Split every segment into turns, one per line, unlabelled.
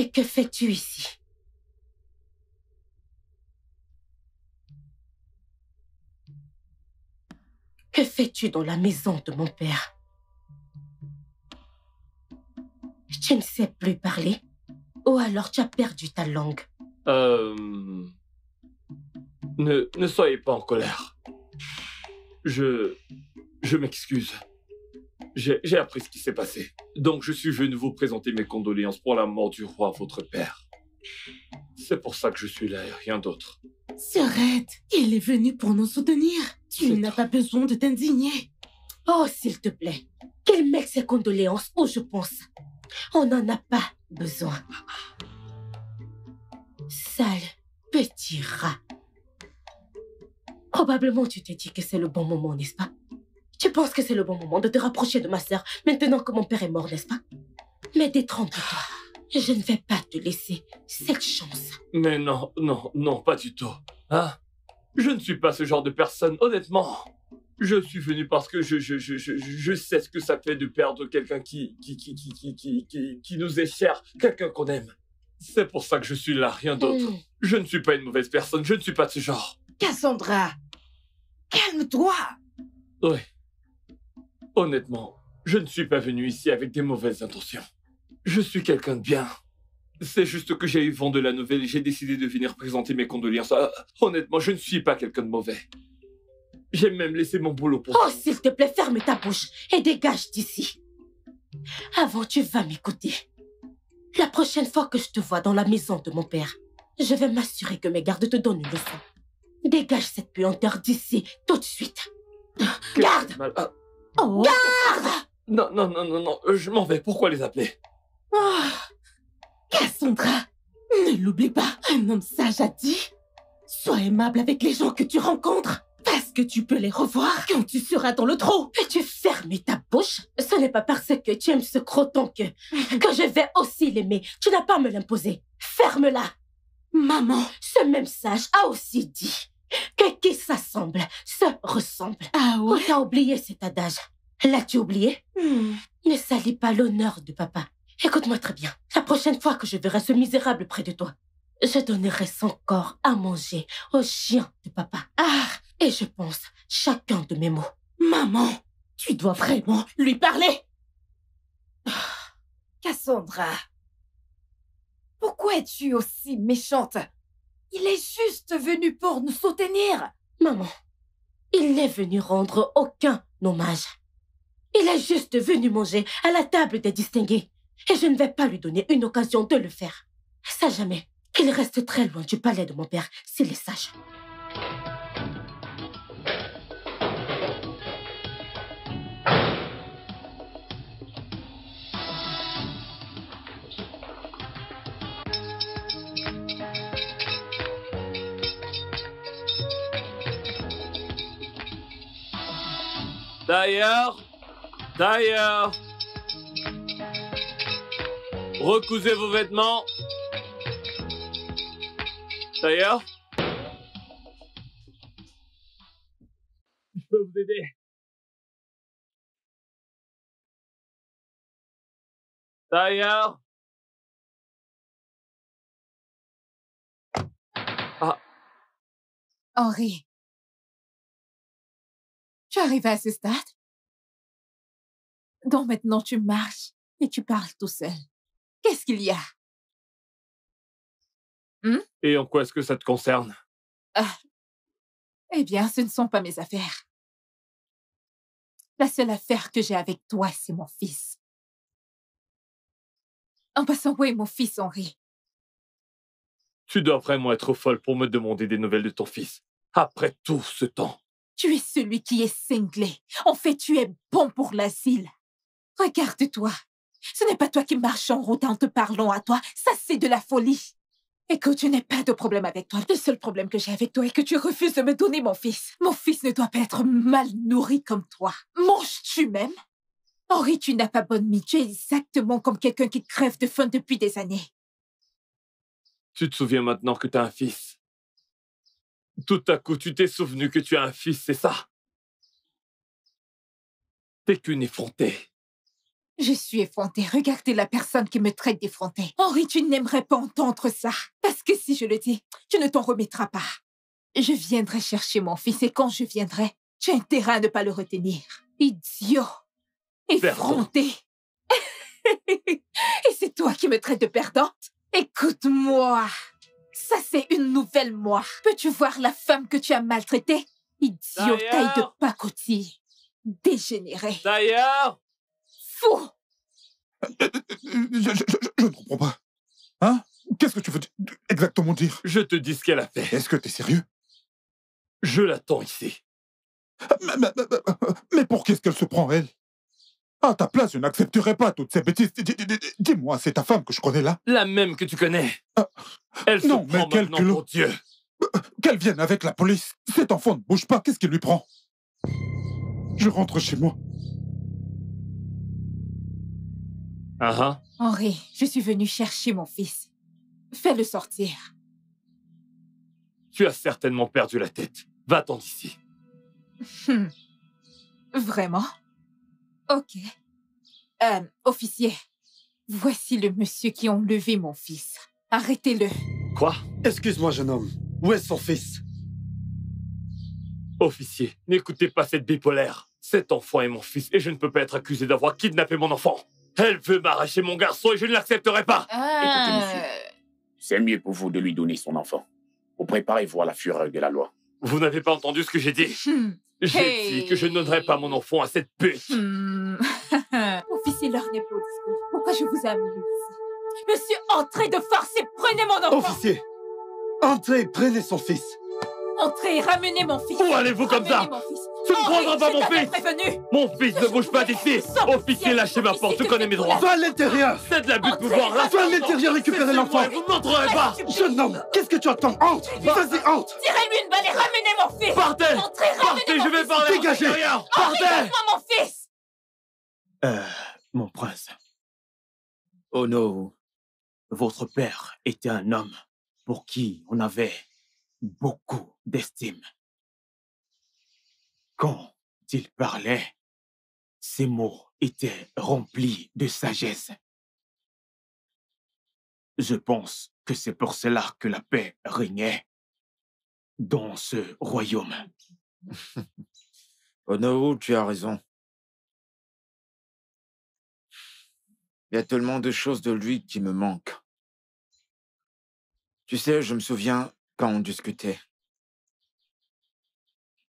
Et que fais-tu ici
Que fais-tu dans la maison de mon père Tu ne sais plus parler Ou alors tu as perdu ta langue
Euh... Ne, ne soyez pas en colère. Je... Je m'excuse. J'ai appris ce qui s'est passé. Donc je suis venu vous présenter mes condoléances pour la mort du roi, votre père. C'est pour ça que je suis là et rien d'autre.
Serette, il est venu pour nous soutenir. Tu n'as pas besoin de t'indigner. Oh, s'il te plaît, quel mec ses condoléances où je pense. On n'en a pas besoin. Sale petit rat. Probablement tu t'es dit que c'est le bon moment, n'est-ce pas tu penses que c'est le bon moment de te rapprocher de ma sœur maintenant que mon père est mort, n'est-ce pas Mais détrompe-toi. Je ne vais pas te laisser cette chance.
Mais non, non, non, pas du tout. Hein Je ne suis pas ce genre de personne, honnêtement. Je suis venu parce que je, je, sais ce que ça fait de perdre quelqu'un qui, qui, qui, qui, qui, qui, nous est cher, quelqu'un qu'on aime. C'est pour ça que je suis là, rien d'autre. Hmm. Je ne suis pas une mauvaise personne, je ne suis pas de ce genre.
Cassandra, calme-toi.
Oui. Honnêtement, je ne suis pas venu ici avec des mauvaises intentions. Je suis quelqu'un de bien. C'est juste que j'ai eu vent de la nouvelle et j'ai décidé de venir présenter mes condoléances. Ah, honnêtement, je ne suis pas quelqu'un de mauvais. J'ai même laissé mon boulot pour...
Oh, s'il te plaît, ferme ta bouche et dégage d'ici. Avant, tu vas m'écouter. La prochaine fois que je te vois dans la maison de mon père, je vais m'assurer que mes gardes te donnent une leçon. Dégage cette puanteur d'ici tout de suite.
Garde ah, Oh. Garde Non, non, non, non, non, je m'en vais. Pourquoi les appeler
oh, Cassandra, ne l'oublie pas. Un homme sage a dit Sois aimable avec les gens que tu rencontres. Parce que tu peux les revoir quand tu seras dans le trou. Et tu fermes ta bouche. Ce n'est pas parce que tu aimes ce croton que, que je vais aussi l'aimer. Tu n'as pas à me l'imposer. Ferme-la. Maman, ce même sage a aussi dit que qui s'assemble se ressemble. Ah ouais as oublié cet adage. L'as-tu oublié hmm. Ne salis pas l'honneur de papa. Écoute-moi très bien. La prochaine fois que je verrai ce misérable près de toi, je donnerai son corps à manger au chien de papa. Ah Et je pense chacun de mes mots. Maman, tu dois vraiment lui parler ah, Cassandra, pourquoi es-tu aussi méchante il est juste venu pour nous soutenir. Maman, il n'est venu rendre aucun hommage. Il est juste venu manger à la table des distingués. Et je ne vais pas lui donner une occasion de le faire. Ça jamais. qu'il reste très loin du palais de mon père s'il est sage.
D'ailleurs, d'ailleurs, recousez vos vêtements. D'ailleurs,
je peux vous aider. D'ailleurs. Ah. Henri. Tu à ce stade Donc maintenant tu marches et tu parles tout seul. Qu'est-ce qu'il y a hum? Et en quoi est-ce que ça te concerne ah! Eh bien, ce ne sont pas mes affaires. La seule affaire que j'ai avec toi, c'est mon fils. En passant, où est mon fils, Henri
Tu dois vraiment être folle pour me demander des nouvelles de ton fils, après tout ce temps.
Tu es celui qui est cinglé. En fait, tu es bon pour l'asile. Regarde-toi. Ce n'est pas toi qui marches en route en te parlant à toi. Ça, c'est de la folie. Écoute, je n'ai pas de problème avec toi. Le seul problème que j'ai avec toi est que tu refuses de me donner mon fils. Mon fils ne doit pas être mal nourri comme toi. Manges-tu même Henri, tu n'as pas bonne mine. Tu es exactement comme quelqu'un qui crève de faim depuis des années.
Tu te souviens maintenant que tu as un fils. Tout à coup, tu t'es souvenu que tu as un fils, c'est ça T'es qu'une effrontée.
Je suis effrontée. Regardez la personne qui me traite d'effrontée. Henri, tu n'aimerais pas entendre ça. Parce que si je le dis, tu ne t'en remettras pas. Je viendrai chercher mon fils et quand je viendrai, tu as intérêt à ne pas le retenir. Idiot. Effronté. et c'est toi qui me traites de perdante Écoute-moi. Ça, c'est une nouvelle moi. Peux-tu voir la femme que tu as maltraitée taille de pacotille. Dégénéré.
D'ailleurs Fou je, ne comprends pas. Hein Qu'est-ce que tu veux exactement dire Je te dis ce qu'elle a fait. Est-ce que tu es sérieux Je l'attends ici. Mais, mais pour qu'est-ce qu'elle se prend, elle à ta place, je n'accepterai pas toutes ces bêtises. Dis-moi, c'est ta femme que je connais là La même que tu connais. Ah, Elle se non, prend mais quel Dieu. Euh, qu'elle vienne avec la police. Cet enfant ne bouge pas. Qu'est-ce qui lui prend Je rentre chez moi.
Ah, ah
Henri, je suis venu chercher mon fils. Fais-le sortir.
Tu as certainement perdu la tête. Va-t'en d'ici.
Hum. Vraiment Ok. Euh, officier, voici le monsieur qui a enlevé mon fils. Arrêtez-le.
Quoi Excuse-moi, jeune homme. Où est son fils Officier, n'écoutez pas cette bipolaire. Cet enfant est mon fils et je ne peux pas être accusé d'avoir kidnappé mon enfant. Elle veut m'arracher mon garçon et je ne l'accepterai pas.
Ah. Écoutez, monsieur.
C'est mieux pour vous de lui donner son enfant. Vous préparez-vous à la fureur de la loi. Vous n'avez pas entendu ce que j'ai dit hmm. J'ai dit que je ne donnerai pas mon enfant à cette pute
Officier leur n'est Pourquoi je vous ai amené ici Monsieur, entrez de force et prenez mon enfant Officier
Entrez prenez son fils
Entrez ramenez mon fils Où allez-vous comme ça tu ne prendras pas mon fils
Mon fils, ne bouge pas d'ici Officier, lâchez ma porte, je connais mes droits Va à l'intérieur C'est de l'abus de pouvoir là Va à l'intérieur récupérer l'enfant Vous ne pas
Jeune homme, qu'est-ce que tu attends Entre Vas-y, entre Tirez-lui une balle et
ramenez mon fils Partez Partez, je vais parler Dégagez
donne-moi
mon fils
Euh, mon prince. Ono, votre père était un homme pour qui on avait beaucoup d'estime. Quand il parlait, ses mots étaient remplis de sagesse. Je pense que c'est pour cela que la paix
régnait dans ce royaume. Ono, tu as raison. Il y a
tellement de choses de lui qui me manquent. Tu sais, je me souviens quand on discutait.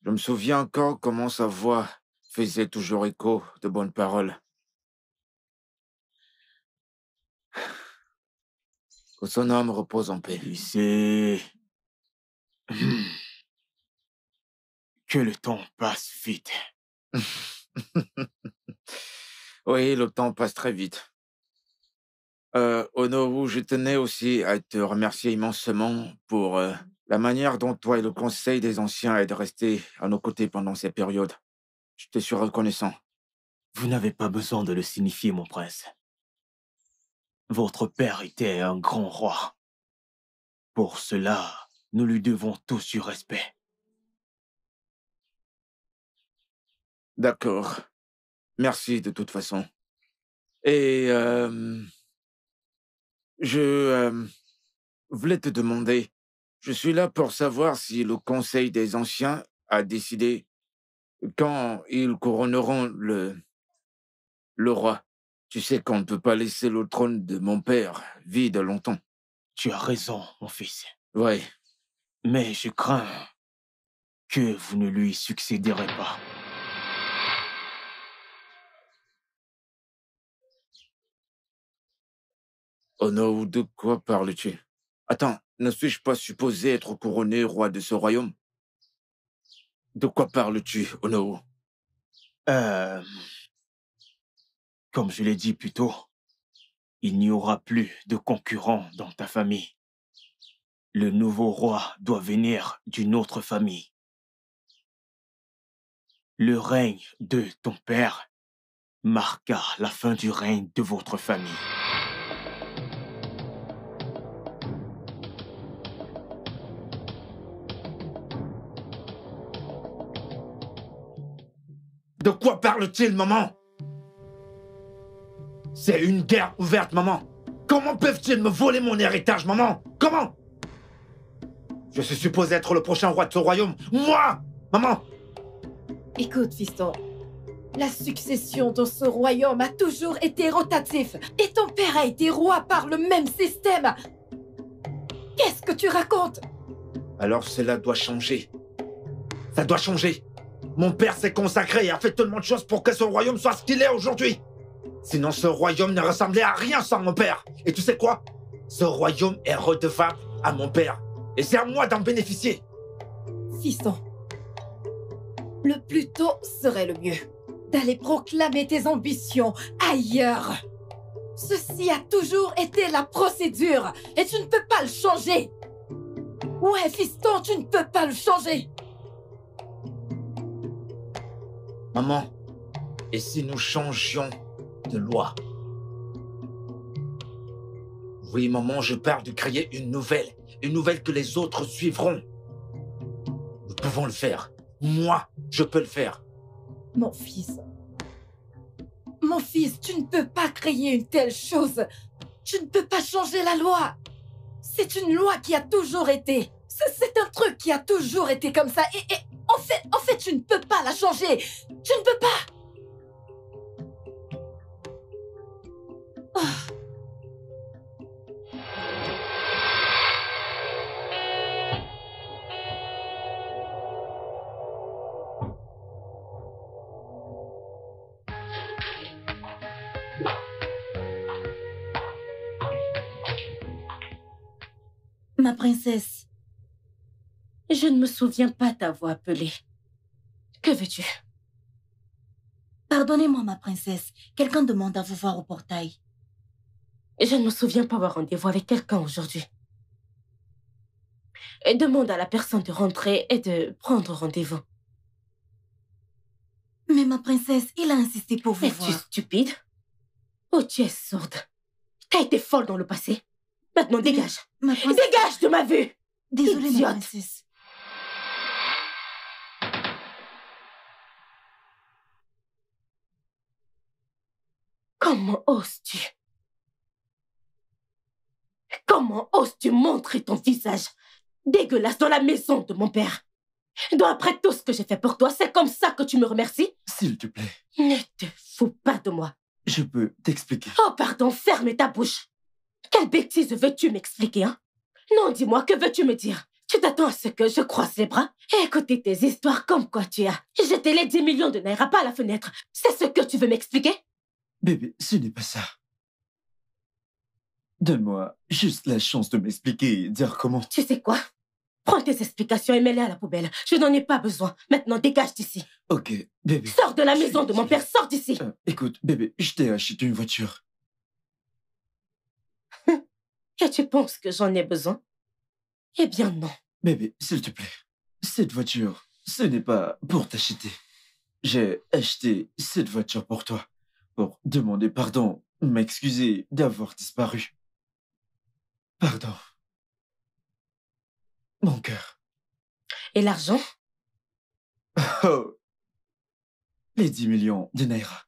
Je me souviens encore comment sa voix faisait toujours écho de bonnes paroles. Que son âme repose en paix. Ici... Que le temps passe vite. oui, le temps passe très vite. Euh, je tenais aussi à te remercier immensément pour euh, la manière dont toi et le conseil des anciens est de rester à nos côtés pendant ces périodes, je te suis reconnaissant. Vous n'avez pas besoin de le signifier, mon prince. Votre père était un grand roi. Pour cela,
nous lui devons tous du respect. D'accord. Merci de toute façon. Et euh,
je euh, voulais te demander, je suis là pour savoir si le Conseil des Anciens a décidé quand ils couronneront le, le roi. Tu sais qu'on ne peut pas laisser le trône de mon père vide longtemps. Tu as raison, mon fils. Oui. Mais je crains que vous ne lui succéderez pas. Ono, de quoi parles-tu Attends, ne suis-je pas supposé être couronné roi de ce royaume De quoi parles-tu, Ono euh, Comme je l'ai dit plus tôt, il n'y aura plus de concurrents dans ta famille. Le nouveau roi doit venir d'une autre famille. Le règne de ton père marqua la fin du règne de votre famille.
De quoi parle-t-il, maman C'est une guerre ouverte, maman. Comment peuvent-ils me voler mon héritage, maman Comment Je suis supposé être le prochain roi de ce royaume.
Moi Maman Écoute, fiston. La succession dans ce royaume a toujours été rotatif. Et ton
père a été roi par le même système. Qu'est-ce que tu racontes
Alors cela doit changer. Ça doit changer. Mon père s'est consacré et a fait tellement de choses pour que ce royaume soit ce qu'il est aujourd'hui. Sinon, ce royaume ne ressemblait à rien sans mon père. Et tu sais quoi Ce royaume est redevable à mon père. Et c'est à
moi d'en bénéficier. Fiston... Le plus tôt serait le mieux. D'aller proclamer tes ambitions ailleurs. Ceci a toujours été la procédure et tu ne peux pas le changer. Ouais, fiston, tu ne peux pas le changer.
Maman, et si nous changions de loi Oui, maman, je parle de créer une nouvelle, une nouvelle que les autres suivront. Nous pouvons le faire. Moi, je peux le faire.
Mon fils. Mon fils, tu ne peux pas créer une telle chose. Tu ne peux pas changer la loi. C'est une loi qui a toujours été.
C'est un truc qui a toujours été comme ça. Et, et, en fait, en fait, tu ne peux pas la changer. Tu ne peux pas.
Ma princesse, je ne me souviens pas t'avoir appelée. Que veux-tu Pardonnez-moi, ma princesse. Quelqu'un demande à vous voir au portail. Je ne me souviens pas avoir rendez-vous avec quelqu'un aujourd'hui. Demande à la personne de rentrer et de prendre rendez-vous. Mais ma princesse, il a insisté pour vous voir. Es-tu stupide Ou oh, tu es sourde. T'as été folle dans le passé. Maintenant, dégage. Ma Dégage de ma vue Désolée, ma princesse. Comment oses-tu Comment oses-tu montrer ton visage dégueulasse dans la maison de mon père donc après tout ce que j'ai fait pour toi, c'est comme ça que tu me remercies S'il te plaît. Ne te fous pas de moi.
Je peux t'expliquer.
Oh pardon, ferme ta bouche. Quelle bêtise veux-tu m'expliquer, hein Non, dis-moi, que veux-tu me dire Tu t'attends à ce que je croise les bras et écouter tes histoires comme quoi tu as jeté les 10 millions de Naira par la fenêtre. C'est ce que tu veux m'expliquer
Bébé, ce n'est pas ça. Donne-moi juste la chance de m'expliquer et dire comment. Tu
sais quoi Prends tes explications et mets-les à la poubelle. Je n'en ai pas besoin. Maintenant, dégage d'ici.
Ok, bébé.
Sors de la maison de mon père, sors d'ici. Euh,
écoute, bébé, je t'ai acheté une voiture.
Et tu penses que j'en ai besoin Eh bien non.
Bébé, s'il te plaît, cette voiture, ce n'est pas pour t'acheter. J'ai acheté cette voiture pour toi pour demander pardon, m'excuser d'avoir disparu. Pardon. Mon cœur. Et l'argent Oh Les 10 millions de Naira.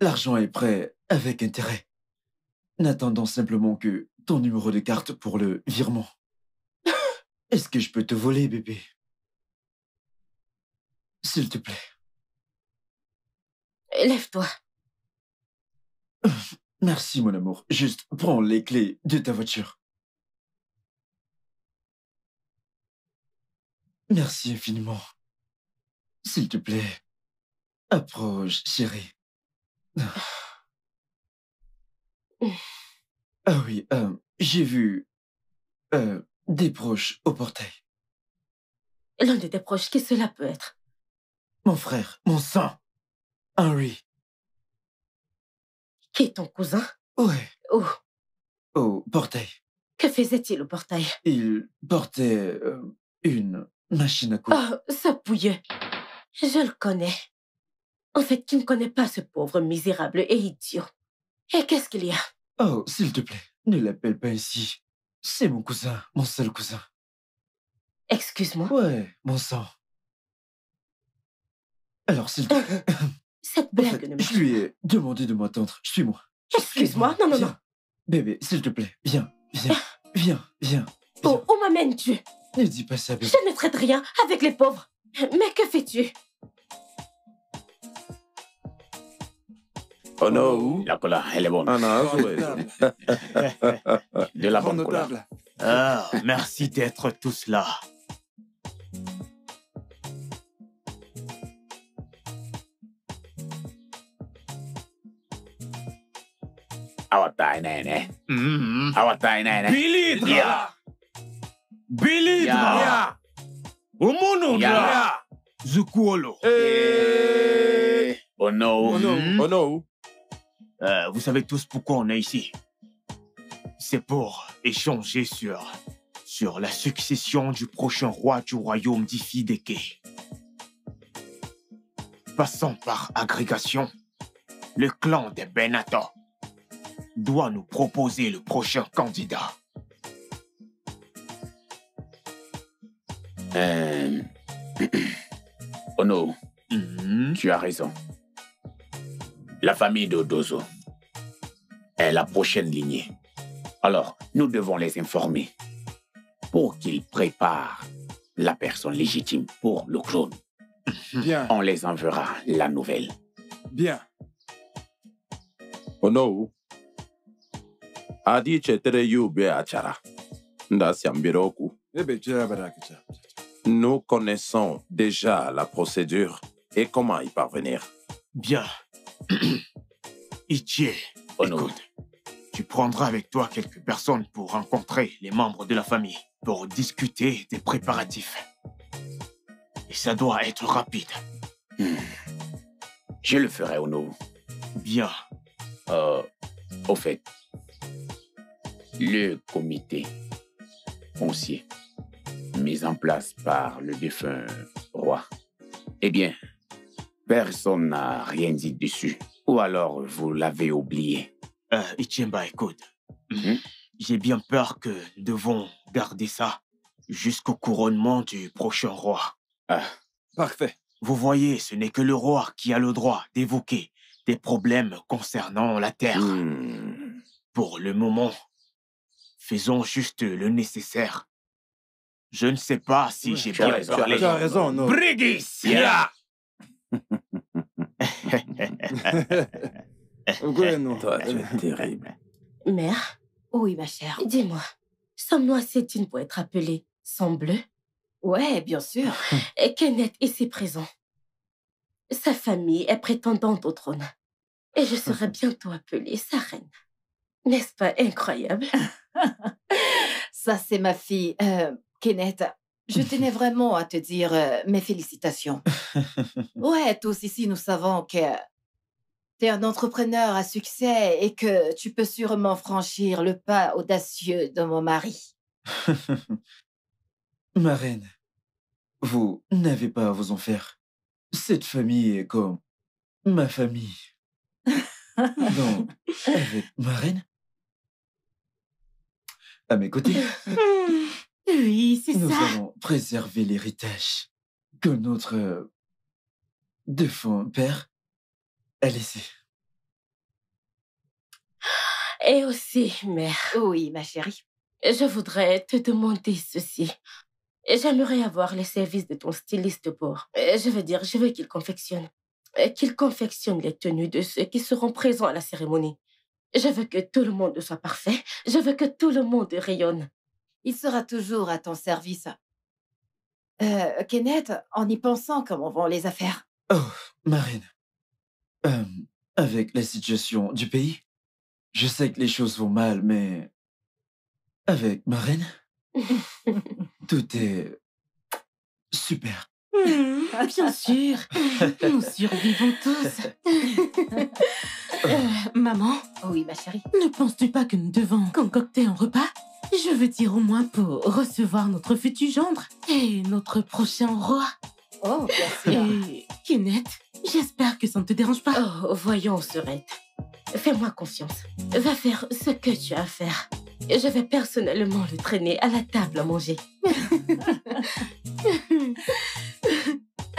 L'argent est prêt avec intérêt. N'attendons simplement que ton numéro de carte pour le virement. Est-ce que je peux te voler, bébé S'il te plaît. Lève-toi. Merci, mon amour. Juste prends les clés de ta voiture.
Merci infiniment. S'il te plaît,
approche, chérie. Ah oui, euh, j'ai vu euh, des proches au portail.
L'un de tes proches, qui cela peut être Mon
frère, mon sang. Henry. Qui est ton cousin
Ouais. Où oh. Au oh, portail.
Que faisait-il au portail
Il portait euh, une machine à
coudre. Oh, ça pouilleux. Je le connais. En fait, tu ne connais pas ce pauvre misérable et idiot. Et qu'est-ce qu'il y a
Oh, s'il te plaît, ne l'appelle pas ici. C'est mon cousin, mon seul cousin. Excuse-moi Ouais, mon sang. Alors, s'il te plaît. Cette blague fait, Je lui ai demandé de m'attendre. Suis-moi. Excuse-moi. Non, non, non. Bébé, s'il te
plaît, viens, viens, viens, viens. Oh, où oh, m'amènes-tu Ne dis pas ça, bébé. Je ne traite rien avec les pauvres. Mais que fais-tu
Oh non, la cola, elle est bonne. Ah non, De la bonne Ah, merci d'être tous là. Awa eh? Mm-hmm. Avattaineen. awa ne. Bilidra. Ja. ja. Umunundra! Ja. Zukuolo. Oh eh. no. Oh no. Oh no. Mm-hmm. Euh, vous savez tous pourquoi on est ici. C'est pour échanger sur sur la succession du prochain roi du royaume d'Ifideke. Passons par agrégation, le clan des Benato doit nous proposer le prochain candidat. Euh... Ono, mhm. tu as raison. La famille d'Odozo est la prochaine lignée. Alors, nous devons les informer pour qu'ils préparent la personne légitime pour le clone. Mhm. Bien. On les enverra la nouvelle. Bien. Ono,
nous connaissons déjà la procédure et
comment y parvenir.
Bien. Ichie, oh
écoute, tu prendras avec toi quelques personnes pour rencontrer les membres de la famille, pour discuter des préparatifs. Et ça doit être rapide. Hmm. Je le ferai, Ono. Bien. Euh, au fait, le comité foncier mis en place par le défunt roi. Eh bien, personne n'a rien dit dessus. Ou alors vous l'avez oublié. Euh, Ichimba, écoute. Hmm? J'ai bien peur que nous devons garder ça jusqu'au couronnement du prochain roi. Ah, parfait. Vous voyez, ce n'est que le roi qui a le droit d'évoquer des problèmes concernant la Terre. Hmm. Pour le moment, Faisons juste le nécessaire. Je ne sais pas si j'ai bien raison, Tu as raison, non
Toi, tu es terrible.
Mère Oui, ma chère. Dis-moi, sommes-nous c'est une pour être appelés sans bleu Ouais, bien sûr. Et est ici présent. Sa famille est prétendante au trône. Et je serai bientôt appelée sa reine.
N'est-ce pas incroyable Ça, c'est ma fille, euh, Kenneth. Je tenais vraiment à te dire euh, mes félicitations. ouais, tous ici, nous savons que tu es un entrepreneur à succès et que tu peux sûrement franchir le pas audacieux de mon mari.
marraine, vous n'avez pas à vous en faire. Cette famille est comme ma famille. Donc, avec à mes côtés. oui, c'est ça. Nous allons préserver l'héritage que notre euh, défunt père a laissé.
Et aussi, mère. Oui, ma chérie. Je voudrais te demander ceci. J'aimerais avoir les services de ton styliste pour. Euh, je veux dire, je veux qu'il confectionne. Euh, qu'il confectionne les tenues de ceux qui seront présents à la cérémonie. Je veux que tout le monde soit parfait. Je veux que tout le monde rayonne. Il sera toujours à ton service. Euh, Kenneth, en y pensant, comment vont les affaires Oh,
Marine. Euh, avec la situation du pays, je sais que les choses vont mal, mais... Avec Marine, tout est super.
Mmh. bien sûr. Nous survivons tous. Euh, maman Oui, ma chérie. Ne penses-tu pas que nous devons concocter un repas Je veux dire au moins pour recevoir notre futur gendre et notre prochain roi. Oh, bien sûr. Et Kenneth, j'espère que ça ne te dérange pas. Oh, voyons, Serette. Fais-moi confiance. Va faire ce que tu as à faire. Je vais personnellement le traîner à la table à manger.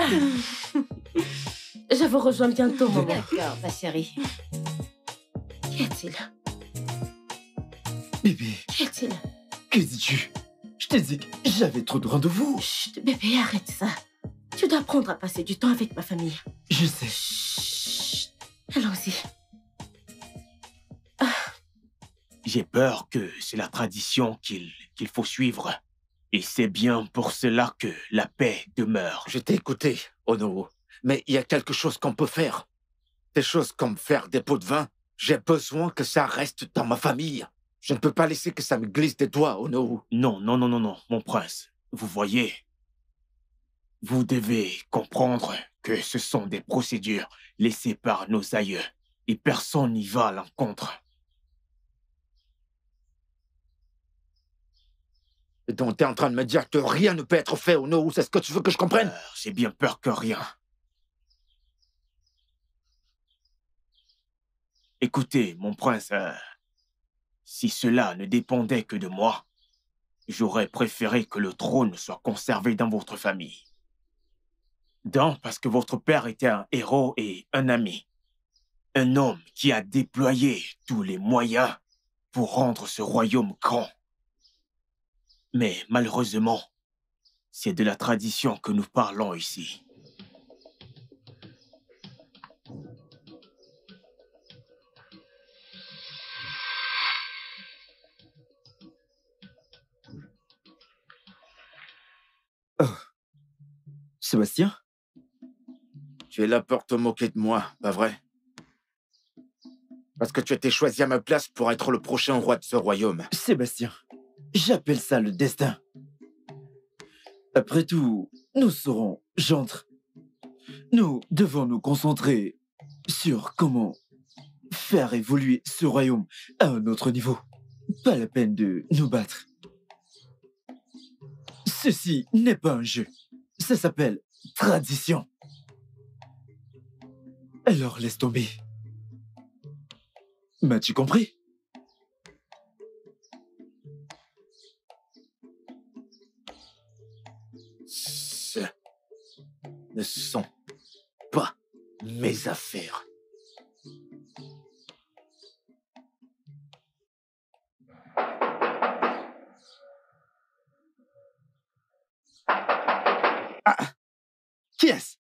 Je vous rejoins bientôt, maman. D'accord, ma chérie. Qu'y a-t-il Bébé. Qu'y a-t-il
Que dis-tu Je t'ai dit que j'avais trop de rendez-vous. Chut,
bébé, arrête ça. Tu dois apprendre à passer du temps avec ma famille.
Je sais.
Allons-y.
J'ai peur que c'est la tradition qu'il qu'il faut suivre. Et c'est bien pour cela que la paix demeure. Je t'ai écouté, Ono, mais il y a
quelque chose qu'on peut faire. Des choses comme faire des pots de vin, j'ai besoin que ça reste dans ma famille. Je ne peux pas laisser que ça me glisse des doigts, Ono. Non, non, non, non, non, mon
prince. Vous voyez, vous devez comprendre que ce sont des procédures laissées par nos aïeux et personne n'y va à l'encontre.
Donc es en train de me dire que rien ne peut être fait ou Ou c'est ce que tu veux que je comprenne J'ai bien peur que rien.
Écoutez, mon prince, euh, si cela ne dépendait que de moi, j'aurais préféré que le trône soit conservé dans votre famille. D'un, parce que votre père était un héros et un ami. Un homme qui a déployé tous les moyens pour rendre ce royaume grand. Mais malheureusement, c'est de la tradition que nous parlons ici.
Oh. Sébastien Tu es là pour te moquer de moi, pas vrai Parce que tu étais choisi à ma place
pour être le prochain roi de ce royaume.
Sébastien, J'appelle ça le destin. Après tout, nous serons gentres. Nous devons nous concentrer sur comment faire évoluer ce royaume à un autre niveau. Pas la peine de nous battre. Ceci n'est pas un jeu. Ça s'appelle tradition. Alors laisse tomber. M'as-tu compris
ne sont pas mes affaires.
Ah, qui est-ce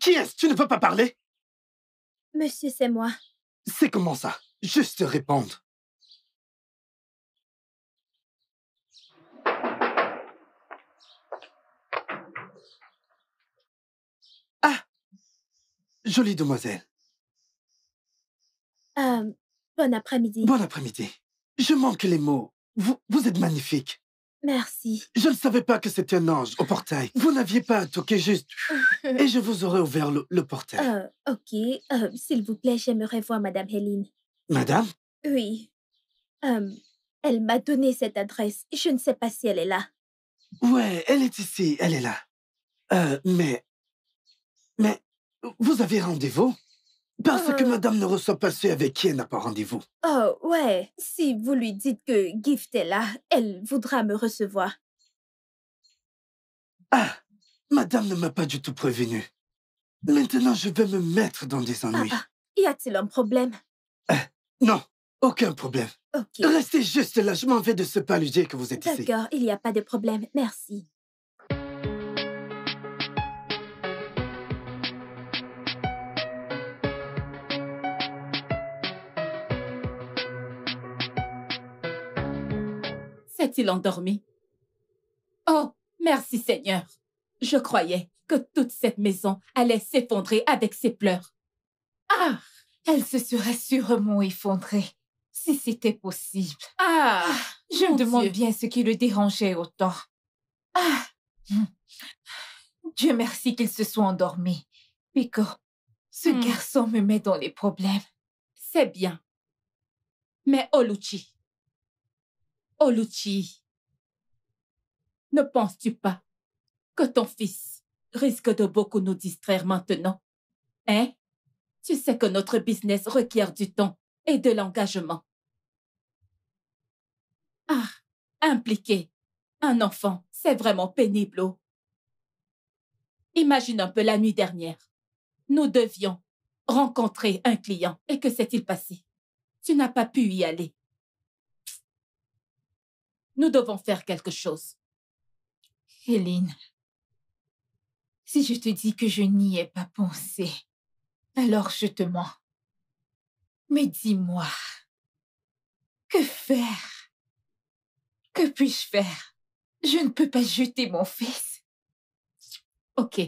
Qui est-ce Tu ne peux pas parler Monsieur, c'est moi. C'est comment ça Juste répondre.
Jolie demoiselle. Euh, bon après-midi. Bon après-midi. Je manque les mots. Vous, vous êtes magnifique. Merci. Je ne savais pas que c'était un ange au portail. Vous n'aviez pas à toquer juste. et je vous aurais ouvert le, portail.
Euh, ok. Euh, s'il vous plaît, j'aimerais voir Madame Hélène. Madame Oui. elle m'a donné cette adresse. Je ne sais pas si elle est là.
Ouais, elle est ici. Elle est là. mais vous avez rendez-vous Parce que euh. madame ne reçoit pas ceux avec qui elle n'a pas rendez-vous.
Oh, ouais. Si vous lui dites que Gift est là, elle voudra me recevoir. Ah
Madame ne m'a pas du tout prévenu. Maintenant, je vais me mettre dans des ennuis.
y a-t-il un problème
ah, Non, aucun problème. Restez juste là, je m'en vais de ce paludier que vous êtes ici. D'accord,
il n'y a pas de problème, merci.
il endormi Oh, merci Seigneur. Je croyais que toute cette maison allait s'effondrer avec ses pleurs. Ah Elle se serait sûrement effondrée, si c'était possible. Ah, ah Je me demande bien ce qui le dérangeait autant. Ah hum. Dieu merci qu'il se soit endormi. Pico, ce hmm. garçon me met dans les problèmes. C'est bien. Mais Oluchi, oh, Oh, Lucie, ne penses-tu pas que ton fils risque de beaucoup nous distraire maintenant Hein Tu sais que notre business requiert du temps et de l'engagement. Ah, impliquer un enfant, c'est vraiment pénible. Oh. Imagine un peu la nuit dernière. Nous devions rencontrer un client et que s'est-il passé Tu n'as pas pu y aller nous devons faire quelque chose. Hélène, si je te dis que je n'y ai pas pensé, alors je te mens. Mais dis-moi, que faire Que puis-je faire Je ne peux pas jeter mon fils. Ok.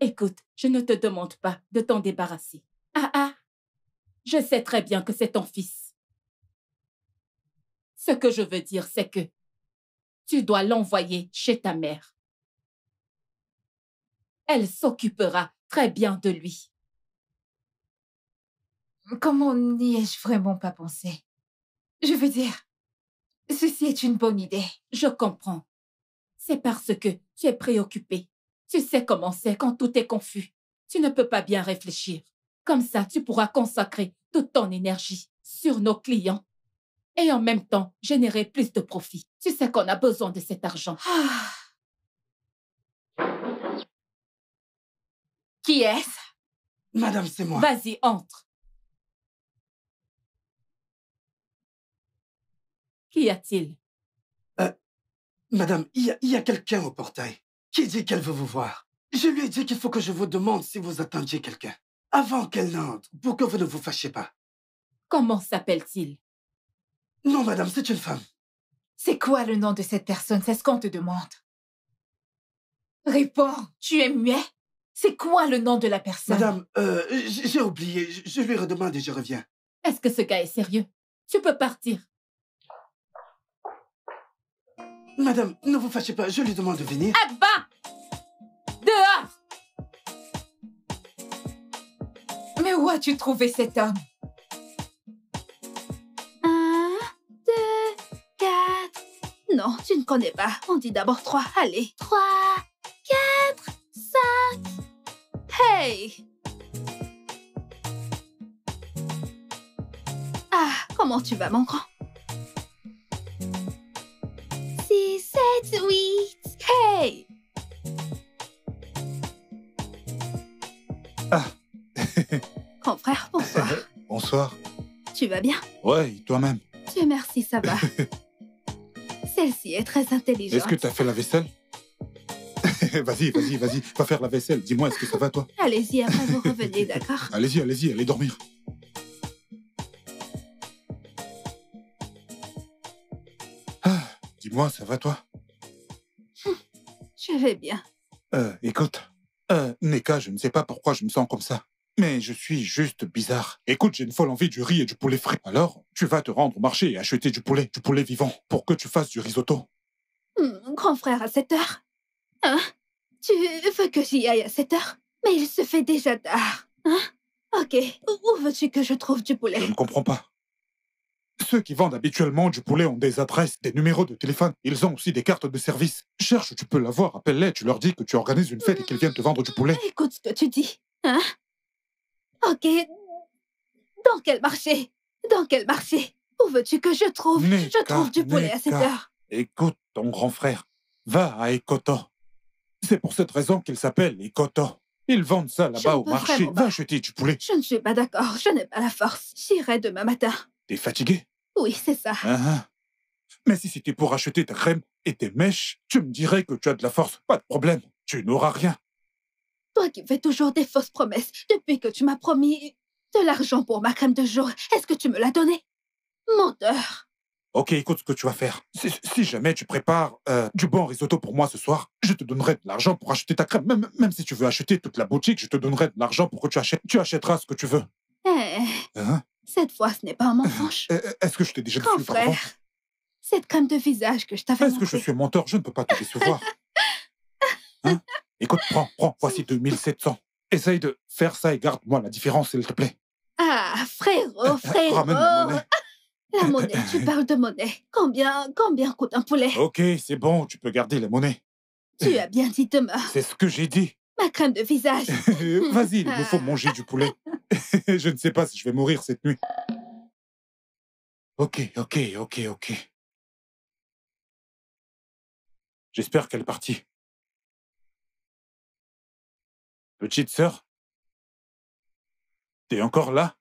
Écoute, je ne te demande pas de t'en débarrasser. Ah ah Je sais très bien que c'est ton fils. Ce que je veux dire, c'est que tu dois l'envoyer chez ta mère. Elle s'occupera très bien de lui. Comment n'y ai-je vraiment pas pensé Je veux dire, ceci est une bonne idée. Je comprends. C'est parce que tu es préoccupé. Tu sais comment c'est quand tout est confus. Tu ne peux pas bien réfléchir. Comme ça, tu pourras consacrer toute ton énergie sur nos clients et en même temps générer plus de profits. Tu sais qu'on a besoin de cet argent. Ah.
Qui est-ce Madame, c'est moi. Vas-y, entre.
Qu'y a-t-il euh, Madame, il y a, y a quelqu'un au portail qui dit qu'elle veut vous voir. Je lui ai dit qu'il faut que je vous demande si vous attendiez quelqu'un avant qu'elle n'entre pour que vous ne vous fâchiez pas.
Comment s'appelle-t-il
non, madame, c'est une femme.
C'est quoi le nom de cette personne C'est ce qu'on te demande. Réponds, tu es muet C'est quoi le nom de la personne Madame,
euh, j'ai oublié. Je lui redemande et je reviens.
Est-ce que ce gars est sérieux Tu peux partir.
Madame, ne vous fâchez pas, je lui demande de venir.
Ah bah!
Dehors Mais où as-tu trouvé cet homme non, tu ne connais pas. On dit d'abord trois, allez. Trois, quatre, cinq. Hey Ah, comment tu vas, mon grand Six, sept, huit. Hey Ah Grand frère, bonsoir. Bonsoir. Tu vas bien
Ouais, toi-même.
Dieu merci, ça va. Elle ci est très intelligente. Est-ce que
tu as fait la vaisselle Vas-y, vas-y, vas-y, va faire la vaisselle. Dis-moi, est-ce que ça va, toi
Allez-y, après vous revenez, d'accord
Allez-y, allez-y, allez dormir. Ah, dis-moi, ça va, toi
Je vais bien.
Euh, écoute, euh, Neka, je ne sais pas pourquoi je me sens comme ça mais je suis juste bizarre. Écoute, j'ai une folle envie du riz et du poulet frais. Alors, tu vas te rendre au marché et acheter du poulet, du poulet vivant, pour que tu fasses du risotto.
Mmh, grand frère à cette heure Hein Tu veux que j'y aille à cette heure Mais il se fait déjà tard. Hein Ok, où veux-tu que je trouve du poulet Je ne
comprends pas. Ceux qui vendent habituellement du poulet ont des adresses, des numéros de téléphone. Ils ont aussi des cartes de service. Cherche, tu peux l'avoir, appelle-les, tu leur dis que tu organises une fête et qu'ils viennent te vendre du poulet. Mmh,
écoute ce que tu dis. Hein Ok. Dans quel marché Dans quel marché Où veux-tu que je trouve Je trouve du poulet à cette heure.
Écoute ton grand frère. Va à Ekoto. C'est pour cette raison qu'il s'appelle Ekoto. Ils vendent ça là-bas au marché. Va acheter du poulet. Je ne
suis pas d'accord. Je n'ai pas la force. J'irai demain matin. T'es fatigué Oui, c'est ça.
Ah, ah. Mais si c'était pour acheter ta crème et tes mèches, tu me dirais que tu as de la force. Pas de problème. Tu n'auras rien.
Toi qui fais toujours des fausses promesses, depuis que tu m'as promis de l'argent pour ma crème de jour, est-ce que tu me l'as donné Menteur
Ok, écoute ce que tu vas faire. Si, jamais tu prépares euh, du bon risotto pour moi ce soir, je te donnerai de l'argent pour acheter ta crème. Même, si tu veux acheter toute la boutique, je te donnerai de l'argent pour que tu achètes. Tu achèteras ce que tu veux. Eh, hein?
Cette fois, ce n'est pas un mensonge.
Euh, euh, est-ce que je t'ai déjà dit frère, cette crème de visage que je t'avais Est-ce que je suis menteur Je ne peux pas te décevoir. Hein? Écoute, prends, prends, voici 2700. Essaye de faire ça et garde-moi la différence, s'il te plaît.
Ah, frère, frérot. Ramène la monnaie. tu parles de monnaie. Combien, combien coûte un poulet
Ok, c'est bon, tu peux garder la monnaie.
Tu as bien dit demain.
C'est ce que j'ai dit.
Ma crème de visage.
Vas-y, il nous faut manger du poulet. je ne sais pas si je vais mourir cette nuit. Ok, ok, ok,
ok. J'espère qu'elle est partie. Petite sœur
T'es encore là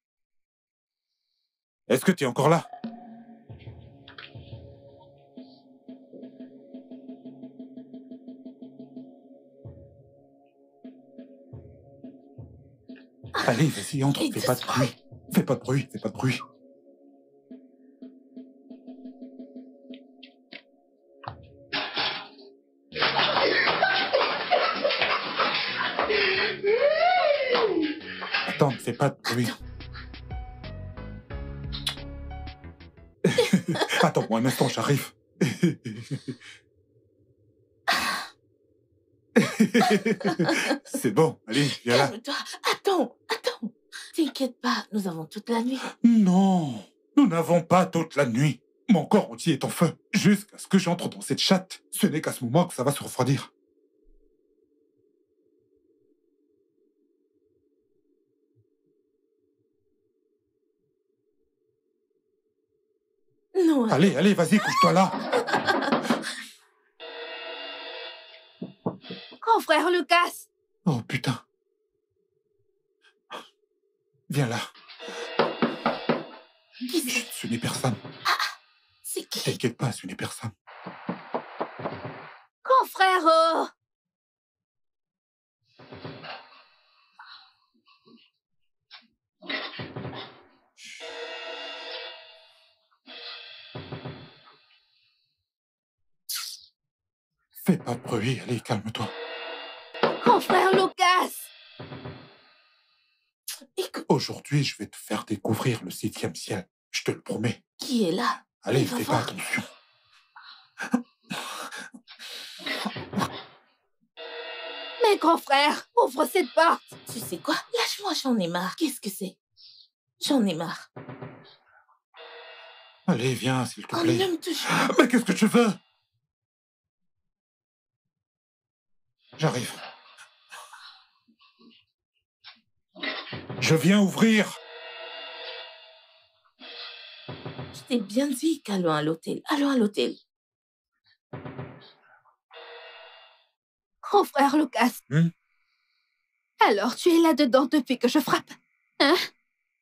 Est-ce que t'es encore là
Allez, vas-y, entre, fais pas de bruit. Fais pas de bruit, fais pas de bruit.
Ah, Attends-moi un instant, j'arrive. C'est bon, allez, viens là.
toi attends, attends. T'inquiète pas, nous avons toute la nuit.
Non, nous n'avons pas toute la nuit. Mon corps entier est en feu, jusqu'à ce que j'entre dans cette chatte. Ce n'est qu'à ce moment que ça va se refroidir. Allez, allez, vas-y, couche-toi là.
Confrère oh, frère Lucas.
Oh putain. Viens là. Qui c'est Ce n'est personne. Ah, c'est qui T'inquiète pas, ce n'est personne.
Confrère,
Fais pas de bruit, allez, calme-toi.
grand frère Lucas
Aujourd'hui, je vais te faire découvrir le septième ciel. Je te le promets.
Qui est là
Allez, fais pas attention.
Mais grand frère, ouvre cette porte. Tu sais quoi Lâche-moi, j'en ai marre. Qu'est-ce que c'est J'en ai marre.
Allez, viens, s'il te oh, plaît.
Mais qu'est-ce que tu veux
J'arrive. Je viens ouvrir. Je
t'ai bien dit qu'allons à l'hôtel.
Allons à l'hôtel. Grand frère Lucas. Hmm? Alors tu es là-dedans depuis que je frappe. Hein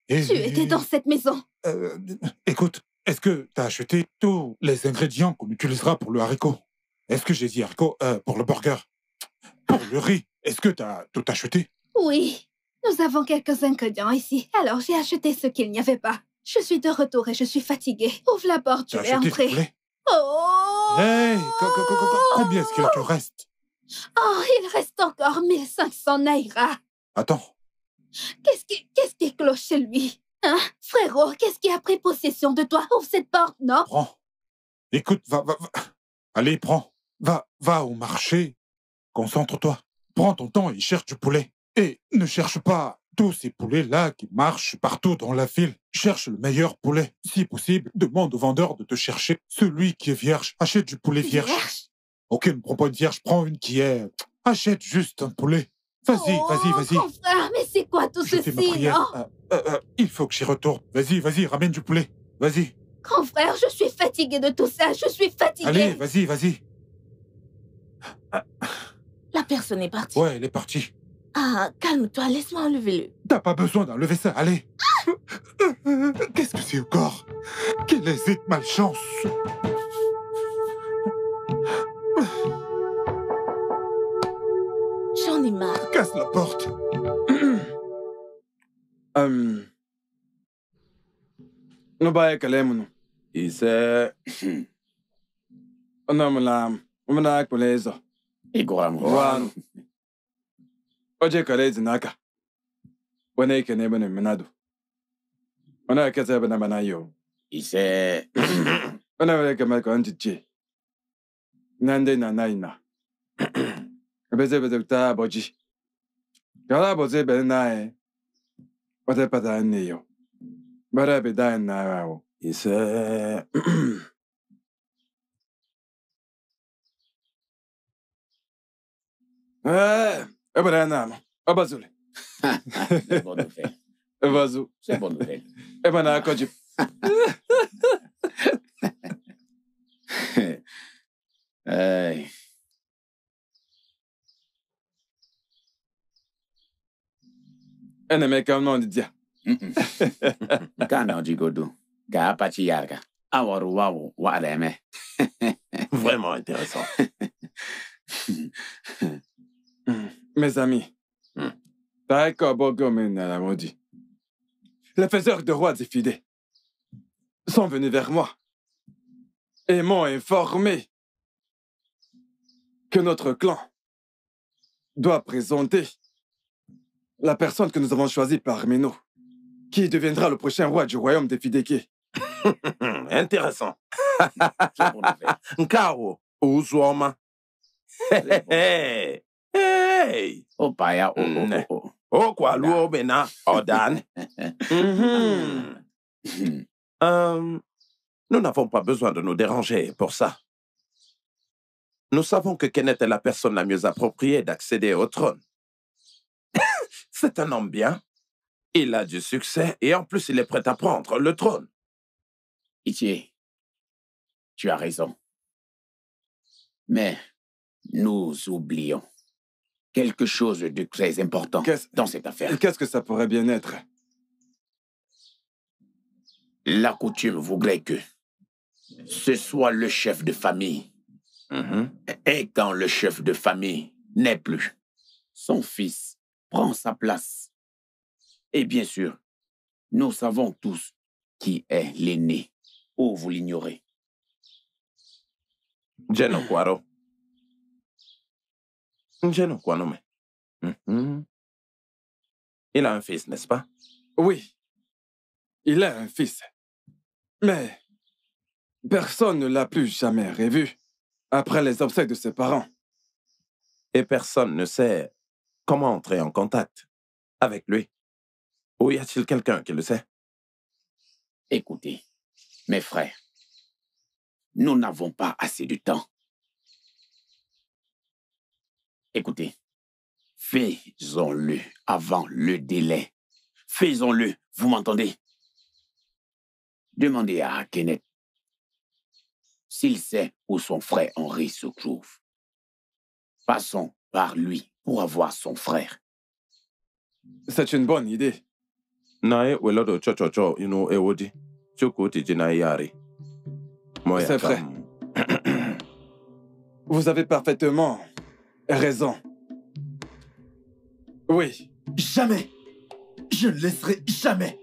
Tu étais dans
cette maison.
Euh, écoute, est-ce que tu as acheté tous les ingrédients qu'on utilisera pour le haricot Est-ce que j'ai dit haricot euh, pour le burger pour le riz, est-ce que t'as tout acheté
Oui. Nous avons quelques ingrédients ici, alors j'ai acheté ce qu'il n'y avait pas. Je suis de retour et je suis fatiguée. Ouvre la porte, je vais entrer. oh
hey, combien est-ce qu'il te reste
Oh, il reste encore 1500 naira. Attends. Qu'est-ce qui, qu'est-ce qui cloche chez lui Hein Frérot, qu'est-ce qui a pris possession de toi Ouvre cette porte, non
Prends. Écoute, va, va, va. Allez, prends. Va, va au marché Concentre-toi. Prends ton temps et cherche du poulet. Et ne cherche pas tous ces poulets-là qui marchent partout dans la ville. Cherche le meilleur poulet. Si possible, demande au vendeur de te chercher celui qui est vierge. Achète du poulet vierge. Aucune ne prends vierge, prends une qui est... Achète juste un poulet. Vas-y, oh, vas-y, vas-y.
frère, mais c'est quoi tout ceci euh,
euh, Il faut que j'y retourne. Vas-y, vas-y, ramène du poulet. Vas-y.
Grand frère, je suis fatigué de tout ça. Je suis fatigué.
Allez, vas-y, vas-y
personne est partie.
Ouais, elle est partie.
Ah, calme-toi, laisse-moi enlever le.
T'as pas besoin d'enlever ça, allez. Qu'est-ce que c'est encore Quelle hésite malchance J'en ai marre. Casse la porte.
um... No baya les ịgwara m hụrụ anụ kare ezi n'aka Wane ike na na menado ona eketa ebe na mana ya yo ise ona were ike mee ka na ndị na anaghị na ebeze ebeze pụtara abọchị, ka ọ ebe nna anyị kpata pata yo bara ebe na ise É, é É Eee, É nam. É Obazuj. Obazu. É. É na é Ai. É me ka no ndia.
Ka na ojigodo. Ga apachi yaga. Aworu wawo wa
Vraiment intéressant. Hmm. Mes amis, hmm. les faiseurs de rois défidés sont venus vers moi et m'ont informé que notre clan doit présenter la personne que nous avons choisie parmi nous, qui deviendra le prochain roi du royaume des Fideki.
Intéressant.
Nkaro,
Hey! bena, odan. Mm-hmm. Um, nous n'avons pas besoin de nous déranger pour ça. Nous savons que Kenneth est la personne la mieux appropriée d'accéder au trône. C'est un homme bien. Il a du
succès et en plus il est prêt à prendre le trône. Itier, tu as raison. Mais nous oublions quelque chose de très important dans cette affaire. Qu'est-ce que ça pourrait bien être La coutume voudrait que ce soit le chef de famille. Mm-hmm. Et quand le chef de famille n'est plus, son fils prend sa place. Et bien sûr, nous savons tous qui est l'aîné, ou oh, vous l'ignorez.
Geno Mm-hmm. Il a un fils, n'est-ce pas
Oui.
Il a un fils. Mais personne ne l'a plus jamais revu après les obsèques de ses parents. Et personne
ne sait comment entrer en contact avec lui. Ou y a-t-il
quelqu'un qui le sait Écoutez, mes frères, nous n'avons pas assez de temps Écoutez, faisons-le avant le délai. Faisons-le, vous m'entendez Demandez à Kenneth s'il sait où son frère Henri se trouve. Passons par lui pour avoir son frère. C'est une bonne idée.
cho C'est
vrai. Vous avez parfaitement raison. Oui.
Jamais. Je ne laisserai jamais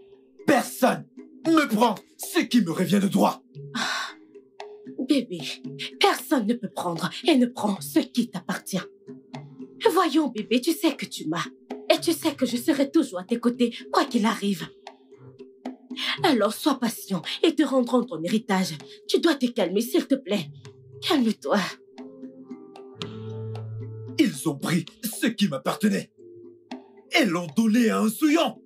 personne me prendre ce qui me revient de droit. Ah,
bébé, personne ne peut prendre et ne prend ce qui t'appartient. Voyons, bébé, tu sais que tu m'as. Et tu sais que je serai toujours à tes côtés, quoi qu'il arrive. Alors sois patient et te rendront ton héritage. Tu dois te calmer, s'il te plaît. Calme-toi ont pris
ce qui m'appartenait et l'ont donné à un souillon,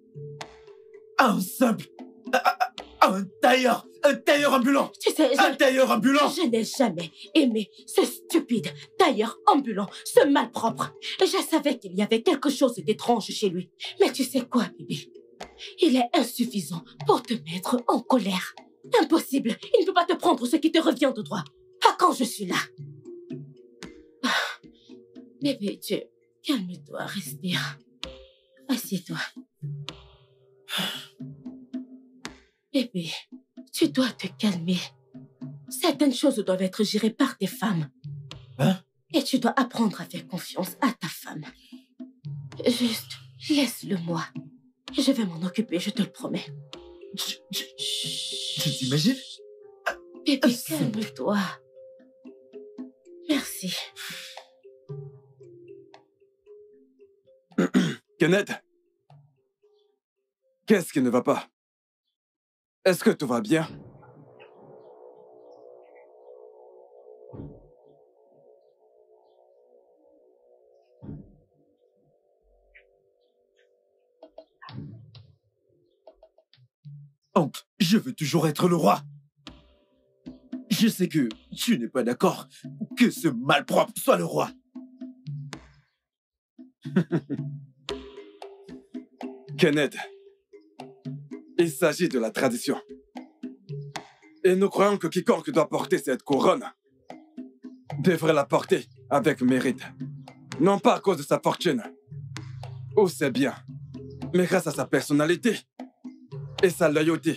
à un simple, à, un tailleur, un tailleur ambulant. Tu sais, un tailleur ambulant. Je n'ai jamais aimé ce stupide tailleur ambulant, ce malpropre. Je savais qu'il y avait quelque chose d'étrange chez lui. Mais tu sais quoi, bébé Il est insuffisant pour te mettre en colère. Impossible. Il ne peut pas te prendre ce qui te revient de droit. Pas quand je suis là Bébé tu... calme-toi, respire. Assieds-toi. Bébé, tu dois te calmer. Certaines choses doivent être gérées par tes femmes. Hein? Et tu dois apprendre à faire confiance à ta femme. Juste, laisse-le moi. Je vais m'en occuper, je te le promets. Tu t'imagines Bébé, ah, calme-toi. Merci.
Kenneth Qu'est-ce qui ne va pas Est-ce que tout va bien
Oncle, je veux toujours être le roi. Je sais que tu n'es pas d'accord que ce malpropre soit le roi.
Kenneth, il s'agit de la tradition. Et nous croyons que quiconque doit porter cette couronne devrait la porter avec mérite. Non pas à cause de sa fortune, ou c'est bien, mais grâce à sa personnalité et sa loyauté.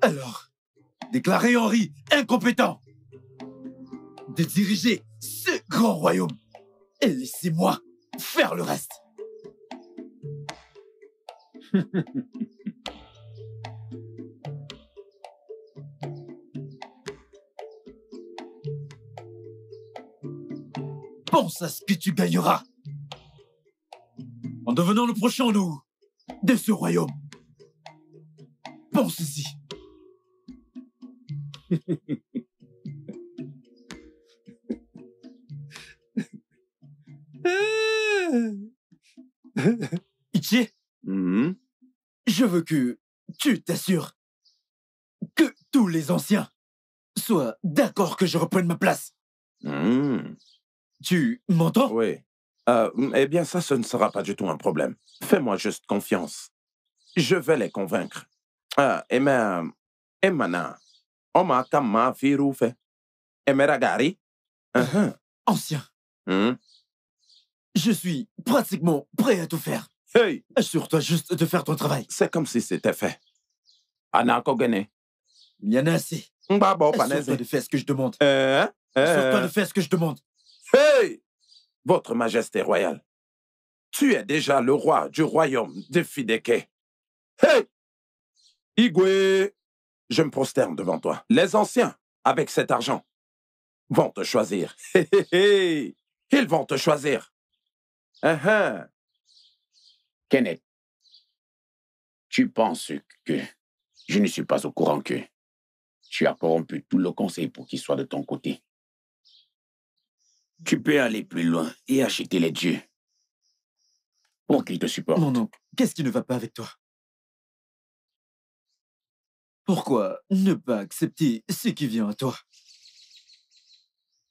Alors, déclarer Henri
incompétent de diriger ce grand royaume et laissez-moi faire le reste. Pense à ce que tu gagneras en devenant le prochain loup de ce royaume. Pense-y. Je veux que tu t'assures que tous les anciens soient d'accord que je reprenne ma place. Hmm. Tu m'entends Oui.
Euh, eh bien, ça, ce ne sera pas du tout un problème. Fais-moi juste confiance. Je vais les convaincre. Ah, eh ben, eh, eh, uh-huh. Ancien. Hmm.
Je suis pratiquement prêt à tout faire. Hey Assure-toi juste de faire ton travail. C'est
comme si c'était fait. Anna Kogene.
Il y en a assez. toi de faire ce que je demande.
Euh, hein? euh. Assure-toi de
faire ce que je demande.
Hey Votre Majesté royale, tu es déjà le roi du royaume de Fideke. Hey Igwe, je me prosterne devant toi. Les anciens, avec cet argent, vont te choisir. Ils vont te choisir.
Uh-huh. Kenneth, tu penses que je ne suis pas au courant que tu as corrompu tout le conseil pour qu'il soit de ton côté. Tu peux aller plus loin et acheter les dieux pour qu'ils te supportent. Non, oncle, qu'est-ce qui ne va pas avec toi
Pourquoi ne pas accepter ce qui vient à toi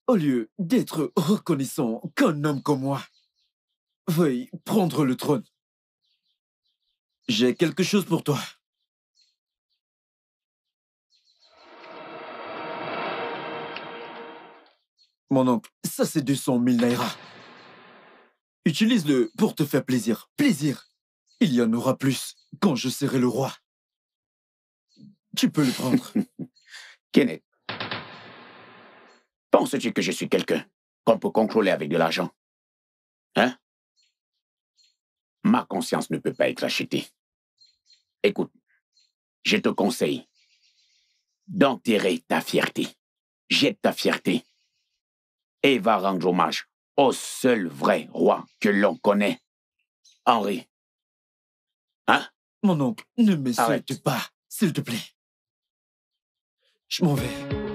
Au lieu d'être reconnaissant qu'un homme comme moi veuille prendre le trône. J'ai quelque chose pour toi. Mon oncle, ça c'est 200 000 naira. Utilise-le pour te faire plaisir. Plaisir. Il y en aura plus quand je serai le roi. Tu peux le prendre. Kenneth,
penses-tu que je suis quelqu'un qu'on peut contrôler avec de l'argent Hein ma conscience ne peut pas être achetée. Écoute, je te conseille d'enterrer ta fierté. Jette ta fierté et va rendre hommage au seul vrai roi que l'on connaît, Henri. Hein Mon oncle,
ne me souhaite pas, s'il te plaît. Je m'en vais.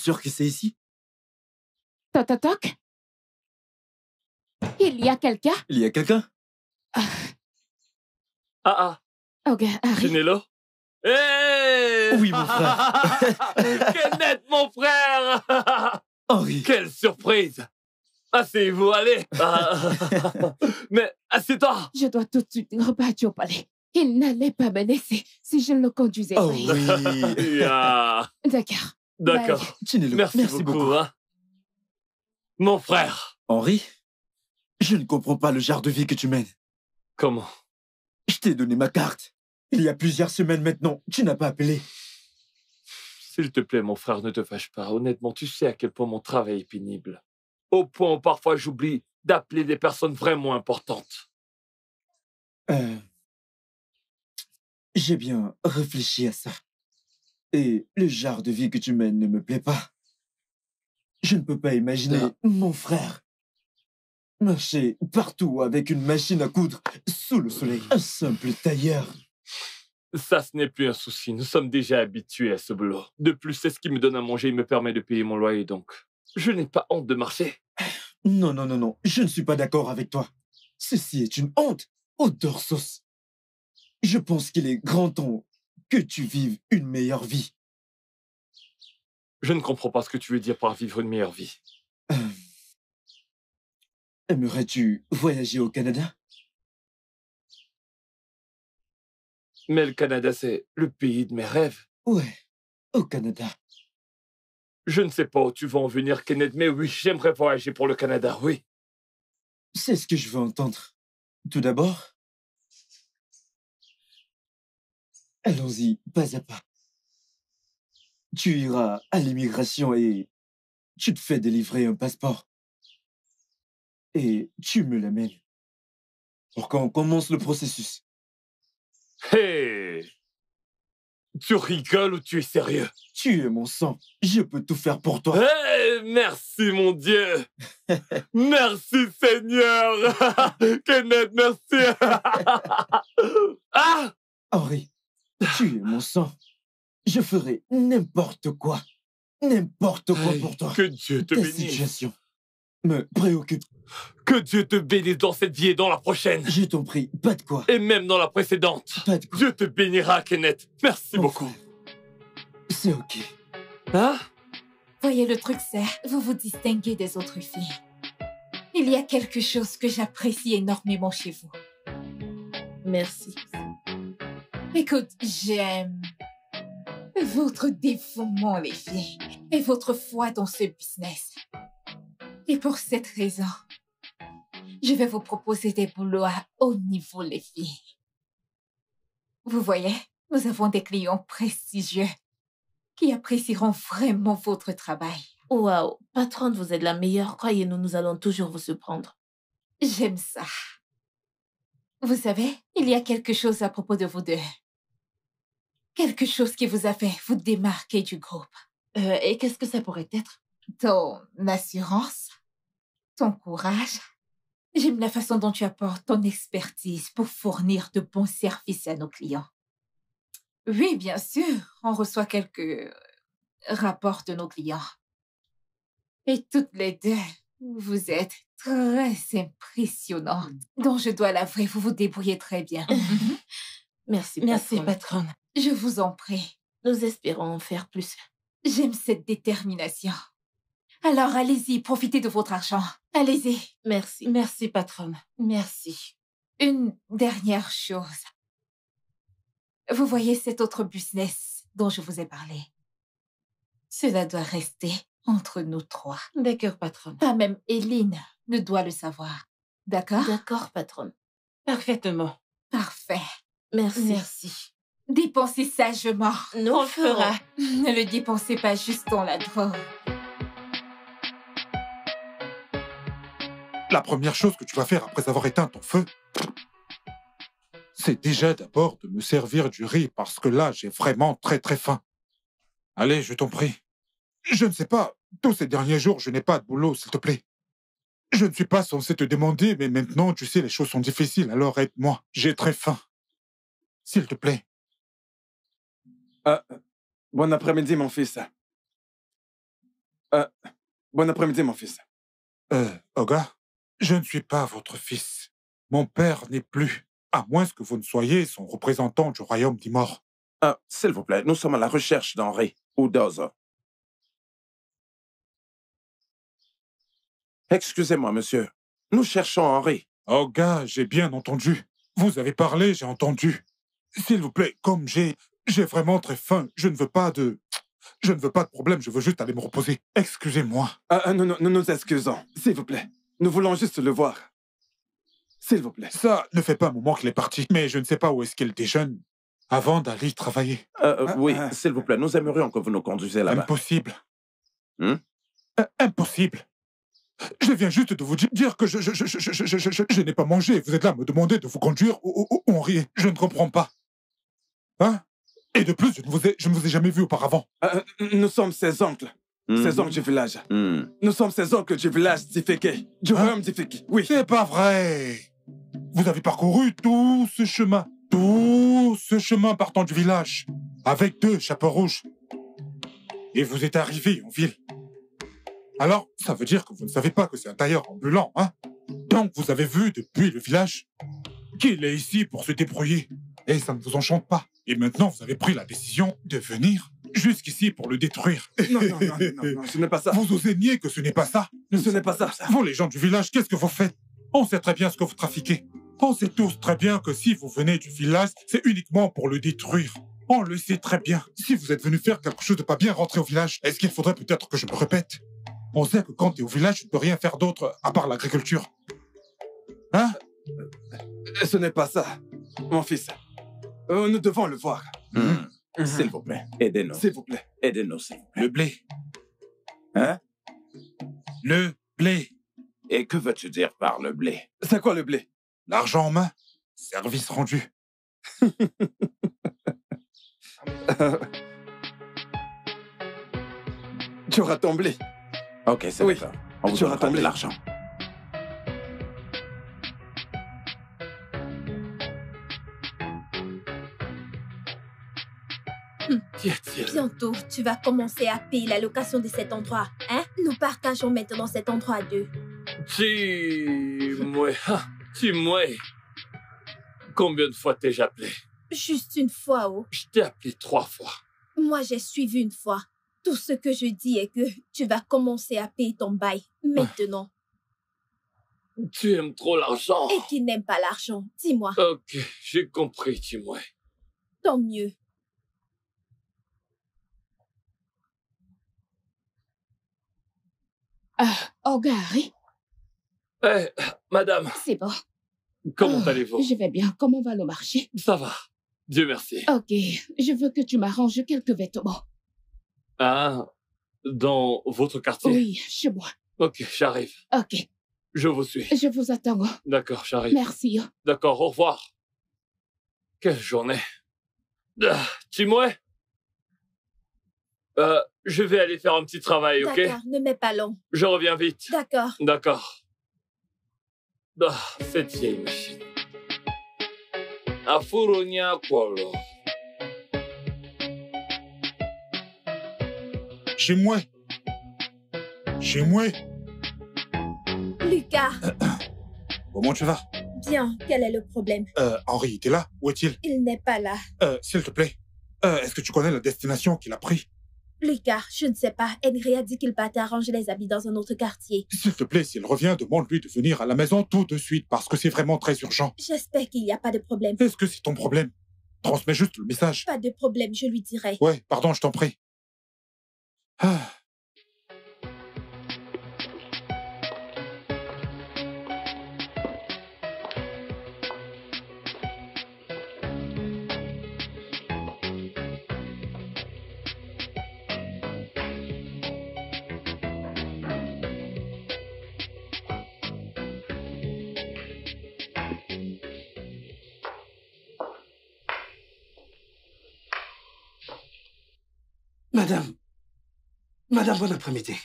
sûr que c'est ici
Toc, toc,
toc. Il y a quelqu'un
Il y a quelqu'un Ah
ah. ah. Ok, arrive. Oui, mon frère. Kenneth, mon frère Henri. Quelle surprise Asseyez-vous, ah, allez Mais assieds-toi Je dois tout de
suite repartir au palais. Il n'allait pas me laisser si je ne le conduisais. Oh oui
D'accord. D'accord. Bah, merci, beaucoup. Hein.
Mon frère. Henri, je ne comprends pas le genre de vie que tu mènes. Comment Je t'ai donné ma carte. Il y a plusieurs semaines maintenant, tu n'as pas appelé.
S'il te plaît, mon frère, ne te fâche pas. Honnêtement, tu sais à quel point mon travail est pénible. Au point où parfois j'oublie d'appeler des personnes vraiment importantes.
Euh, J'ai bien réfléchi à ça. Et le genre de vie que tu mènes ne me plaît pas. Je ne peux pas imaginer ah. mon frère marcher partout avec une machine à coudre sous le soleil. Un simple tailleur.
Ça, ce n'est plus un souci. Nous sommes déjà habitués à ce boulot. De plus, c'est ce qui me donne à manger et me permet de payer mon loyer, donc je n'ai pas honte de marcher.
Non, non, non, non. Je ne suis pas d'accord avec toi. Ceci est une honte. Oh, Je pense qu'il est grand temps que tu vives une meilleure vie.
Je ne comprends pas ce que tu veux dire par vivre une meilleure vie.
Euh,
aimerais-tu voyager au Canada
Mais le Canada, c'est le pays de mes rêves. Ouais, au Canada. Je ne sais pas où tu vas en venir, Kenneth, mais oui, j'aimerais voyager pour le Canada, oui.
C'est ce que je veux entendre. Tout d'abord, Allons-y, pas à pas. Tu iras à l'immigration et tu te fais délivrer un passeport. Et tu me l'amènes pour qu'on commence le processus. Hé Tu rigoles ou tu es sérieux Tu es mon sang, je peux tout faire pour toi. Hé
merci mon Dieu
Merci Seigneur Kenneth, merci Ah Henri, tu es mon sang. Je ferai n'importe quoi. N'importe quoi pour toi. Que Dieu te Ta bénisse. me préoccupe.
Que Dieu te bénisse dans cette vie et dans la prochaine. Je t'en prie, pas de quoi. Et même dans la précédente. Pas de quoi. Dieu te bénira, Kenneth. Merci beaucoup. C'est ok.
Hein Voyez, le truc, c'est, vous vous distinguez des autres filles. Il y a quelque chose que j'apprécie énormément chez vous. Merci. Écoute, j'aime votre dévouement, les filles, et votre foi dans ce business. Et pour cette raison, je vais vous proposer des boulots à haut niveau, les filles. Vous voyez, nous avons des clients prestigieux qui apprécieront vraiment votre travail. Waouh, patronne, vous êtes la meilleure. Croyez-nous, nous allons toujours vous surprendre. J'aime ça. Vous savez, il y a quelque chose à propos de vous deux. Quelque chose qui vous a fait vous démarquer du groupe. Euh, et qu'est-ce que ça pourrait être Ton assurance, ton courage. J'aime la façon dont tu apportes ton expertise pour fournir de bons services à nos clients. Oui, bien sûr, on reçoit quelques euh, rapports de nos clients. Et toutes les deux, vous êtes très impressionnantes. Mm. Donc, je dois l'avouer, vous vous débrouillez très bien. Merci, Merci, patronne. Je vous en prie. Nous espérons en faire plus. J'aime cette détermination. Alors allez-y, profitez de votre argent. Allez-y. Merci. Merci, patronne. Merci. Une dernière chose. Vous voyez cet autre business dont je vous ai parlé. Cela doit rester entre nous trois. D'accord, patronne. Pas même Hélène ne doit le savoir. D'accord D'accord, patronne. Parfaitement. Parfait. Merci. Merci. Dépensez sagement. Non On le fera. Ne le dépensez pas juste en la drogue.
La première chose que tu vas faire après avoir éteint ton feu, c'est déjà d'abord de me servir du riz parce que là, j'ai vraiment très très faim. Allez, je t'en prie. Je ne sais pas, tous ces derniers jours, je n'ai pas de boulot, s'il te plaît. Je ne suis pas censé te demander, mais maintenant, tu sais, les choses sont difficiles, alors aide-moi, j'ai très faim. S'il te plaît, euh, bon
après-midi, mon fils. Euh, bon après-midi, mon fils.
Euh, Oga, je ne suis pas votre fils. Mon père n'est plus, à moins que vous ne soyez son représentant du royaume des morts. S'il vous plaît, nous sommes à la recherche d'Henri ou d'Ozo. Excusez-moi, monsieur. Nous cherchons Henri. Oga, j'ai bien entendu. Vous avez parlé, j'ai entendu. S'il vous plaît, comme j'ai j'ai vraiment très faim. Je ne veux pas de. Je ne veux pas de problème, je veux juste aller me reposer. Excusez-moi. Ah, ah, non, non, nous nous excusons. S'il vous plaît. Nous voulons juste le voir. S'il vous plaît. Ça ne fait pas un moment qu'il est parti, mais je ne sais pas où est-ce qu'il déjeune avant d'aller travailler. Euh, euh, ah, oui, s'il vous plaît, nous
aimerions que vous nous conduisez là-bas. Impossible. Hmm?
Euh, impossible. Je viens juste de vous dire que je, n'ai pas mangé. Vous êtes là à me demander de vous conduire ou on rit. Je ne comprends pas. Hein et de plus, je ne vous ai, je vous ai jamais vu auparavant.
Euh, nous sommes ses oncles. ces hmm. Ses oncles du village. Hmm. Nous sommes ses oncles du village
d'Ifeke. Du royaume hein? oui. C'est pas vrai. Vous avez parcouru tout ce chemin. Tout ce chemin partant du village. Avec deux chapeaux rouges. Et vous êtes arrivé en ville. Alors, ça veut dire que vous ne savez pas que c'est un tailleur ambulant, hein Donc, vous avez vu depuis le village qu'il est ici pour se débrouiller et ça ne vous enchante pas. Et maintenant, vous avez pris la décision de venir jusqu'ici pour le détruire. Non, non, non, non, ce n'est pas ça. Vous osez nier que ce n'est pas ça Ce n'est pas ça, ça. Vous, les gens du village, qu'est-ce que vous faites On sait très bien ce que vous trafiquez. On sait tous très bien que si vous venez du village, c'est uniquement pour le détruire. On le sait très bien. Si vous êtes venu faire quelque chose de pas bien, rentrer au village. Est-ce qu'il faudrait peut-être que je me répète On sait que quand tu es au village, tu ne peux rien faire d'autre à part l'agriculture. Hein Ce n'est pas ça,
mon fils. Euh, nous devons le voir. Mm-hmm. S'il vous plaît. Aidez-nous. S'il vous plaît. Aidez-nous, Le blé. Hein Le blé.
Et que veux-tu dire par le blé C'est quoi le blé L'argent en main, service
rendu. tu auras ton blé. Ok, c'est oui. On vous tu auras ton blé.
l'argent.
Bientôt, tu vas commencer à payer la location de cet endroit, hein Nous partageons maintenant cet endroit à deux.
Tu... moi... Tu... moi... Combien de fois t'ai-je appelé
Juste une fois, oh. Je
t'ai appelé trois fois.
Moi, j'ai suivi une fois. Tout ce que je dis est que tu vas commencer à payer ton bail maintenant.
Ah. Tu aimes trop l'argent. Et
qui n'aime pas l'argent, dis-moi.
Ok, j'ai compris, dis-moi.
Tant mieux. Euh, oh, Gary.
Eh, madame. C'est bon. Comment ah, allez-vous
Je vais bien. Comment va le marché Ça va. Dieu merci. Ok, je veux que tu m'arranges quelques vêtements.
Ah, dans votre quartier Oui, chez moi. Ok, j'arrive. Ok. Je vous suis. Je vous attends. D'accord, j'arrive. Merci. D'accord, au revoir. Quelle journée. Ah, m'ouais. Euh, je vais aller faire un petit travail, ok D'accord,
ne mets pas long.
Je reviens vite. D'accord. D'accord. Ah, cette vieille machine.
Chez moi. Chez moi. Lucas. Comment tu vas
Bien, quel est le problème
euh, Henri, était là Où est-il
Il, n'est pas là.
Euh, S'il te plaît, euh, est-ce que tu connais la destination qu'il a pris
Lucas, je ne sais pas. a dit qu'il va arranger les habits dans un autre quartier.
S'il te plaît, s'il revient, demande-lui de venir à la maison tout de suite parce que c'est vraiment très urgent.
J'espère qu'il n'y a pas de problème.
Est-ce que c'est ton problème Transmets juste le message. Pas
de problème, je lui dirai. Ouais,
pardon, je t'en prie. Ah.
Madame, bon après-midi.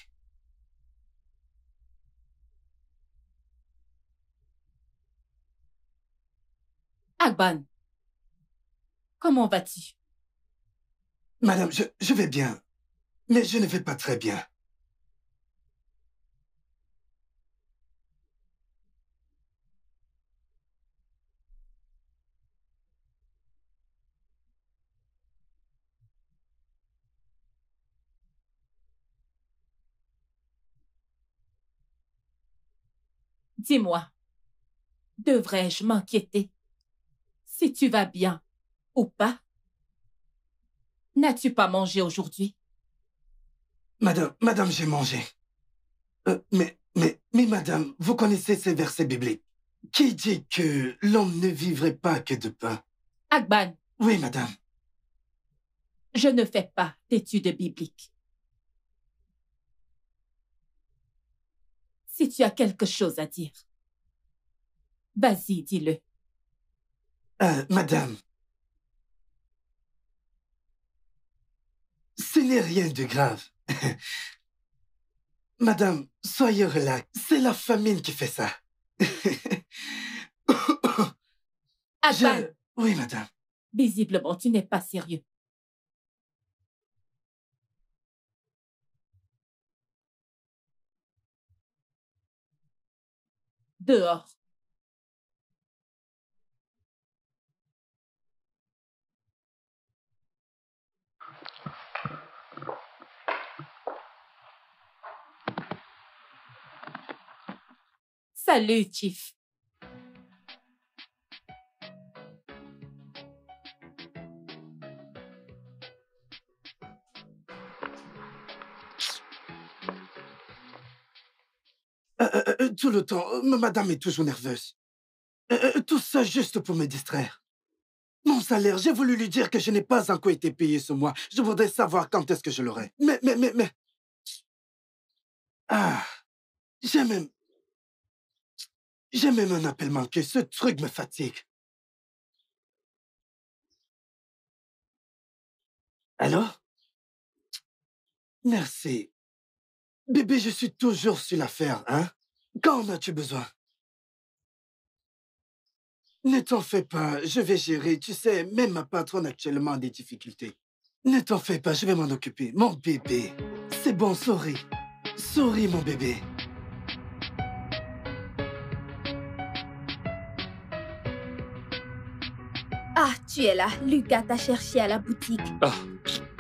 Agban, comment vas-tu
Madame, je, je vais bien, mais je ne vais pas très bien.
Dis-moi, devrais-je m'inquiéter si tu vas bien ou pas N'as-tu pas mangé aujourd'hui
Madame, madame, j'ai mangé. Euh, mais, mais, mais madame, vous connaissez ces versets bibliques. Qui dit que l'homme ne vivrait pas que de
pain Agban. Oui, madame. Je ne fais pas d'études bibliques. si tu as quelque chose à dire. Vas-y, dis-le.
Euh, madame, ce n'est rien de grave. madame, soyez relax. C'est la
famine qui fait ça. Ah, Je... Bah. Oui, madame. Visiblement, tu n'es pas sérieux.
dehors. Salut, Chief.
Euh, euh, euh, tout le temps, madame est toujours nerveuse. tout ça juste pour me distraire. Mon salaire, j'ai voulu lui dire que je n'ai pas encore été payé ce mois. Je voudrais savoir quand est-ce que je l'aurai. Mais, mais, mais, mais... Ah, j'ai même...
J'ai même un appel manqué. Ce truc me fatigue. Allô. Merci. Bébé, je suis toujours sur l'affaire, hein
Quand as-tu besoin Ne t'en fais pas, je vais gérer. Tu sais, même ma patronne actuellement a des difficultés. Ne t'en fais pas, je vais m'en occuper. Mon bébé. C'est bon, souris. Souris, mon bébé.
Ah, tu es là. Lucas t'a cherché à la boutique.
Ah,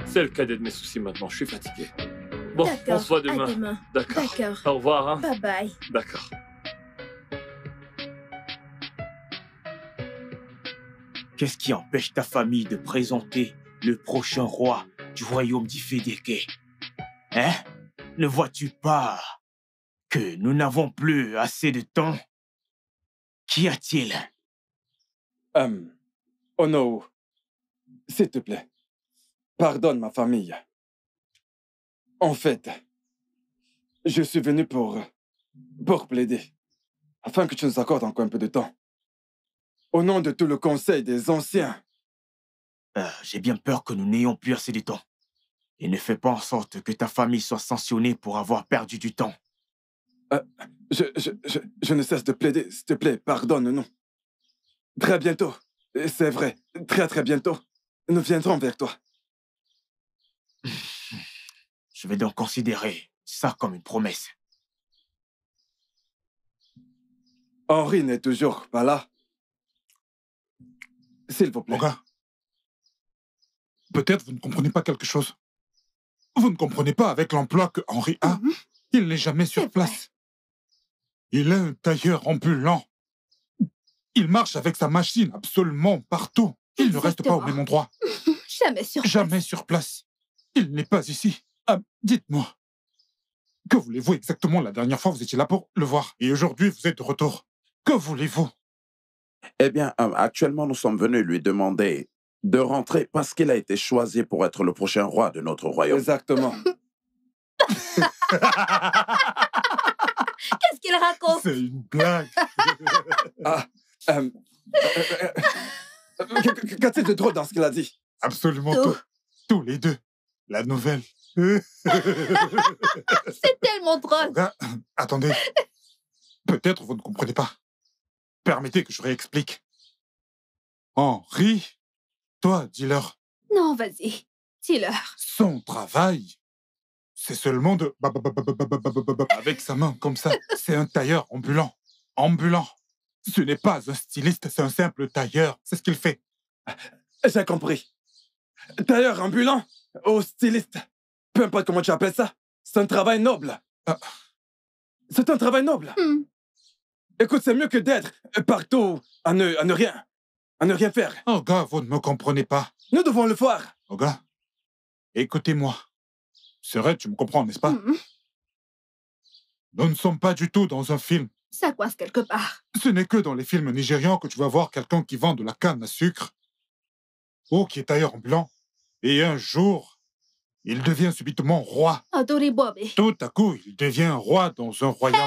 c'est le cadet de mes soucis maintenant. Je suis fatigué. Bon, on demain. D'accord. Au revoir. Hein. Bye bye. D'accord.
Qu'est-ce qui empêche ta famille de présenter le prochain roi du royaume d'Ifedeké, Hein Ne vois-tu pas que nous n'avons
plus assez de temps Qu'y a-t-il Hum. Euh, oh no. S'il te plaît, pardonne ma famille. En fait, je suis venu pour, pour plaider, afin que tu nous accordes encore un peu de temps. Au nom de tout le conseil des anciens. Euh, j'ai bien peur que nous n'ayons plus assez de temps. Et ne fais pas en sorte que ta famille soit sanctionnée pour avoir perdu du temps. Euh, je, je, je, ne cesse de plaider, s'il te plaît, pardonne-nous. Très bientôt, c'est vrai, très très bientôt, nous viendrons vers toi. Je vais donc considérer ça comme une promesse. Henri n'est toujours pas là.
S'il vous plaît. Oga, peut-être vous ne comprenez pas quelque chose. Vous ne comprenez pas avec l'emploi que Henri a. Mhm. Il n'est jamais sur place. Il est un tailleur ambulant. Il marche avec sa machine absolument partout. Il ne reste pas au même endroit. Jamais sur place. Jamais sur place. Il n'est pas ici dites-moi, que voulez-vous exactement La dernière fois, vous étiez là pour le voir. Et aujourd'hui, vous êtes de retour. Que voulez-vous Eh bien, actuellement, nous sommes
venus lui demander de rentrer parce qu'il a été choisi pour être le prochain roi de notre royaume.
Exactement. Qu'est-ce
qu'il raconte C'est
une blague. ah,
de drôle dans ce qu'il a dit Absolument tout. Tous les deux. La nouvelle c'est
tellement drôle.
attendez. Peut-être vous ne comprenez pas. Permettez que je réexplique. Henri, toi, dis-leur.
Non, vas-y, dis-leur.
Son travail, c'est seulement de... Avec sa main, comme ça. C'est un tailleur ambulant. Ambulant. Ce n'est pas un styliste, c'est un simple tailleur. C'est ce qu'il fait. J'ai compris. Tailleur ambulant au styliste.
Peu importe comment tu appelles ça, c'est un travail noble. Euh, c'est un travail noble.
Hmm. Écoute, c'est mieux que d'être euh, partout à ne, rien. À ne rien faire. Oh gars, vous ne me comprenez pas. Nous devons le voir. Oh gars, écoutez-moi. C'est vrai, tu me comprends, n'est-ce pas hmm. Nous ne sommes pas du tout dans un film.
Ça coince quelque part.
Ce n'est que dans les films nigérians que tu vas voir quelqu'un qui vend de la canne à sucre ou qui est tailleur en blanc. Et un jour, il devient subitement roi. Tout à coup, il devient roi dans un royaume.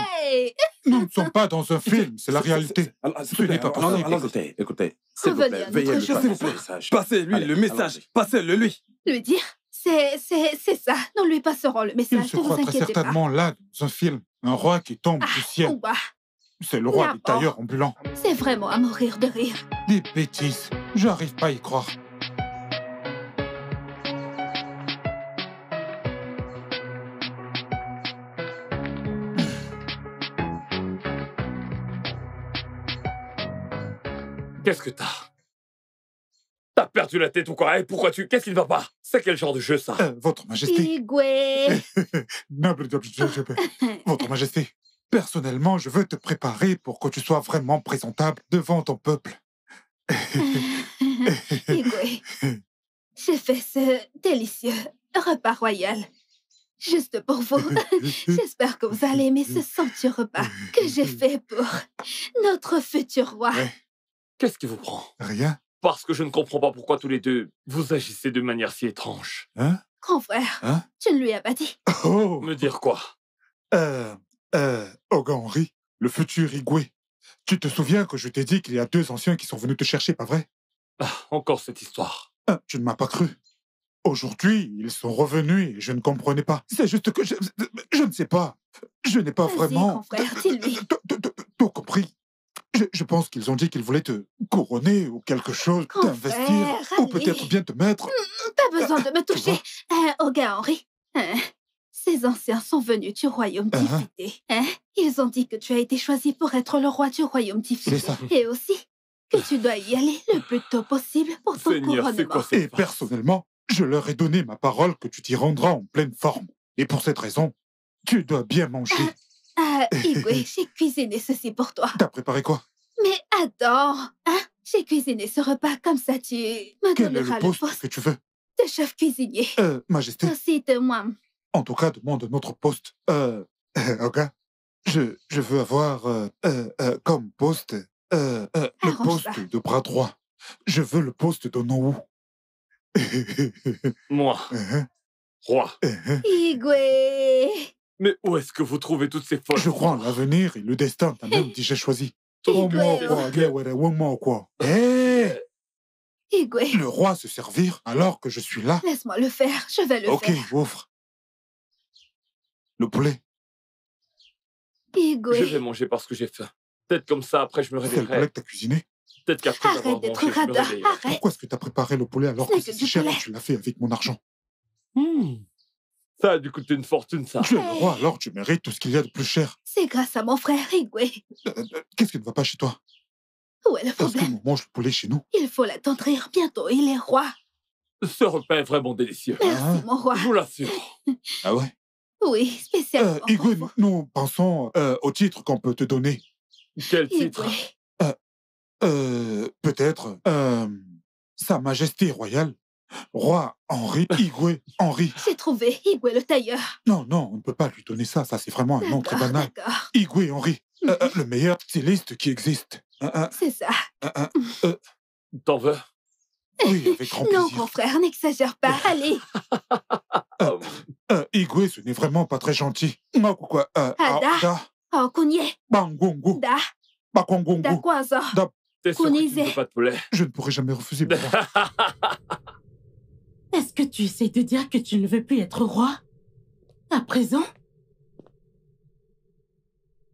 Nous ne sommes pas dans un film, c'est la réalité. Ce n'est pas possible. écoutez,
s'il vous plaît,
le Passez-lui le
message, passez-le lui.
Le dire C'est ça, nous lui passerons le message, il se ne très certainement
là, dans un film, un roi qui tombe du ah, ciel. C'est le roi des tailleurs ambulants.
C'est vraiment à mourir de rire.
Des bêtises, j'arrive pas à y croire.
Qu'est-ce que t'as T'as perdu la tête ou quoi Et eh, pourquoi tu... Qu'est-ce qui ne va pas C'est quel genre de jeu, ça
euh, Votre Majesté...
Igwe
Noble Votre Majesté, personnellement, je veux te préparer pour que tu sois vraiment présentable devant ton peuple. Igwe,
j'ai fait ce délicieux repas royal. Juste pour vous. J'espère que vous allez aimer ce sentier repas que j'ai fait pour notre futur roi.
Qu'est-ce qui vous prend Rien.
Parce que je ne comprends pas pourquoi tous les deux vous agissez de manière si étrange.
Hein Grand frère, hein
tu ne lui as pas dit.
Oh Me dire quoi Euh. Euh. Henry, le futur Igwe. Tu te souviens que je t'ai dit qu'il y a deux anciens qui sont venus te chercher, pas vrai ah, Encore cette histoire. Euh, tu ne m'as pas cru. Aujourd'hui, ils sont revenus et je ne comprenais pas. C'est juste que je, je ne sais pas. Je n'ai pas vraiment. Grand frère, dis-lui. Tout compris. Je, pense qu'ils ont dit qu'ils voulaient te couronner ou quelque chose, t'investir, ou peut-être bien te mettre. Hum, hum,
pas euh, besoin de me toucher. Euh, euh, ces anciens sont venus du royaume uh Ils ont dit que tu as été choisi pour être le roi du royaume d'Ifité. Et aussi que tu dois y aller le plus tôt
possible pour ton couronnement. Et personnellement, je leur ai donné ma parole que tu t'y rendras en pleine forme. Et pour cette raison, tu dois bien manger. Ah,
ah, euh, Igwe, j'ai cuisiné ceci pour toi. T'as préparé quoi Mais attends, hein J'ai cuisiné ce repas comme ça, tu me donneras le, poste le que tu veux De chef cuisinier. Euh, Majesté. Aussi de moi.
En tout cas, demande notre poste. Euh, euh, ok. Je, je veux avoir euh, euh comme poste euh, le poste de bras droit. Je veux le poste de de moi. Uh-huh. Roi. Uh-huh.
Igwe.
Mais où est-ce que vous trouvez toutes ces folles Je crois en l'avenir et le destin t'as même dit j'ai choisi. quoi, quoi. Eh le roi se servir alors que je suis là.
Laisse-moi le faire, je vais le faire.
Ok, ouvre. Le poulet. Je vais manger
parce que j'ai faim. Peut-être comme ça, après, je me réveillerai. C'est le poulet que t'as cuisiné Peut-être qu'après Arrête d'être
Pourquoi est-ce que t'as préparé le poulet alors que c'est si cher que tu l'as fait avec mon argent hmm. Ça a dû coûter une fortune, ça. Tu es le roi, alors tu mérites tout ce qu'il y a de plus cher.
C'est grâce à mon frère Igwe. Euh,
euh, qu'est-ce qui ne va pas chez toi Où est le problème Est-ce mange le poulet chez nous
Il faut l'attendre, bientôt, il est roi.
Ce repas est vraiment délicieux. Merci, ah mon roi. Je vous l'assure. ah ouais
Oui, spécialement. Euh, Igwe, nous,
pensons au titre qu'on peut te donner. Quel titre Euh, Peut-être Sa Majesté Royale. Roi Henri Igwe Henri.
J'ai trouvé Igwe le tailleur.
Non, non, on ne peut pas lui donner ça. Ça, c'est vraiment un nom très banal. Igwe Henri. Euh, euh, le meilleur styliste qui existe. Hein, hein. c'est ça. Hein, euh. T'en veux Oui, avec grand plaisir. Non,
mon frère, n'exagère pas. Allez.
Igwe, ce n'est vraiment pas très gentil. Pourquoi Ada. Ah, ah, oh, Bangongo. Da. Bakongongo.
Da
poulet Je ne pourrai jamais refuser.
Est-ce que tu essayes de dire que tu ne veux plus être roi À présent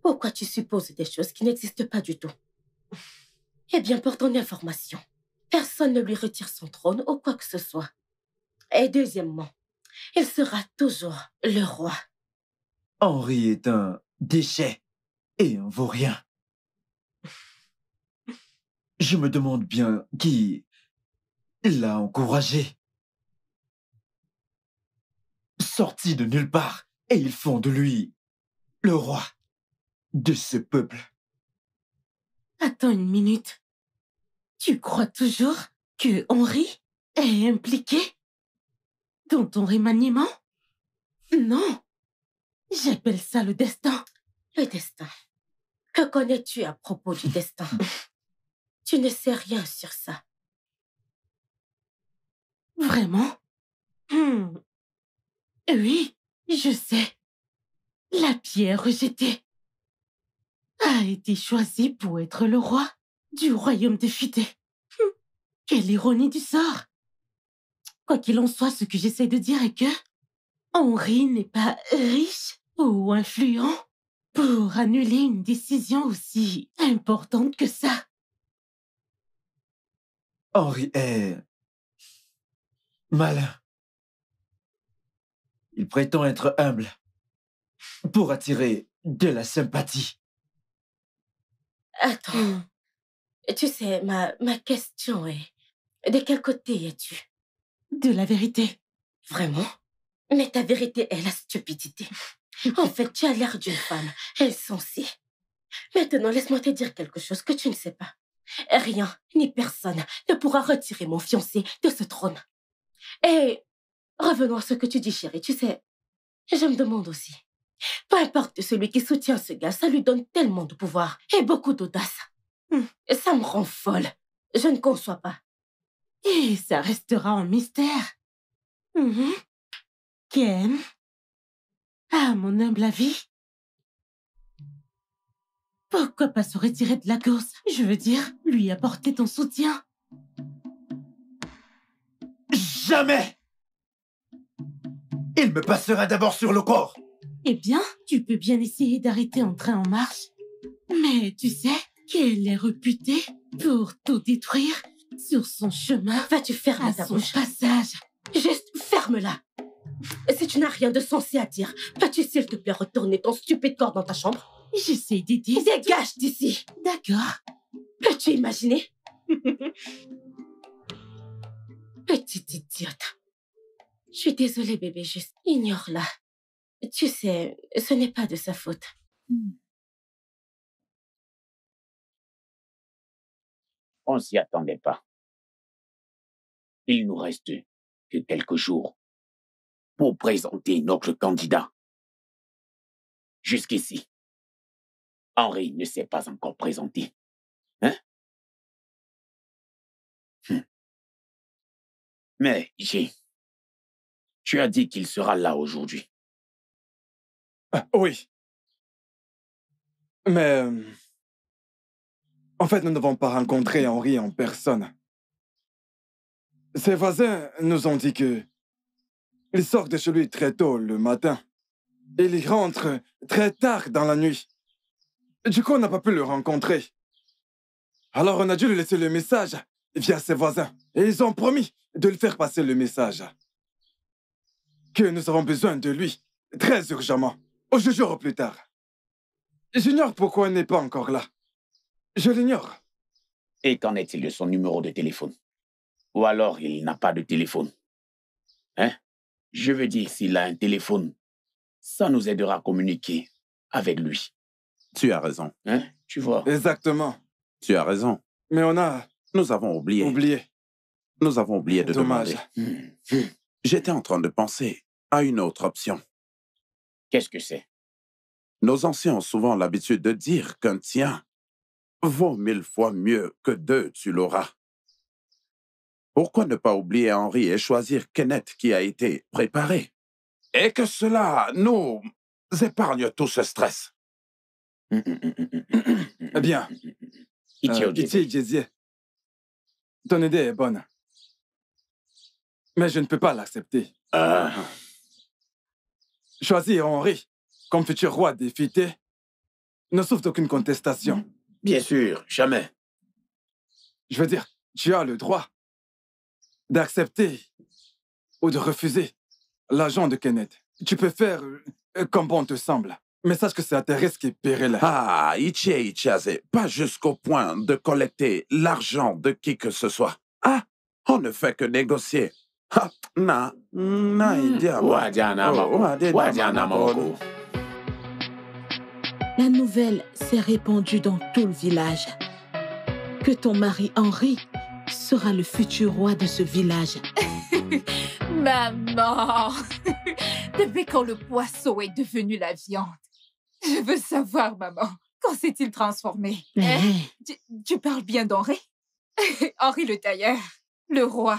Pourquoi tu supposes des choses qui n'existent pas du tout Eh bien, pour ton information, personne ne lui retire son trône ou quoi que ce soit. Et deuxièmement, il sera toujours le roi.
Henri est un déchet et un vaurien. Je me demande bien qui l'a encouragé sorti de nulle part et ils font de lui le roi de ce peuple.
Attends une minute. Tu crois toujours que Henri est impliqué dans ton remaniement Non. J'appelle ça le destin. Le destin. Que connais-tu à propos du destin Tu ne sais rien sur ça. Vraiment hmm. Oui, je sais. La pierre rejetée a été choisie pour être le roi du royaume des futés. Hum, quelle ironie du sort Quoi qu'il en soit, ce que j'essaie de dire est que Henri n'est pas riche ou influent pour annuler une décision aussi importante que ça.
Henri est malin. Il prétend être humble pour attirer de la sympathie.
Attends. Hmm. Tu sais, ma, ma question est, de quel côté es-tu De la vérité. Vraiment Mais ta vérité est la stupidité. En fait, tu as l'air d'une femme insensée. Maintenant, laisse-moi te dire quelque chose que tu ne sais pas. Rien ni personne ne pourra retirer mon fiancé de ce trône. Et Revenons à ce que tu dis, chérie. Tu sais, je me demande aussi. Peu importe celui qui soutient ce gars, ça lui donne tellement de pouvoir et beaucoup d'audace. Hmm. ça me rend folle. Je ne conçois pas. Et ça restera un mystère. Mhm. Ken, à ah, mon humble avis, pourquoi pas se retirer de la course Je veux dire, lui apporter ton soutien. Jamais il me
passera d'abord sur le corps.
Eh bien, tu peux bien essayer d'arrêter en train en marche. Mais tu sais qu'elle est réputée pour tout détruire sur son chemin. Vas-tu fermer ta bouche. passage. Juste ferme-la. Si tu n'as rien de sensé à dire, vas-tu s'il te plaît retourner ton stupide corps dans ta chambre J'essaie d'aider. Dégage d'ici. D'accord. Peux-tu imaginer Petite idiote. Je suis désolée, bébé, juste ignore-la. Tu sais, ce n'est pas de sa faute.
Hmm.
On s'y attendait pas. Il nous reste que quelques jours pour présenter notre candidat. Jusqu'ici, Henri ne s'est pas encore présenté. Hein? Hmm. Mais j'ai tu as dit qu'il sera là aujourd'hui. Ah, oui. Mais...
Euh, en fait, nous n'avons pas rencontré Henri en personne. Ses voisins nous ont dit que... Il sort de chez lui très tôt le matin. Il rentre très tard dans la nuit. Du coup, on n'a pas pu le rencontrer. Alors, on a dû lui laisser le message via ses voisins. Et ils ont promis de lui faire passer le message que nous avons besoin de lui, très urgemment, aujourd'hui oh, ou plus tard. J'ignore pourquoi il n'est
pas encore là. Je l'ignore. Et qu'en est-il de son numéro de téléphone Ou alors il n'a pas de téléphone Hein Je veux dire, s'il a un téléphone, ça nous aidera à communiquer avec lui. Tu as raison.
Hein Tu vois Exactement. Tu as raison. Mais on a... Nous avons oublié. Oublié. Nous avons oublié de Dommage. demander. Hum, hum. J'étais en train de penser une autre option. Qu'est-ce que c'est Nos anciens ont souvent l'habitude de dire qu'un tien vaut mille fois mieux que deux, tu l'auras. Pourquoi ne pas oublier Henri et choisir Kenneth qui a été préparé Et que cela nous épargne tout ce stress.
Eh Bien. Euh, Jésus, ton idée est bonne. Mais je ne peux pas l'accepter. Ah. Choisir Henri comme futur roi des ne souffre d'aucune contestation. Bien sûr, jamais. Je veux dire, tu as le droit d'accepter ou de refuser l'agent de Kenneth. Tu peux faire euh, comme bon te semble. Mais sache que c'est à tes risques et périls. Ah,
Ichie Ichiase, pas jusqu'au point de collecter l'argent de qui que ce soit. Ah, on ne fait que négocier. La
nouvelle s'est répandue dans tout le village. Que ton mari Henri sera le futur roi de ce village. Maman Depuis quand le poisson est devenu la viande Je veux savoir, maman, quand s'est-il transformé eh.
hein?
tu parles bien d'Henri Henri le tailleur, le roi.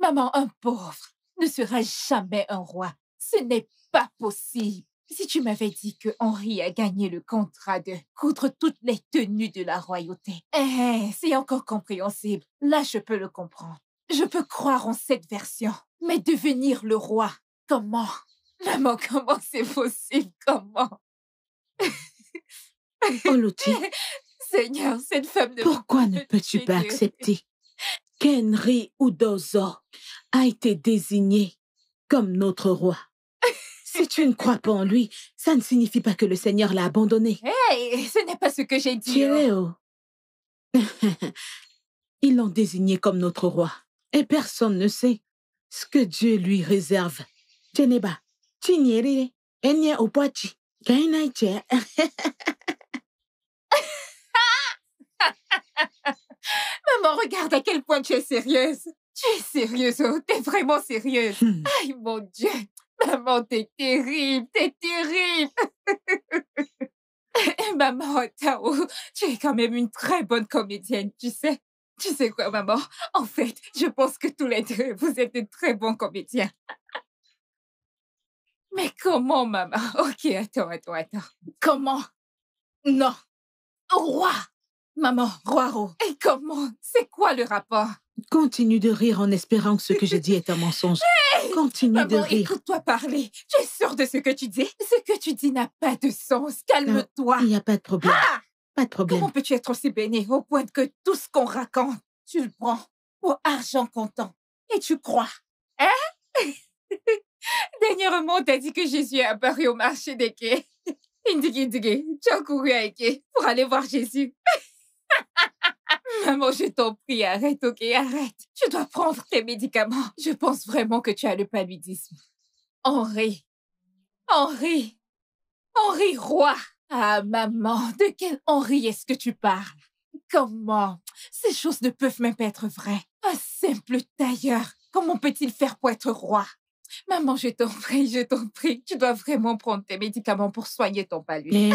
Maman, un pauvre ne sera jamais un roi. Ce n'est pas possible. Si tu m'avais dit que Henri a gagné le contrat de coudre toutes les tenues de la royauté, eh, eh c'est encore compréhensible. Là, je peux le comprendre. Je peux croire en cette version. Mais devenir le roi, comment Maman, comment c'est possible Comment Oh, Seigneur, cette femme de Pourquoi ne peux-tu pas accepter Kenry Udozo a été désigné comme notre roi. Si tu ne crois pas en lui, ça ne signifie pas que le Seigneur l'a abandonné. Hey, ce n'est pas ce que j'ai dit. Chireo. Oh. Ils l'ont désigné comme notre roi. Et personne ne sait ce que Dieu lui réserve. Geneba, Enye Opoachi, Maman, regarde à quel point tu es sérieuse. Tu es sérieuse, oh, t'es vraiment sérieuse. Hmm. Aïe, mon Dieu. Maman, t'es terrible, t'es terrible. maman, Tao, tu es quand même une très bonne comédienne, tu sais. Tu sais quoi, maman En fait, je pense que tous les deux, vous êtes de très bons comédiens. Mais comment, maman Ok, attends, attends, attends. Comment Non. Roi Maman, Roiro, et comment C'est quoi le rapport Continue de rire en espérant que ce que je dis est un mensonge. Continue de rire. Écoute-toi parler. Tu es sûre de ce que tu dis Ce que tu dis n'a pas de sens. Calme-toi. Il n'y a pas de problème. Ah! pas de problème. Comment peux-tu être aussi béni au point que tout ce qu'on raconte, tu le prends pour argent comptant et tu crois Hein Dernièrement, on t'a dit que Jésus est apparu au marché des quais. Indigui, tu as couru à Eke pour aller voir Jésus. Maman, ah, je t'en prie, arrête, ok, arrête. Tu dois prendre tes médicaments. Je pense vraiment que tu as le paludisme. Henri. Henri. Henri Roi. Ah, maman, de quel Henri est-ce que tu parles Comment Ces choses ne peuvent même pas être vraies. Un simple tailleur, comment peut-il faire pour être roi Maman, je t'en prie, je t'en prie, tu dois vraiment prendre tes médicaments pour soigner ton palud. Mais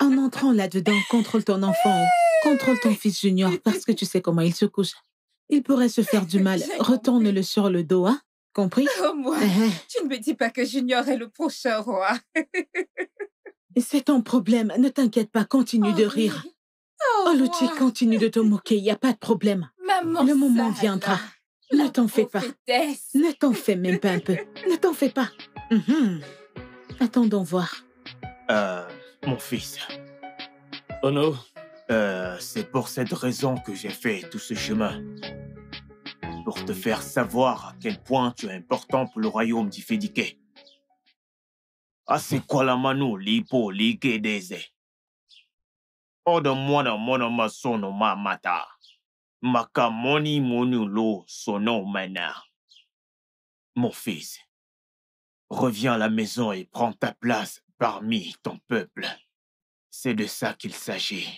en entrant là-dedans, contrôle ton enfant, contrôle ton fils junior parce que tu sais comment il se couche. Il pourrait se faire du mal. Retourne-le sur le dos, hein Compris Oh, moi, eh, eh. tu ne me dis pas que Junior est le prochain roi. C'est ton problème. Ne t'inquiète pas, continue de oh, rire. Oh, oh Luchi, continue de te moquer, il n'y a pas de problème. Maman, le moment viendra. Ne t'en fais pas. Ne t'en fais même pas un peu. Ne t'en fais pas. Mhm. Attendons voir.
Euh, mon fils. Oh euh, c'est pour cette raison que j'ai fait tout ce chemin. Pour te faire savoir à quel point tu es important pour le royaume ah, la manu, lipo likideze. Odo mwana mwana masono mamata. Makamoni Monulo Sono Mana. Mon fils, reviens à la maison et prends ta place parmi ton peuple. C'est de ça qu'il s'agit.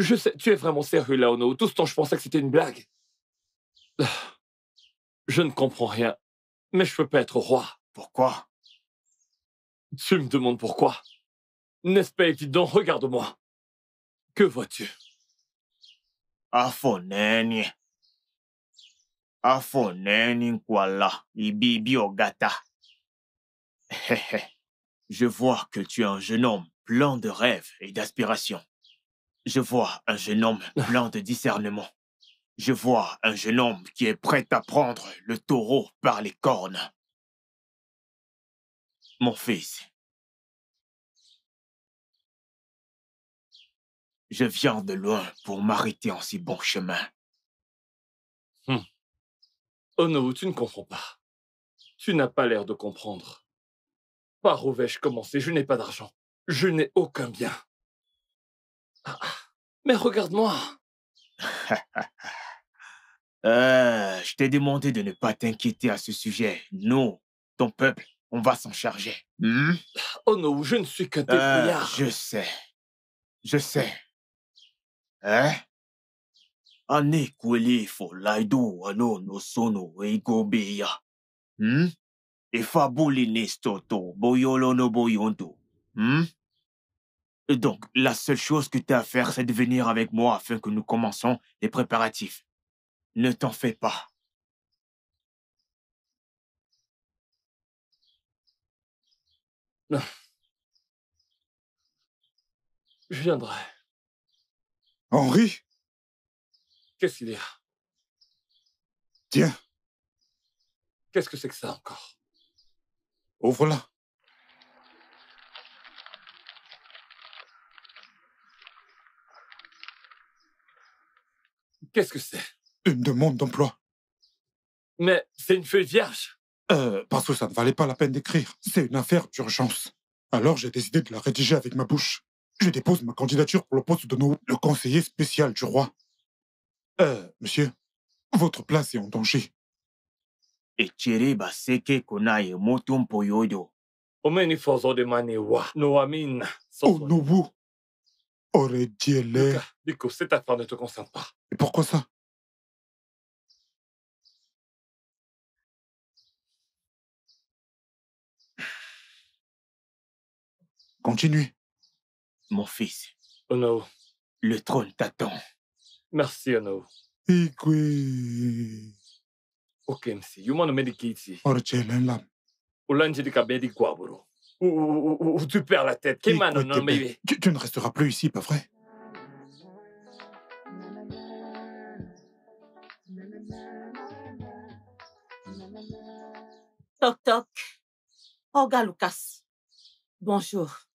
Je sais, tu es vraiment sérieux, Laono. Tout ce temps, je pensais que c'était une blague. Je ne comprends rien, mais je peux pas être roi. Pourquoi Tu me demandes pourquoi N'est-ce pas évident Regarde-moi. Que vois-tu
quoi ibibi ogata. Je vois que tu es un jeune homme plein de rêves et d'aspirations. Je vois un jeune homme plein de discernement. Je vois un jeune homme qui est prêt à prendre le taureau par les cornes. Mon
fils, Je viens de loin pour m'arrêter en si bon chemin.
Hum.
Oh non, tu ne comprends pas. Tu n'as pas l'air de comprendre. Par où vais-je commencer Je n'ai pas d'argent. Je n'ai aucun bien.
Ah, ah. mais regarde-moi.
Euh, je t'ai
demandé de ne pas t'inquiéter à ce sujet. Nous, ton peuple, on va s'en charger. Hmm oh non, je ne suis qu'un débrouillard. Euh, je sais. Je sais. Eh? Ane kwele fo no anon osono igobeya. Hmm? Efa boli boyolo no boyonto. Hmm? Donc, la seule chose que tu as à faire, c'est de venir avec moi afin que nous commençons les préparatifs. Ne t'en fais pas.
Non. Je viendrai. Henri Qu'est-ce qu'il y a Tiens. Qu'est-ce que c'est que ça encore Ouvre-la.
Qu'est-ce que c'est Une demande d'emploi. Mais c'est une feuille vierge. Euh, parce que ça ne valait pas la peine d'écrire. C'est une affaire d'urgence. Alors j'ai décidé de la rédiger avec ma bouche. Je dépose ma candidature pour le poste de le conseiller spécial du roi. Euh, monsieur, votre place est en danger.
Oh,
nouveau. Aurait
Biko, cette affaire ne te concerne pas. Et pourquoi ça Continue mon fils. Ono. Le trône t'attend. Merci, Ono.
Ikwe.
Okemsi, yumano nommé
de lam.
Ulanjidi kabedi un Ou tu perds la tête. Kemano non bébé.
Tu, tu ne resteras plus ici, pas vrai
Toc toc. Oga, Lucas. Bonjour.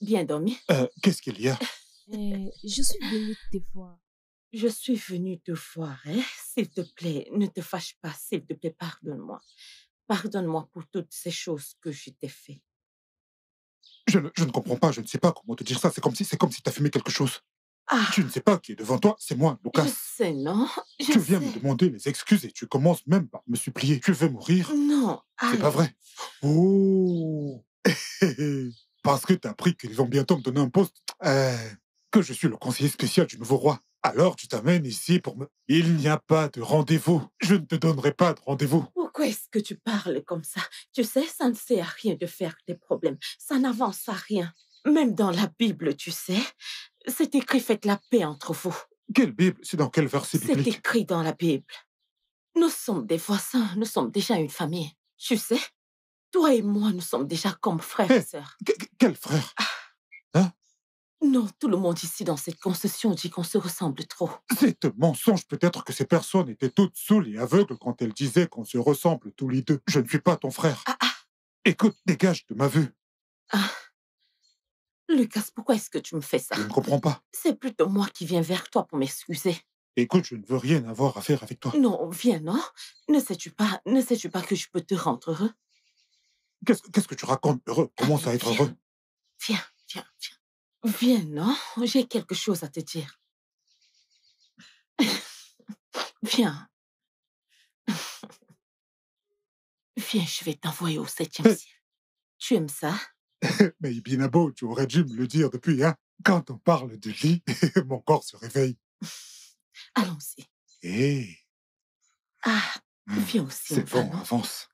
Bien dormi.
Euh, qu'est-ce qu'il y a
Je suis venue te voir. Je suis venue te voir, hein. s'il te plaît. Ne te fâche pas, s'il te plaît, pardonne-moi. Pardonne-moi pour toutes ces choses que je t'ai faites.
Je ne, je ne, comprends pas, je ne sais pas comment te dire ça. C'est comme si c'est comme si tu as fumé quelque chose. Ah! Tu ne sais pas qui est devant toi, c'est moi, Lucas. Je sais, non je Tu viens me demander mes excuses et tu commences même par me supplier. Tu veux mourir Non. C'est pas vrai. Oh parce que tu as appris qu'ils vont bientôt me donner un poste, euh, que je suis le conseiller spécial du nouveau roi. Alors tu t'amènes ici pour me... Il n'y a pas de rendez-vous. Je ne te donnerai pas de rendez-vous.
Pourquoi est-ce que tu parles comme ça Tu sais, ça ne sert à rien de faire des problèmes. Ça n'avance à rien. Même dans la Bible, tu sais, c'est écrit faites la paix entre vous.
Quelle Bible C'est dans quel verset biblique
C'est écrit dans la Bible. Nous sommes des voisins, nous sommes déjà une famille. Tu sais, toi et moi, nous sommes déjà comme frères et eh, sœurs. Quel frère ah. hein Non, tout le monde ici dans cette concession dit qu'on se ressemble trop.
C'est un mensonge. Peut-être que ces personnes étaient toutes saoules et aveugles quand elles disaient qu'on se ressemble tous les deux. Je ne suis pas ton frère. Ah, ah. Écoute, dégage de ma vue.
Lucas, pourquoi est-ce que tu me fais ça Je ne comprends pas. C'est plutôt moi qui viens vers toi pour m'excuser. Écoute, je ne veux rien avoir à faire avec toi. Non, viens, non Ne sais-tu pas, ne sais-tu pas que je peux te rendre heureux
Qu'est-ce, que tu racontes heureux Commence à être heureux
Viens, viens, viens. Viens, non J'ai quelque chose à te dire. viens. Viens, je vais t'envoyer au septième ciel. Tu aimes
ça Mais Ibinabo, tu aurais dû me le dire depuis, hein Quand on parle de lit, mon corps se réveille. Allons-y. Hé eh.
Ah, viens
aussi. C'est bon, avance.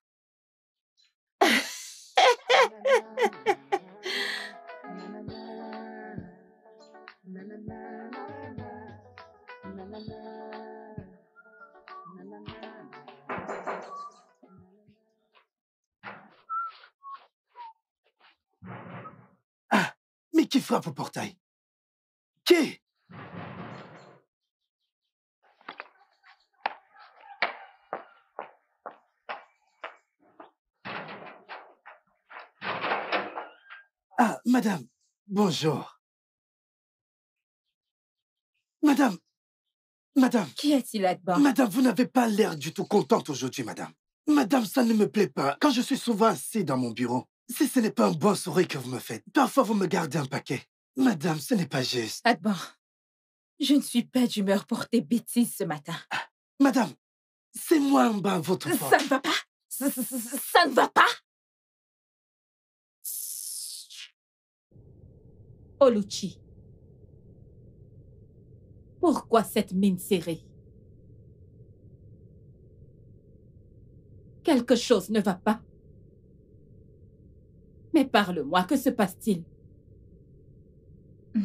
Ah Mais qui frappe au portail Qui Ah, madame, bonjour.
Madame, Madame Qui
est il là-dedans
Madame, vous n'avez pas l'air du tout contente aujourd'hui, madame. Madame, ça ne me plaît pas. Quand je suis souvent assis dans mon bureau, si ce n'est pas un bon sourire que vous me faites, parfois vous me gardez un paquet. Madame, ce n'est pas juste.
Adban, je ne suis pas d'humeur pour tes bêtises ce matin. Ah, madame, c'est
moi en bas votre Ça ne va pas. Ça, ne va pas.
Oluchi, oh, pourquoi cette mine serrée Quelque chose ne va pas. Mais parle-moi, que se passe-t-il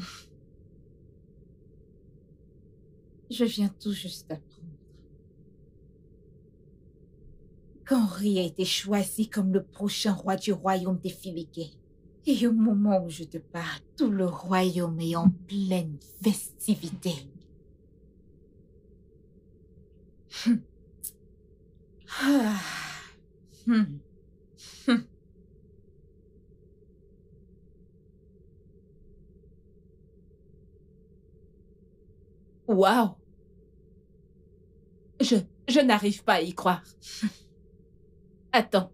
Je viens tout juste d'apprendre qu'Henri a été choisi comme le prochain roi du royaume des Philippines. Et au moment où je te parle, tout le royaume est en pleine festivité. Hmm. Hmm. Waouh Je, je n'arrive pas à y croire. Attends.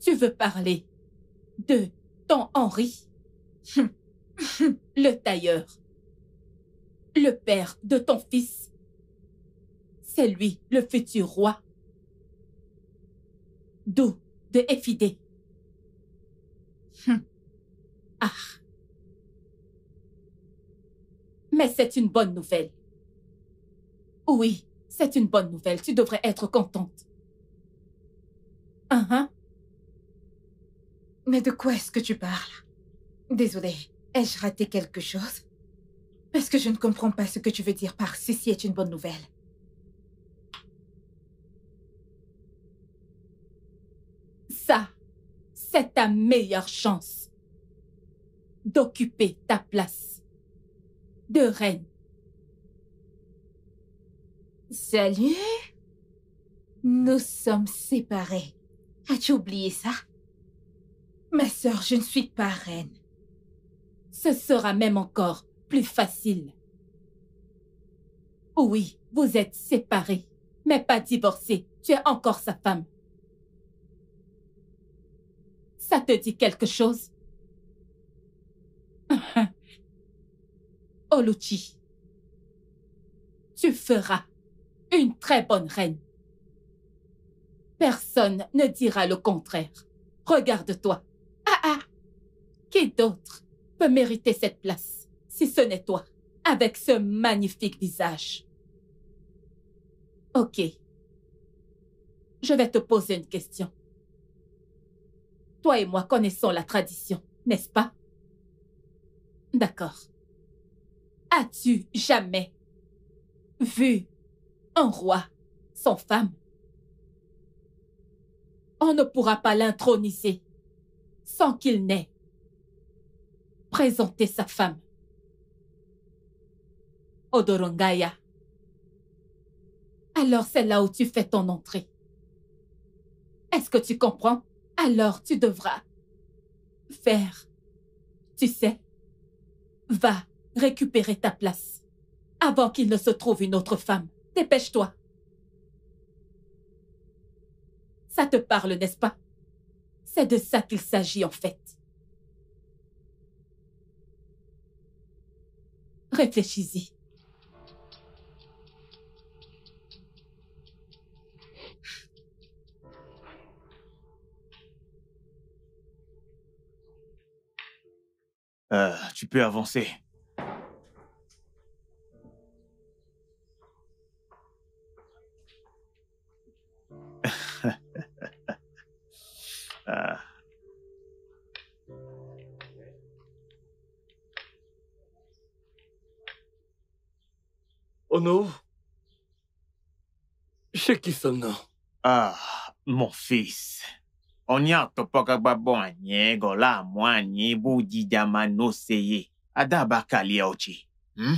Tu veux parler de ton Henri hmm. Le tailleur. Le père de ton fils c'est lui, le futur roi. D'où de Effidé. Hum. Ah. Mais c'est une bonne nouvelle. Oui, c'est une bonne nouvelle. Tu devrais être contente. Uh -huh. Mais de quoi est-ce que tu parles Désolée, ai-je raté quelque chose Parce que je ne comprends pas ce que tu veux dire par ceci est une bonne nouvelle. c'est ta meilleure chance d'occuper ta place de reine. Salut Nous sommes séparés. As-tu oublié ça Ma sœur, je ne suis pas reine. Ce sera même encore plus facile. Oui, vous êtes séparés, mais pas divorcés. Tu es encore sa femme ça te dit quelque chose Oluchi, oh, tu feras une très bonne reine. Personne ne dira le contraire. Regarde-toi. Ah ah Qui d'autre peut mériter cette place si ce n'est toi, avec ce magnifique visage Ok. Je vais te poser une question. Toi et moi connaissons la tradition, n'est-ce pas D'accord. As-tu jamais vu un roi sans femme On ne pourra pas l'introniser sans qu'il n'ait présenté sa femme. Odorongaya. Alors c'est là où tu fais ton entrée. Est-ce que tu comprends alors tu devras faire. Tu sais, va récupérer ta place avant qu'il ne se trouve une autre femme. Dépêche-toi. Ça te parle, n'est-ce pas C'est de ça qu'il s'agit en fait. Réfléchis-y.
Euh, tu peux avancer.
ah.
qui, son nom
Ah, mon fils n'ayez hmm?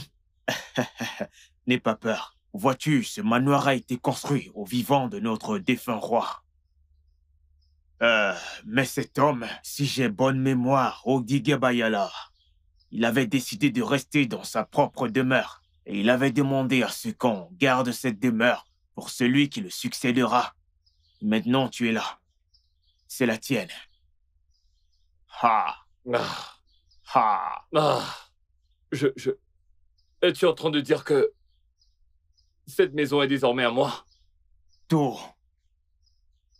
pas peur. Vois-tu, ce manoir a été construit au vivant de notre défunt roi. Euh, mais cet homme, si j'ai bonne mémoire, Ogigebayala, il avait décidé de rester dans sa propre demeure, et il avait demandé à ce qu'on garde cette demeure pour celui qui le succédera. Maintenant tu es là c'est la tienne.
Ha. Ah. Ha. Ah. Je, je... Es-tu en train de dire que... Cette maison est désormais à moi Tout.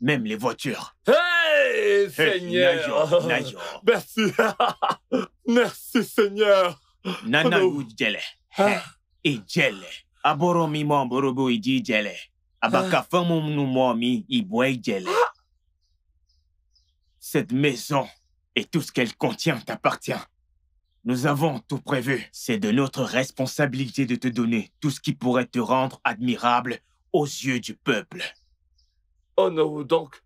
Même les voitures.
Hey, Seigneur Nayo, Merci Merci, Seigneur Nana
Jele. Ah. Et Jele. Aboro mi mamborobo Abaka ah. famu nu mi ibwe Jele. Cette maison et tout ce qu'elle contient t'appartient. Nous avons tout prévu. C'est de notre responsabilité de te donner tout ce qui pourrait te rendre admirable aux yeux du peuple.
Oh non, donc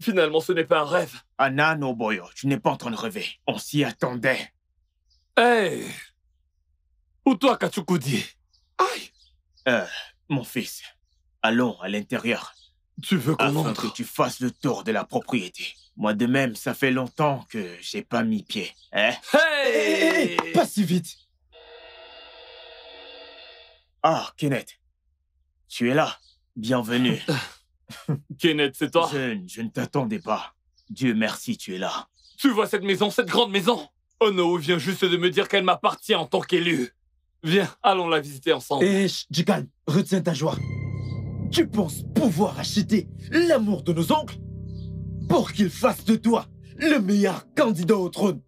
Finalement, ce n'est pas un rêve. Anna, no
boyo, tu n'es pas en train de rêver. On s'y attendait. Hé eh, hey.
Où toi, Katsukudi Aïe
euh, Mon fils, allons à l'intérieur. Tu veux qu'on entre que tu fasses le tour de la propriété. Moi de même, ça fait longtemps que j'ai pas mis pied. Hein hey, eh, eh, eh, Pas si vite Ah, Kenneth. Tu es là. Bienvenue. Kenneth, c'est toi je ne t'attendais pas. Dieu merci, tu es là.
Tu vois cette maison, cette grande maison Ono vient juste de me dire qu'elle m'appartient en tant qu'élu. Viens, allons la visiter ensemble. Eh,
du calme. retiens ta joie. Tu penses pouvoir acheter l'amour de nos oncles pour qu'ils fassent de toi le meilleur candidat au trône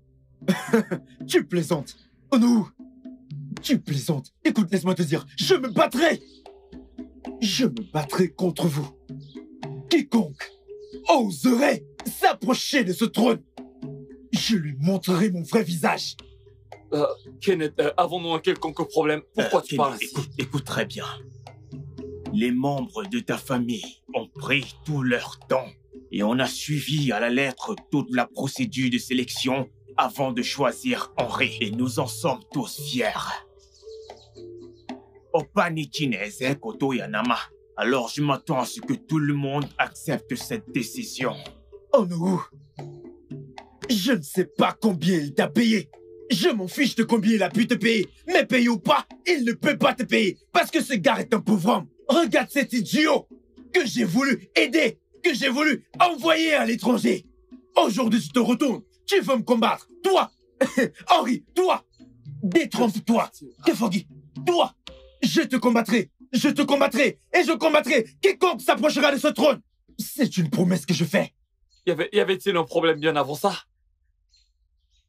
Tu plaisantes, oh Onou Tu plaisantes. Écoute, laisse-moi te dire, je me battrai Je me battrai contre vous. Quiconque oserait s'approcher de ce trône, je lui montrerai mon vrai visage.
Euh, Kenneth, euh, avons-nous un quelconque problème Pourquoi euh, tu parles écoute très bien. Les membres de ta
famille ont pris tout leur temps et on a suivi à la lettre toute la procédure de sélection avant de choisir Henri. Et nous en sommes tous fiers. Alors je m'attends à ce que tout le monde accepte cette décision.
Oh Je ne sais pas combien il t'a payé. Je m'en fiche de combien il a pu te payer. Mais paye ou pas, il ne peut pas te payer. Parce que ce gars est un pauvre homme. Regarde cet idiot que j'ai voulu aider, que j'ai voulu envoyer à l'étranger. Aujourd'hui, tu te retourne, Tu veux me combattre. Toi, Henri, toi, détrompe-toi. Kefogi, toi, je te combattrai. Je te combattrai et je combattrai quiconque
s'approchera de ce trône. C'est une
promesse que je fais.
Y avait, y avait-il un problème bien avant ça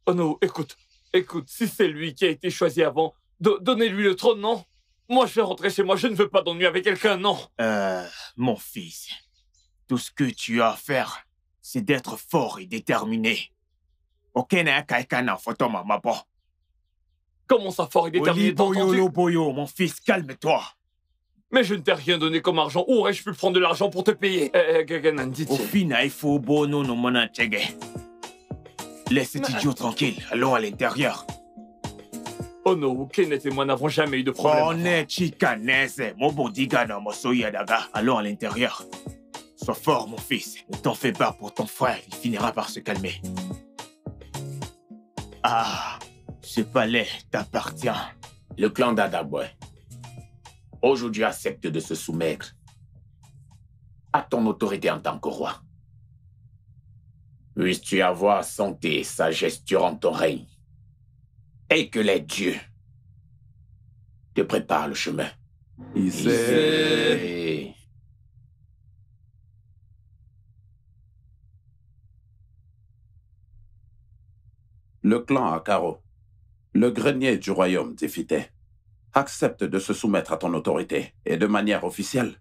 Oh non, écoute, écoute, si c'est lui qui a été choisi avant, donnez-lui le trône, non moi, je vais rentrer chez moi, je ne veux pas d'ennui avec quelqu'un, non Euh,
mon fils, tout ce que tu as à faire, c'est d'être fort et déterminé. Comment
ça, fort et déterminé Boyo, boyo, mon fils, calme-toi. Mais je ne t'ai rien donné comme argent. Où aurais-je pu prendre de l'argent pour te payer eh, eh, eh, Au
final, il faut Laisse cet idiot tranquille. Allons à l'intérieur. Oh Ono Kenneth et moi n'avons jamais eu de problème. On est chicanese. Mon soya daga. Allons à l'intérieur. Sois fort, mon fils. Ne t'en fais pas pour ton frère. Il finira par se calmer. Ah, ce palais t'appartient. Le clan d'Adabwe aujourd'hui accepte de se soumettre à ton autorité en tant que roi. Puisses-tu avoir santé et sagesse durant ton règne et que les dieux te préparent le chemin. Il
Le clan Akaro, le grenier du royaume Fité, accepte de se soumettre à ton autorité et de manière officielle,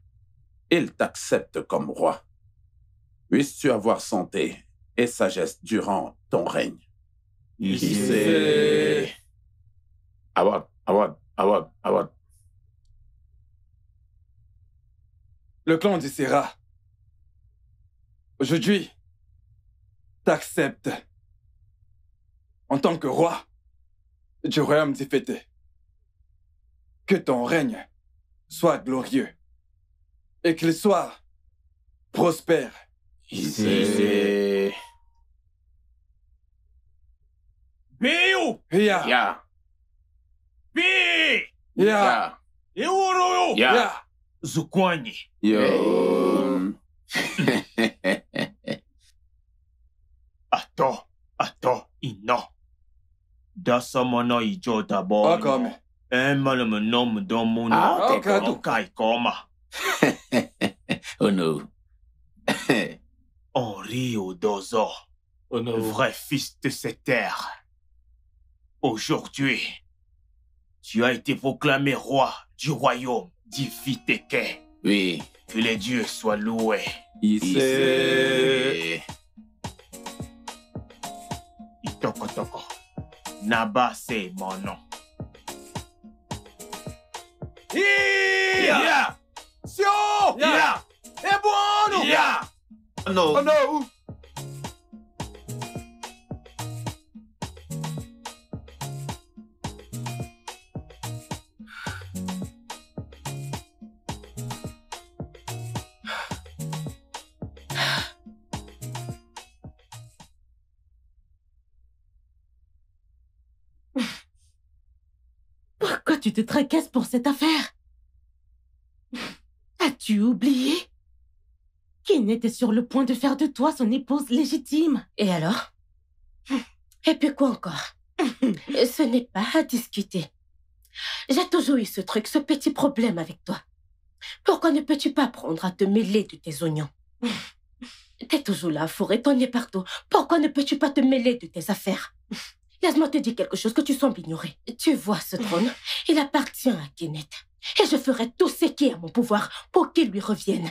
il t'accepte comme roi. Puisses-tu avoir santé et sagesse durant ton règne. Le
clan du Aujourd'hui, t'accepte en tant que roi du royaume d'Ifété. Que ton règne soit glorieux et qu'il soit prospère. Ici. Yeah. Yeah. B.
Yeah. Euro. Yeah. yeah. ino. Dasamono ijo d'abord. un me nom Ah, oh no. Henri Odozo. Oh, vrai fils de cette terre. Aujourd'hui, tu as été proclamé roi du royaume d'Ifiteke. Oui. Que les dieux soient loués. Ici. Itoko Toko. Naba, c'est mon nom. Yeah! Sio! Yeah! Ebono! Yeah!
Oh, no. Oh no!
de tracasses pour cette affaire As-tu oublié qu'il était sur le point de faire de toi son épouse légitime. Et alors Et puis quoi encore Ce n'est pas à discuter. J'ai toujours eu ce truc, ce petit problème avec toi. Pourquoi ne peux-tu pas apprendre à te mêler de tes oignons T'es toujours là, fourré partout. Pourquoi ne peux-tu pas te mêler de tes affaires Laisse-moi te dire quelque chose que tu sembles ignorer. Tu vois ce trône Il appartient à Kenneth. Et je ferai tout ce qui est à mon pouvoir pour qu'il lui revienne.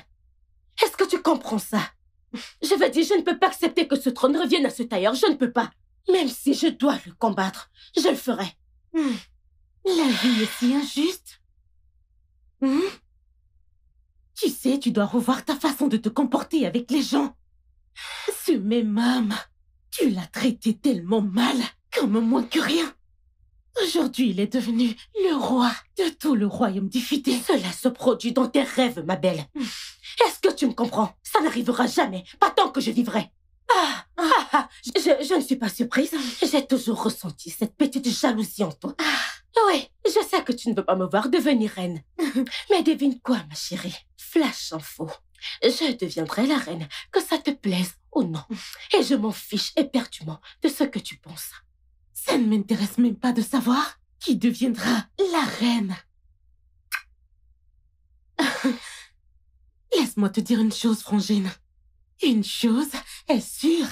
Est-ce que tu comprends ça Je veux dire, je ne peux pas accepter que ce trône revienne à ce tailleur. Je ne peux pas. Même si je dois le combattre, je le ferai. Hmm. La vie est si injuste. Hmm. Tu sais, tu dois revoir ta façon de te comporter avec les gens. Ce même homme, tu l'as traité tellement mal comme moins que rien. Aujourd'hui, il est devenu le roi de tout le royaume diffusé. Cela se produit dans tes rêves, ma belle. Est-ce que tu me comprends Ça n'arrivera jamais, pas tant que je vivrai. Ah, ah, ah je, ne suis pas surprise. J'ai toujours ressenti cette petite jalousie en toi. Ah, oui, je sais que tu ne veux pas me voir devenir reine. Mais devine quoi, ma chérie Flash en faux. Je deviendrai la reine, que ça te plaise ou non. Et je m'en fiche éperdument de ce que tu penses. Ça ne m'intéresse même pas de savoir qui deviendra la reine. Laisse-moi te dire une chose, Frangine. Une chose est sûre.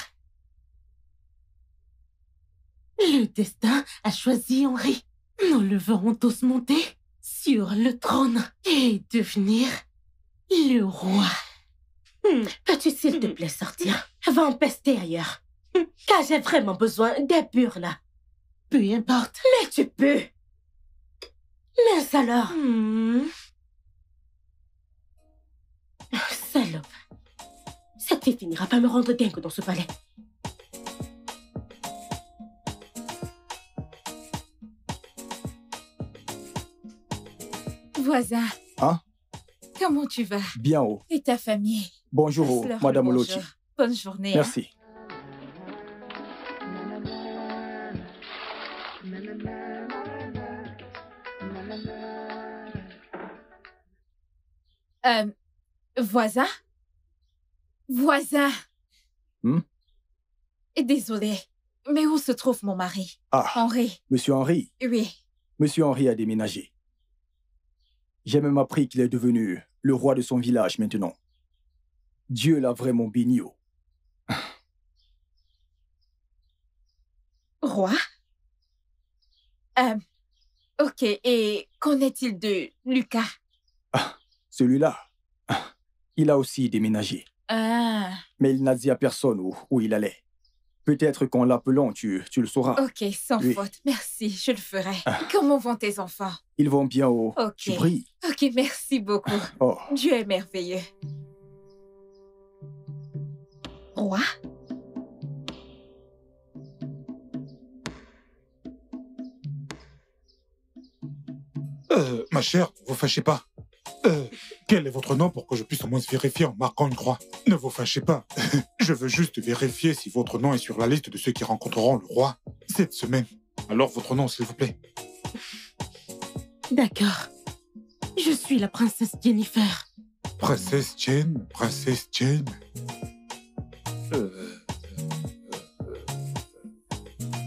Le destin a choisi Henri. Nous le verrons tous monter sur le trône et devenir le roi. Hmm. Peux-tu, s'il te plaît, sortir Va en pester ailleurs. Hmm. Car j'ai vraiment besoin des pur là. Peu importe. Mais tu peux. Mais alors. Hmm. Oh, salope. Cette fille finira par me rendre dingue dans ce palais. Voisin. Hein? Comment tu vas? Bien haut. Oh. Et ta famille?
Bonjour, oh, Madame Loti.
Bonne journée. Hein. Merci.
Euh, voisin
Voisin hmm Désolé, mais où se trouve mon mari Ah Henri.
Monsieur Henri Oui. Monsieur Henri a déménagé. J'ai même appris qu'il est devenu le roi de son village maintenant. Dieu l'a vraiment béni. Oh.
Roi euh, Ok, et qu'en est-il de Lucas
ah, celui-là, il a aussi déménagé.
Ah.
Mais il n'a dit à personne où, où il allait. Peut-être
qu'en l'appelant, tu, le sauras.
Ok, sans faute. Merci, je le ferai. Ah. Comment vont tes enfants
Ils vont bien au... Oh. Ok.
Ok, merci beaucoup. Oh. Dieu est merveilleux. Roi
euh, ma chère, vous fâchez pas. Euh, quel est votre nom pour que je puisse au moins vérifier en marquant une croix Ne vous fâchez pas. je veux juste vérifier si votre nom est sur la liste de ceux qui rencontreront le roi cette semaine. Alors votre nom, s'il vous plaît.
D'accord. Je suis la princesse Jennifer.
Princesse Jane, princesse Jane. Euh, euh, euh, euh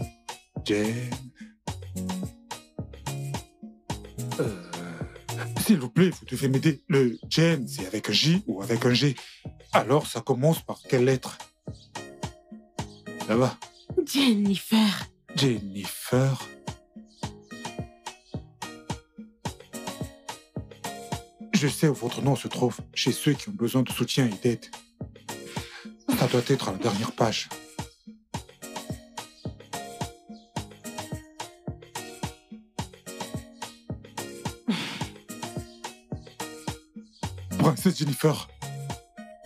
Jane. s'il vous plaît, vous devez m'aider. Le Jen, c'est avec un J ou avec un G. Alors, ça commence par quelle lettre Là-bas.
Jennifer.
Jennifer. Je sais où votre nom se trouve, chez ceux qui ont besoin de soutien et d'aide. Ça doit être à la dernière page. c'est Jennifer.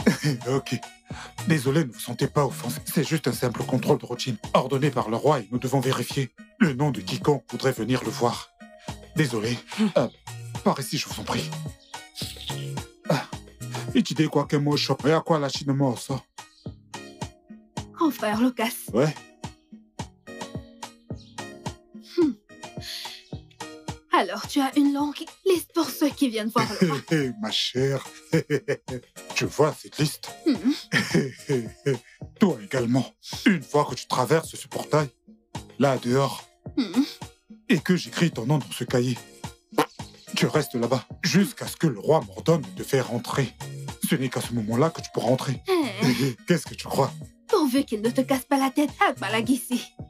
ok. Désolé, ne vous sentez pas offensé. C'est juste un simple contrôle de routine, ordonné par le roi et nous devons vérifier le nom de quiconque voudrait venir le voir. Désolé. Hmm. Ah, par ici, je vous en prie. Et tu dis quoi que moi, à quoi la Chine mort, ça. Frère Lucas. Ouais.
Alors tu as une longue liste pour ceux qui viennent voir le roi.
Ma chère, tu vois cette liste hmm. Toi également. Une fois que tu traverses ce portail, là dehors, hmm. et que j'écris ton nom dans ce cahier, tu restes là-bas jusqu'à ce que le roi m'ordonne de faire entrer. Ce n'est qu'à ce moment-là que tu pourras entrer.
Eh.
Qu'est-ce que tu crois
Pourvu qu'il ne te casse pas la tête, à hein,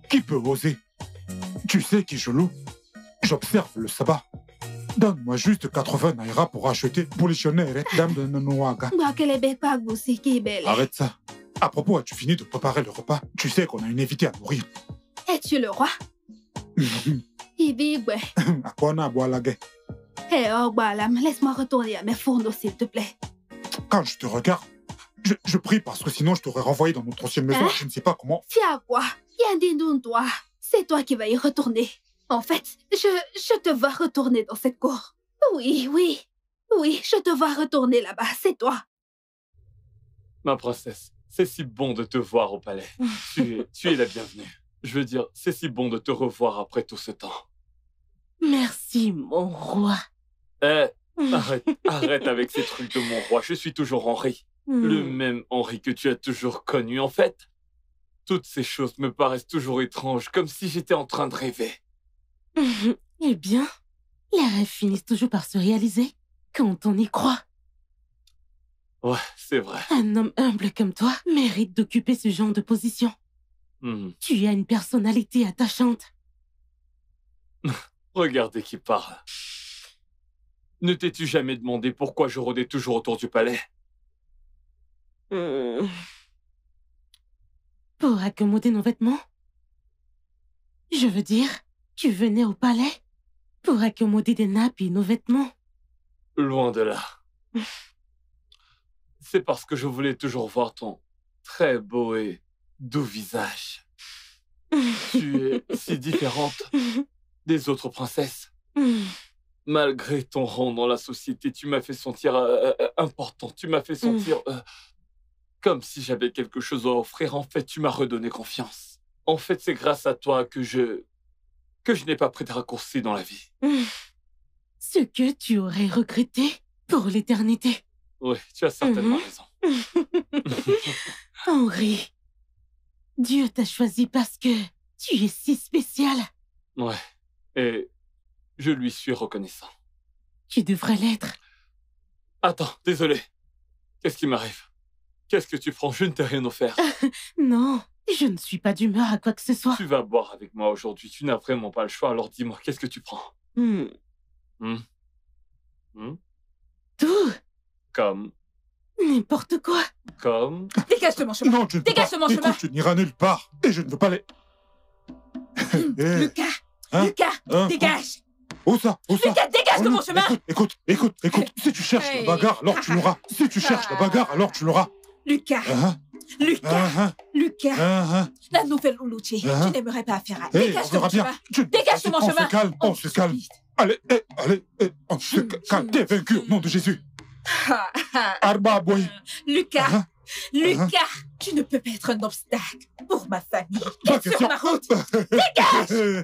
Qui peut oser Tu sais qui je loue J'observe le sabbat. Donne-moi juste 80 naira pour acheter et Dame de Nonoaga.
Bah,
Arrête ça. À propos, as-tu fini de préparer le repas Tu sais qu'on a une évité à mourir.
Es-tu le roi Ibigwe.
À quoi on a à boire la
Eh oh, laisse-moi retourner à mes fourneaux, s'il te plaît.
Quand je te regarde, je, je prie parce que sinon je t'aurais renvoyé dans notre ancienne maison. Hein? Je ne sais pas comment.
Tiens, quoi Viens, dis-nous, toi. C'est toi qui vas y retourner. En fait, je, je te vois retourner dans cette cour. Oui, oui. Oui, je te vois retourner là-bas, c'est toi.
Ma princesse, c'est si bon de te voir au palais. Hmm. tu, es, tu es la bienvenue. Je veux dire, c'est si bon de te revoir après tout ce temps.
Merci, mon roi.
Euh, hmm. arrête, arrête avec ces trucs de mon roi. Je suis toujours Henri. Hmm. Le même Henri que tu as toujours connu, en fait. Toutes ces choses me paraissent toujours étranges, comme si j'étais en train de rêver.
eh bien, les rêves finissent toujours par se réaliser quand on y croit.
Ouais, c'est vrai.
Un homme humble comme toi mérite d'occuper ce genre de position. Hmm. Tu as une personnalité attachante.
Regardez qui parle. Ne t'es-tu jamais demandé pourquoi je rôdais toujours autour du palais hmm.
Pour accommoder nos vêtements Je veux dire... Tu venais au palais pour accommoder des nappes et nos vêtements.
Loin de là. C'est parce que je voulais toujours voir ton très beau et doux visage. tu es si différente des autres princesses. Malgré ton rang dans la société, tu m'as fait sentir euh, euh, important. Tu m'as fait sentir euh, comme si j'avais quelque chose à offrir. En fait, tu m'as redonné confiance. En fait, c'est grâce à toi que je que je n'ai pas pris de raccourci dans la vie.
Ce que tu aurais regretté pour l'éternité.
Oui, tu as certainement mhm. raison.
Henri, Dieu t'a choisi parce que tu es si spécial.
Ouais, et je lui suis reconnaissant.
Tu devrais l'être.
Attends, désolé. Qu'est-ce qui m'arrive Qu'est-ce que tu prends Je ne t'ai rien offert.
non, je ne suis pas d'humeur à quoi
que ce soit. Tu vas boire avec moi aujourd'hui. Tu n'as vraiment pas le choix. Alors dis-moi, qu'est-ce que tu prends hmm. Hmm. Hmm. Tout. Comme.
N'importe quoi. Comme. Dégage de mon chemin. Non, je ne Dégage de mon chemin. tu n'iras nulle part. Et je ne veux pas les. Eh. Lucas. Hein Lucas, hein dégage. Où ça Où Lucas, dégage de oh mon chemin. Écoute, écoute, écoute, Si tu cherches la bagarre, alors tu l'auras. Si tu cherches la bagarre, alors tu l'auras. Lucas. Uh-huh. Lucas. Uh-huh. Lucas. Uh-huh.
La nouvelle Ouloutier. Tu n'aimerais pas faire à. Dégage de mon chemin.
Dégage de mon chemin. On se calme, on se calme. Allez, allez, on se calme. T'es vaincu au nom de Jésus. Ah, ah. Arba Boy. Euh,
Lucas. Lucas, hein? tu ne peux pas être un obstacle pour ma famille. Ah,
sur ma route. Dégage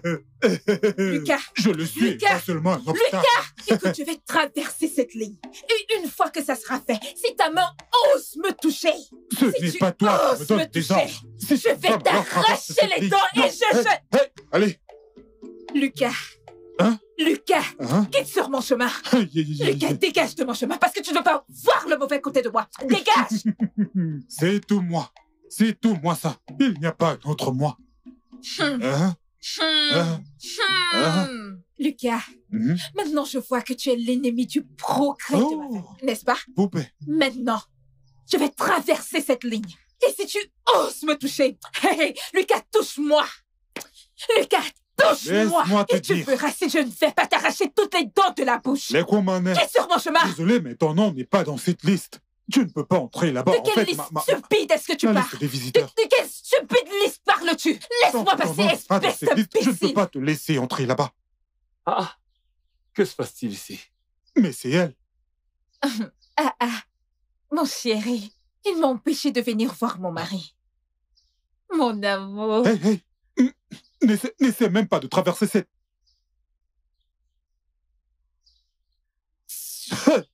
Lucas, je le suis, Lucas, pas seulement un obstacle.
Lucas, écoute, je vais traverser cette ligne. Et une fois que ça sera fait, si ta main ose me toucher,
si tu pas me toucher,
je vais t'arracher les dents et je... allez Lucas, Hein Lucas hein Quitte sur mon chemin Lucas, dégage de mon chemin parce que tu ne veux pas voir le mauvais côté de moi
Dégage C'est tout moi C'est tout moi ça Il n'y a pas d'autre moi
hum.
Hein hum. Hum.
Lucas,
mhm.
maintenant je vois que tu es l'ennemi du progrès de ma oh vie, n'est-ce pas Poupée Maintenant, je vais traverser cette ligne. Et si tu oses me toucher, Lucas, touche-moi Lucas, Touche-moi et tu verras si je ne vais pas t'arracher toutes les
dents de la bouche. Mais quoi, m'en est Qu'est est sur mon chemin Désolé, mais ton nom n'est pas dans cette liste. Tu ne peux pas entrer là-bas. De quelle en fait, liste stupide est-ce que tu parles De,
quelle stupide liste parles-tu Laisse-moi passer,
espèce de Je ne peux pas te laisser entrer là-bas. Ah, que se passe-t-il ici Mais c'est elle.
ah ah, mon chéri, ils m'ont empêché de venir voir mon mari. Mon amour.
Hé, hé n'essaie même pas de traverser cette...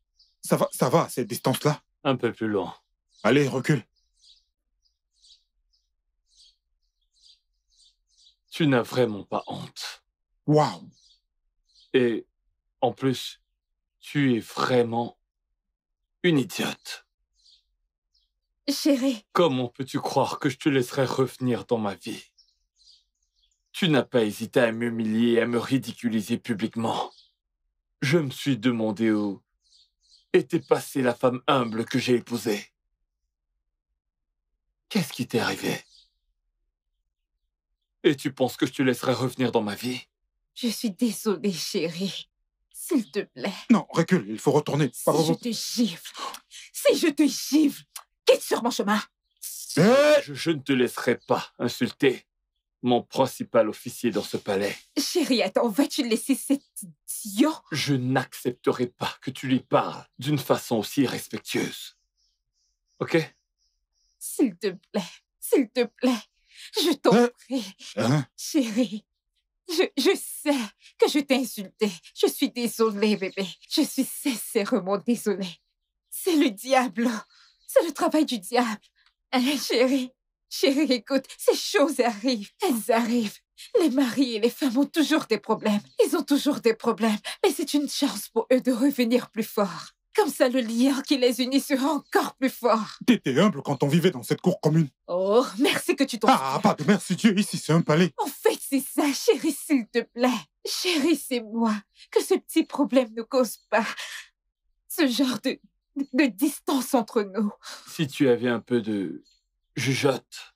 Ça va, ça va, cette distance-là.
Un peu plus loin. Allez, recule. Tu n'as vraiment pas honte. Waouh. Et en plus, tu es vraiment une idiote. Chérie. Comment peux-tu croire que je te laisserai revenir dans ma vie tu n'as pas hésité à m'humilier, à me ridiculiser publiquement. Je me suis demandé où était passée la femme humble que j'ai épousée. Qu'est-ce qui t'est arrivé
Et tu penses que je te laisserai revenir dans ma vie
Je suis désolée, chérie. S'il
te plaît. Non, recule, il faut retourner. Si je
te gifle, si je te gifle, quitte sur mon chemin.
Eh! je ne te laisserai pas insulter
mon principal officier dans ce palais.
Chérie, attends, vas-tu laisser cet
idiot Je n'accepterai pas que tu lui parles d'une façon aussi respectueuse. Ok
S'il te plaît, s'il te plaît, je t'en euh, prie. Hein? Chéri, je, sais que je t'ai insulté. Je suis désolée, bébé. Je suis sincèrement désolée. C'est le diable. C'est le travail du diable. Allez, hein, chérie, Chérie, écoute, ces choses arrivent. Elles arrivent. Les maris et les femmes ont toujours des problèmes. Ils ont toujours des problèmes. Mais c'est une chance pour eux de revenir plus fort. Comme ça, le lien qui les unit sera encore plus fort.
T'étais humble quand on vivait dans cette cour commune.
Oh, merci
que tu t'en Ah, pas de merci Dieu, ici c'est un palais. En
fait, c'est ça, chérie, s'il te plaît. Chérie, c'est moi. Que ce petit problème ne cause pas ce genre de, de distance entre nous.
Si tu avais un peu de Jugeote,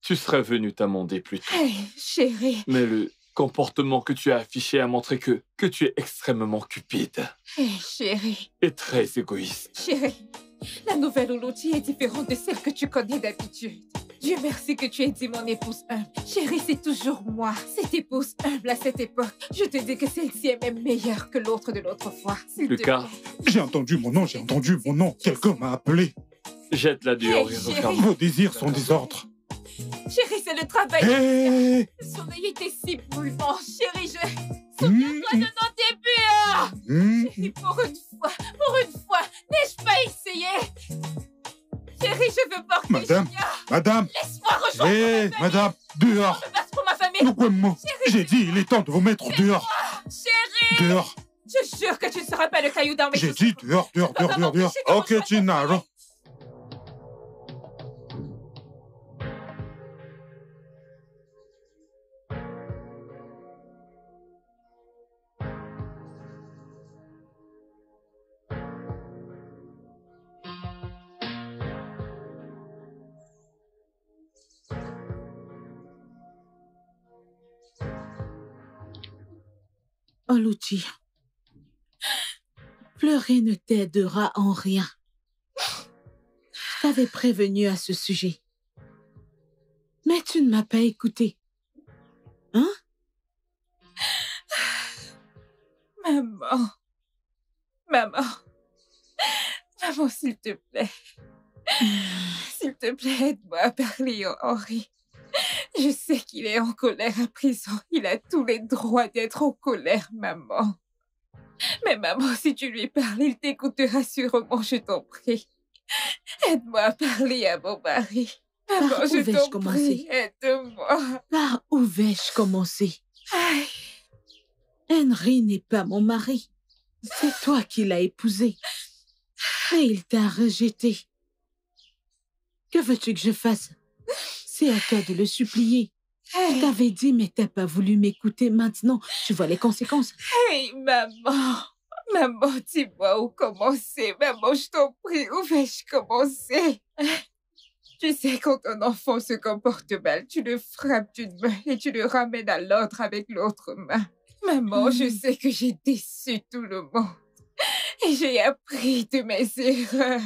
tu serais venu t'amender plus tôt.
Hé, chérie.
Mais le comportement que tu as affiché a montré que, que tu es extrêmement cupide.
Hé, chérie.
Et très égoïste.
Chérie, la nouvelle Uluti est différente de celle que tu connais d'habitude. Dieu merci que tu aies dit mon épouse humble. Chérie, c'est toujours moi, cette épouse humble à cette époque. Je te dis que celle-ci est même meilleure que l'autre de l'autre fois. Lucas,
j'ai entendu mon nom, j'ai entendu mon nom. Quelqu'un m'a appelé. Jette-la dure. Hey, Vos désirs sont des ordres.
Chérie, c'est le travail. Hey. Sommeil était si bouleversant, chérie. Je souviens-toi mmh. de nos débuts. Hein.
Hmm. Chérie,
pour une fois, pour une fois, n'ai-je pas essayé Chérie, je veux porter Madame, Julia. Madame. Laisse-moi rejoindre hey, Madame, dehors. Je passe pour ma famille. Pourquoi J'ai
dit, il est temps de vous mettre dehors.
Chérie. Dehors. Je jure que tu ne seras pas le caillou dans mes J'ai dit
dehors, dehors, dehors, dehors, dehors. Ok, Gennaro.
Oluchi, oh, pleurer ne t'aidera en rien. Je t'avais prévenu à ce sujet. Mais tu ne m'as pas écouté. Hein? Maman. Maman. Maman, s'il te plaît. Ah. S'il te plaît, aide-moi à parler, Henri. Je sais qu'il est en colère à présent. Il a tous les droits d'être en colère, maman. Mais maman, si tu lui parles, il t'écoutera sûrement, je t'en prie. Aide-moi à parler à mon mari. Maman, Par où vais-je commencer Aide-moi. Par où vais-je commencer Henry n'est pas mon mari. C'est toi qui l'as épousé. Et il t'a rejeté. Que veux-tu que je fasse c'est à toi de le supplier. Hey. Je t'avais dit, mais t'as pas voulu m'écouter. Maintenant, tu vois les conséquences. Hey, maman. Maman, dis-moi où commencer. Maman, je t'en prie, où vais-je commencer Tu sais, quand un enfant se comporte mal, tu le frappes d'une main et tu le ramènes à l'autre avec l'autre main. Maman, je hmm. sais que j'ai déçu tout le monde et j'ai appris de mes erreurs.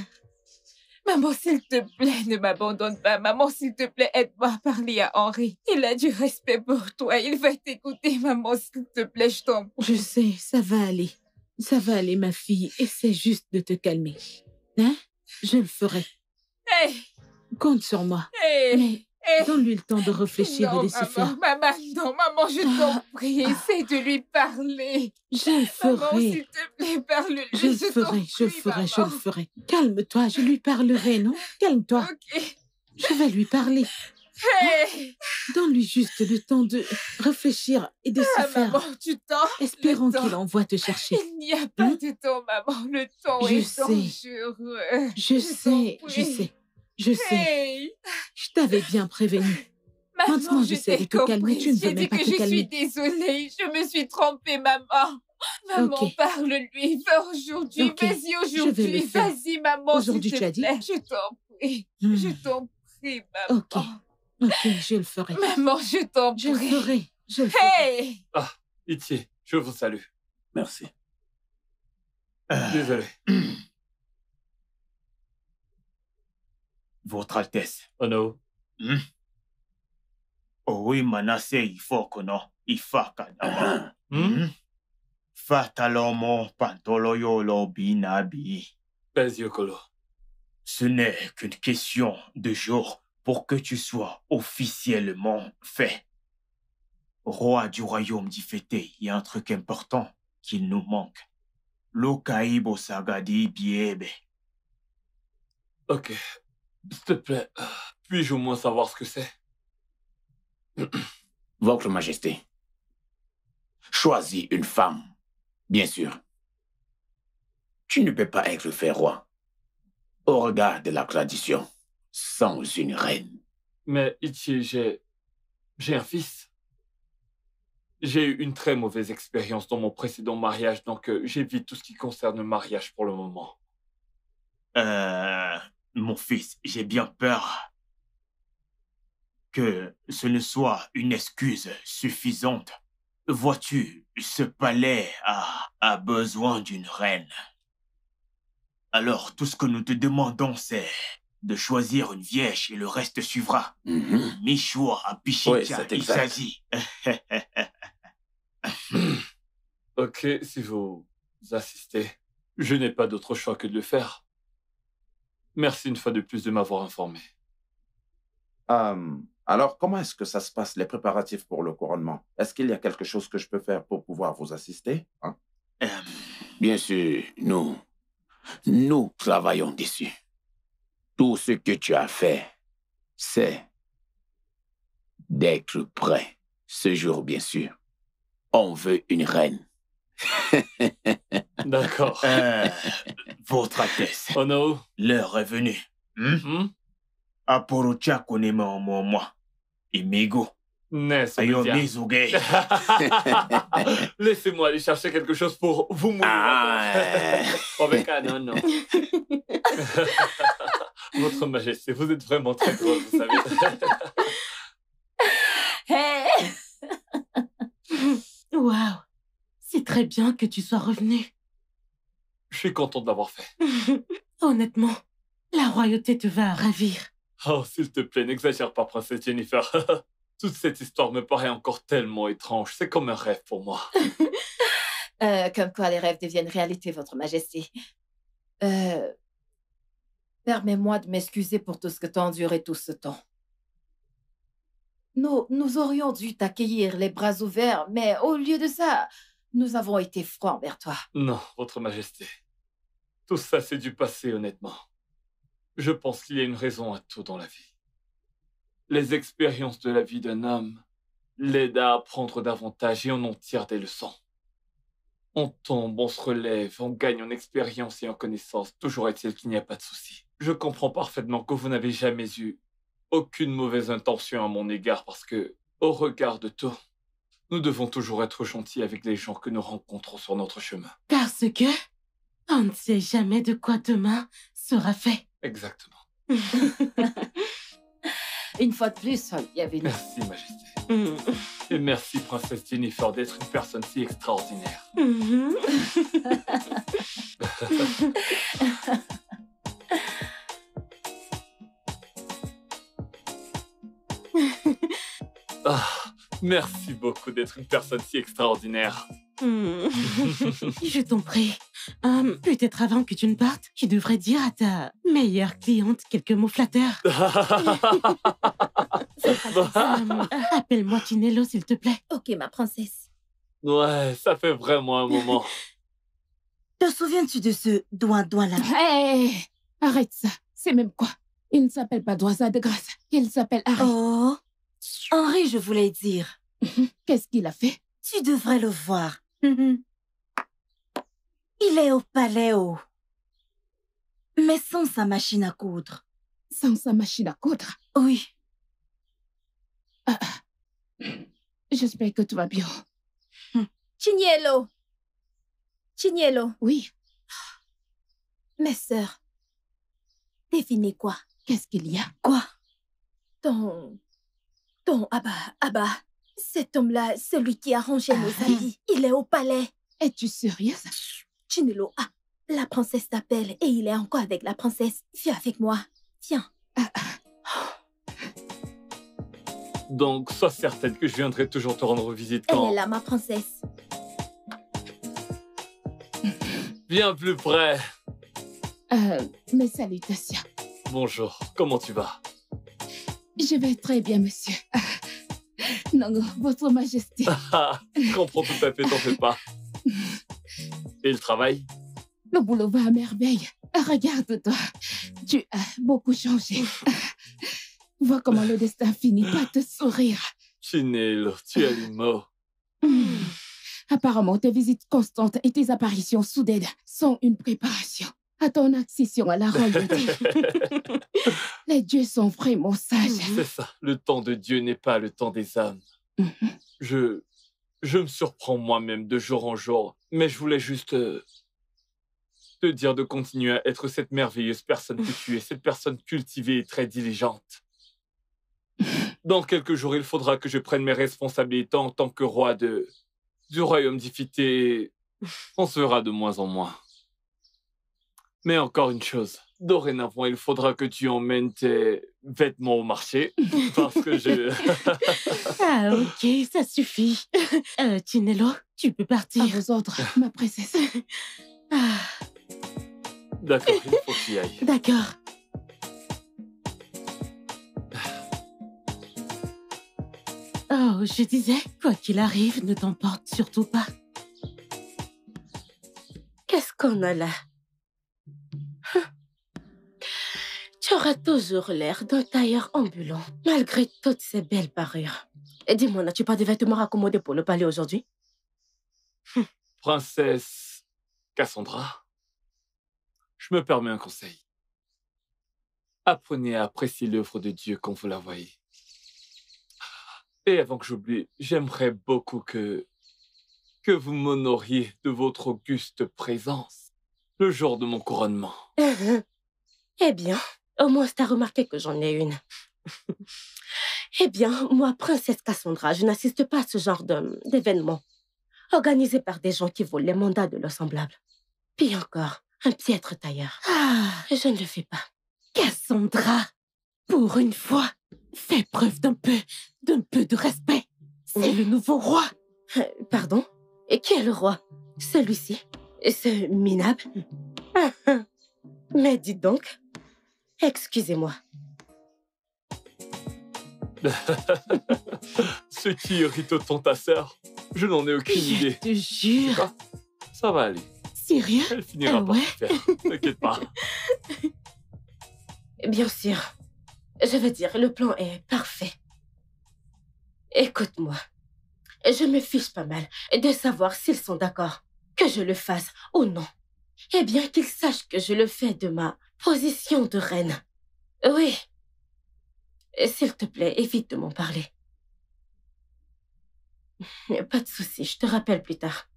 Maman, s'il te plaît, ne m'abandonne pas. Maman, s'il te plaît, aide-moi à parler à Henri. Il a du respect pour toi. Il va t'écouter. Maman, s'il te plaît, je t'en Je sais, ça va aller. Ça va aller, ma fille. Essaie juste de te calmer. Hein Je le ferai. Hey. Compte sur moi. Hey. Eh, Donne-lui le temps de réfléchir et de maman, faire. non, maman, je t'en ah, prie, ah. essaie de lui parler. Je le ferai. Maman, s'il te plaît, parle-lui. Je, le ferai, je le ferai, je le ferai. Calme-toi, je lui parlerai, non Calme-toi. Ok. Je vais lui parler. Hein? Donne-lui juste le temps de réfléchir et de se ah, faire. Maman, tu Espérons qu'il envoie te chercher. Il n'y a pas hein? de temps, maman. Le temps est dangereux. Je, je sais, je sais. Je sais. je t'avais bien prévenu. Maintenant, je, sais que calmer. Tu ne peux pas que te je Je suis désolée. Je me suis trompée, maman. Maman, parle-lui. Aujourd'hui, vas-y aujourd'hui. Vas-y, maman. Aujourd'hui, tu as dit. Plaît. Je t'en prie. Je hmm. t'en prie, maman. Ok. Ok, je le ferai. Maman, je t'en prie. Je le ferai. Je le ferai. Hey
ah, pitié, je vous salue. Merci. Euh... Désolé.
Votre Altesse.
Oh Ono. Hmm?
il faut qu'on no ifaka dama. hmm? hmm? Fatalomo pantolo lo binabi. Ocolo. Ce n'est qu'une question de jour pour que tu sois officiellement fait. Roi du royaume d'Ifete, il y a un truc important qu'il nous manque. Lokaibo Sagadi Biebe.
Ok, s'il te plaît, puis-je au moins savoir ce que c'est
Votre Majesté, choisis une femme, bien sûr. Tu ne peux pas être fait roi, au regard de la tradition, sans une reine.
Mais Ichi, j'ai... j'ai un fils. J'ai eu une très mauvaise expérience dans mon précédent mariage, donc euh, j'évite tout ce qui concerne le mariage pour le moment. Euh, mon fils, j'ai bien peur que ce ne
soit une excuse suffisante. Vois-tu, ce palais a, a besoin d'une reine. Alors tout ce que nous te demandons, c'est de choisir une vierge et le reste suivra. Mm a piché à piché
ok, si vous assistez, je n'ai pas d'autre choix que de le faire. Merci une fois de plus de m'avoir informé.
alors, comment est-ce que ça se passe, les préparatifs pour le couronnement Est-ce qu'il y a quelque chose que je peux faire pour pouvoir vous assister
hein? Bien sûr, nous, nous travaillons dessus. Tout ce que tu as fait, c'est d'être prêt. Ce jour, bien sûr, on veut une reine. D'accord. Euh, votre Altesse. Oh non. L'heure est venue. Hmm? Hmm? Aporocha ah, konema en moi. Imigo.
Ayomizuge. Laissez-moi aller chercher quelque chose pour vous mourir. Ah, non, non. votre Majesté, vous êtes vraiment très grosse, vous savez. hey!
Wow. C'est très bien que tu sois revenu.
Je suis content de l'avoir fait.
Honnêtement, la royauté te va ravir.
Oh, s'il te plaît, n'exagère pas, princesse Jennifer. Toute cette histoire me paraît encore tellement étrange. C'est comme un rêve pour moi.
Euh, comme quoi les rêves deviennent réalité, Votre Majesté. Euh, permets-moi de m'excuser pour tout ce que tu as enduré tout ce temps. Nous, nous aurions dû t'accueillir les bras ouverts, mais au lieu de ça, nous avons été froids envers toi.
Non, Votre Majesté. Tout ça, c'est du passé, honnêtement. Je pense qu'il y a une raison à tout dans la vie. Les expériences de la vie d'un homme l'aident à apprendre davantage et on en tire des leçons. On tombe, on se relève, on gagne en expérience et en connaissance. Toujours est-il qu'il n'y a pas de souci. Je comprends parfaitement que vous n'avez jamais eu aucune mauvaise intention à mon égard parce que, au regard de tout, nous devons toujours être gentils avec les gens que nous rencontrons sur notre chemin.
Parce que on ne sait jamais de quoi demain sera fait.
Exactement.
une fois de plus, euh, il y avait Merci,
Majesté. Mm. Et merci, Princesse Jennifer, d'être une personne si extraordinaire.
Mm-hmm.
ah. Merci beaucoup d'être une personne si extraordinaire.
Hmm. je t'en prie. Hum, peut-être avant que tu ne partes, tu devrais dire à ta meilleure cliente quelques mots flatteurs. Appelle-moi Tinello, s'il te plaît. Ok, ma princesse.
Ouais, ça fait vraiment un moment.
Te souviens-tu de ce doigt-doigt là Hey Arrête ça. C'est même quoi Il ne s'appelle pas Doisa de grâce. Il s'appelle Oh Henri, je voulais dire. Mhm. Qu'est-ce qu'il a fait Tu devrais le voir. Mhm. Il est au palais oh. Mais sans sa machine à coudre. Sans sa machine à coudre Oui. Ah, ah. J'espère que tout va bien. Hmm.
Chiniello. Chiniello. Oui. Mes sœurs, devinez quoi Qu'est-ce qu'il y a Quoi Ton ton Abba, ah Abba, ah cet homme-là, celui qui a rangé nos habits, ah il est au palais. Es-tu sérieuse Chinelo, ah, la princesse t'appelle et il est encore avec la princesse. Viens avec moi, viens.
Donc, sois certaine que je viendrai toujours te rendre visite quand... Elle est
là, ma princesse.
Viens plus près.
Euh, mes salutations.
Bonjour, comment tu vas
je vais très bien, monsieur. Non, votre majesté.
Ah, je comprends tout à fait, t'en fais pas. Et le travail
Le boulot va à merveille. Regarde-toi. Tu as beaucoup changé. Vois comment le destin finit par te sourire.
Chinelo, tu es mort.
Hmm. Apparemment, tes visites constantes et tes apparitions soudaines sont une préparation à ton accession à la royauté. les dieux sont vraiment sages.
C'est ça. Le temps de Dieu n'est pas le temps des âmes. Mm-hmm. Je, je me surprends moi-même de jour en jour, mais je voulais juste euh, te dire de continuer à être cette merveilleuse personne que tu es, cette personne cultivée et très diligente. Dans quelques jours, il faudra que je prenne mes responsabilités en tant que roi de, du royaume d'Ifité. On sera de moins en moins. Mais encore une chose, dorénavant, il faudra que tu emmènes tes vêtements au marché parce que je...
ah ok, ça suffit. Euh, Tinello, tu peux partir. À vos ordres, ma princesse. Ah.
D'accord, il faut qu'il aille.
D'accord. Oh, je disais, quoi qu'il arrive, ne t'emporte surtout pas. Qu'est-ce qu'on a là Tu auras toujours l'air d'un tailleur ambulant, malgré toutes ces belles parures. Et dis-moi, n'as-tu pas des vêtements raccommodés pour le palais aujourd'hui
hum. Princesse Cassandra, je me permets un conseil. Apprenez à apprécier l'œuvre de Dieu quand vous la voyez. Et avant que j'oublie, j'aimerais beaucoup que... que vous m'honoriez de votre auguste présence le jour de mon couronnement.
eh, eh, eh bien, au moins, t'as remarqué que j'en ai une. eh bien, moi, princesse Cassandra, je n'assiste pas à ce genre d'événement. Organisé par des gens qui volent les mandats de leurs semblables. Puis encore, un piètre tailleur. Ah, je ne le fais pas. Cassandra, pour une fois, fais preuve d'un peu, d'un peu de respect. C'est le nouveau roi. Euh, pardon Et qui est le roi Celui-ci Ce minable Mais dites donc, Excusez-moi.
Ce qui irrite autant ta sœur, je n'en ai aucune idée. Je te jure. ça va aller. Sérieux Elle finira ah par faire. T'inquiète pas.
Bien sûr. Je veux dire, le plan est parfait. Écoute-moi. Je me fiche pas mal de savoir s'ils sont d'accord, que je le fasse ou non. Et eh bien qu'ils sachent que je le fais demain. Position de reine. Oui. S'il te plaît, évite de m'en parler. Pas de souci, je te rappelle plus tard.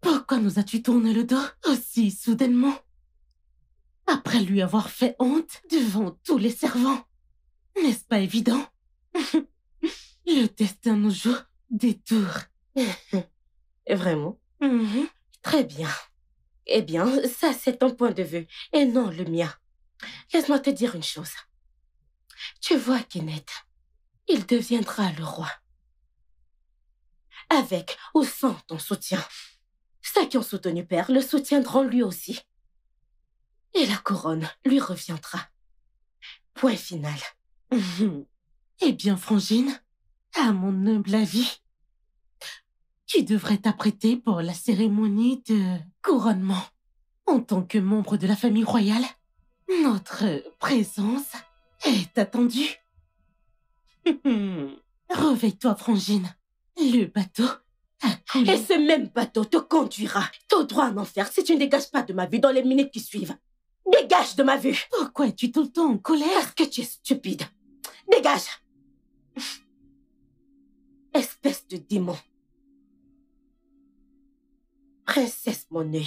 Pourquoi nous as-tu tourné le dos aussi soudainement Après lui avoir fait honte devant tous les servants N'est-ce pas évident le destin nous joue des tours. Vraiment mm-hmm. Très bien. Eh bien, ça, c'est ton point de vue et non le mien. Laisse-moi te dire une chose. Tu vois, Kenneth, il deviendra le roi. Avec ou sans ton soutien. Ceux qui ont soutenu Père le soutiendront lui aussi. Et la couronne lui reviendra. Point final. Mm-hmm. Eh bien, Frangine, à mon humble avis, tu devrais t'apprêter pour la cérémonie de couronnement. En tant que membre de la famille royale, notre présence est attendue. Réveille-toi, Frangine. Le bateau Et ce même bateau te conduira tout droit en enfer si tu ne dégages pas de ma vue dans les minutes qui suivent. Dégage de ma vue Pourquoi es-tu tout le temps en colère Parce que tu es stupide. Dégage Espèce de démon. Princesse mon œil.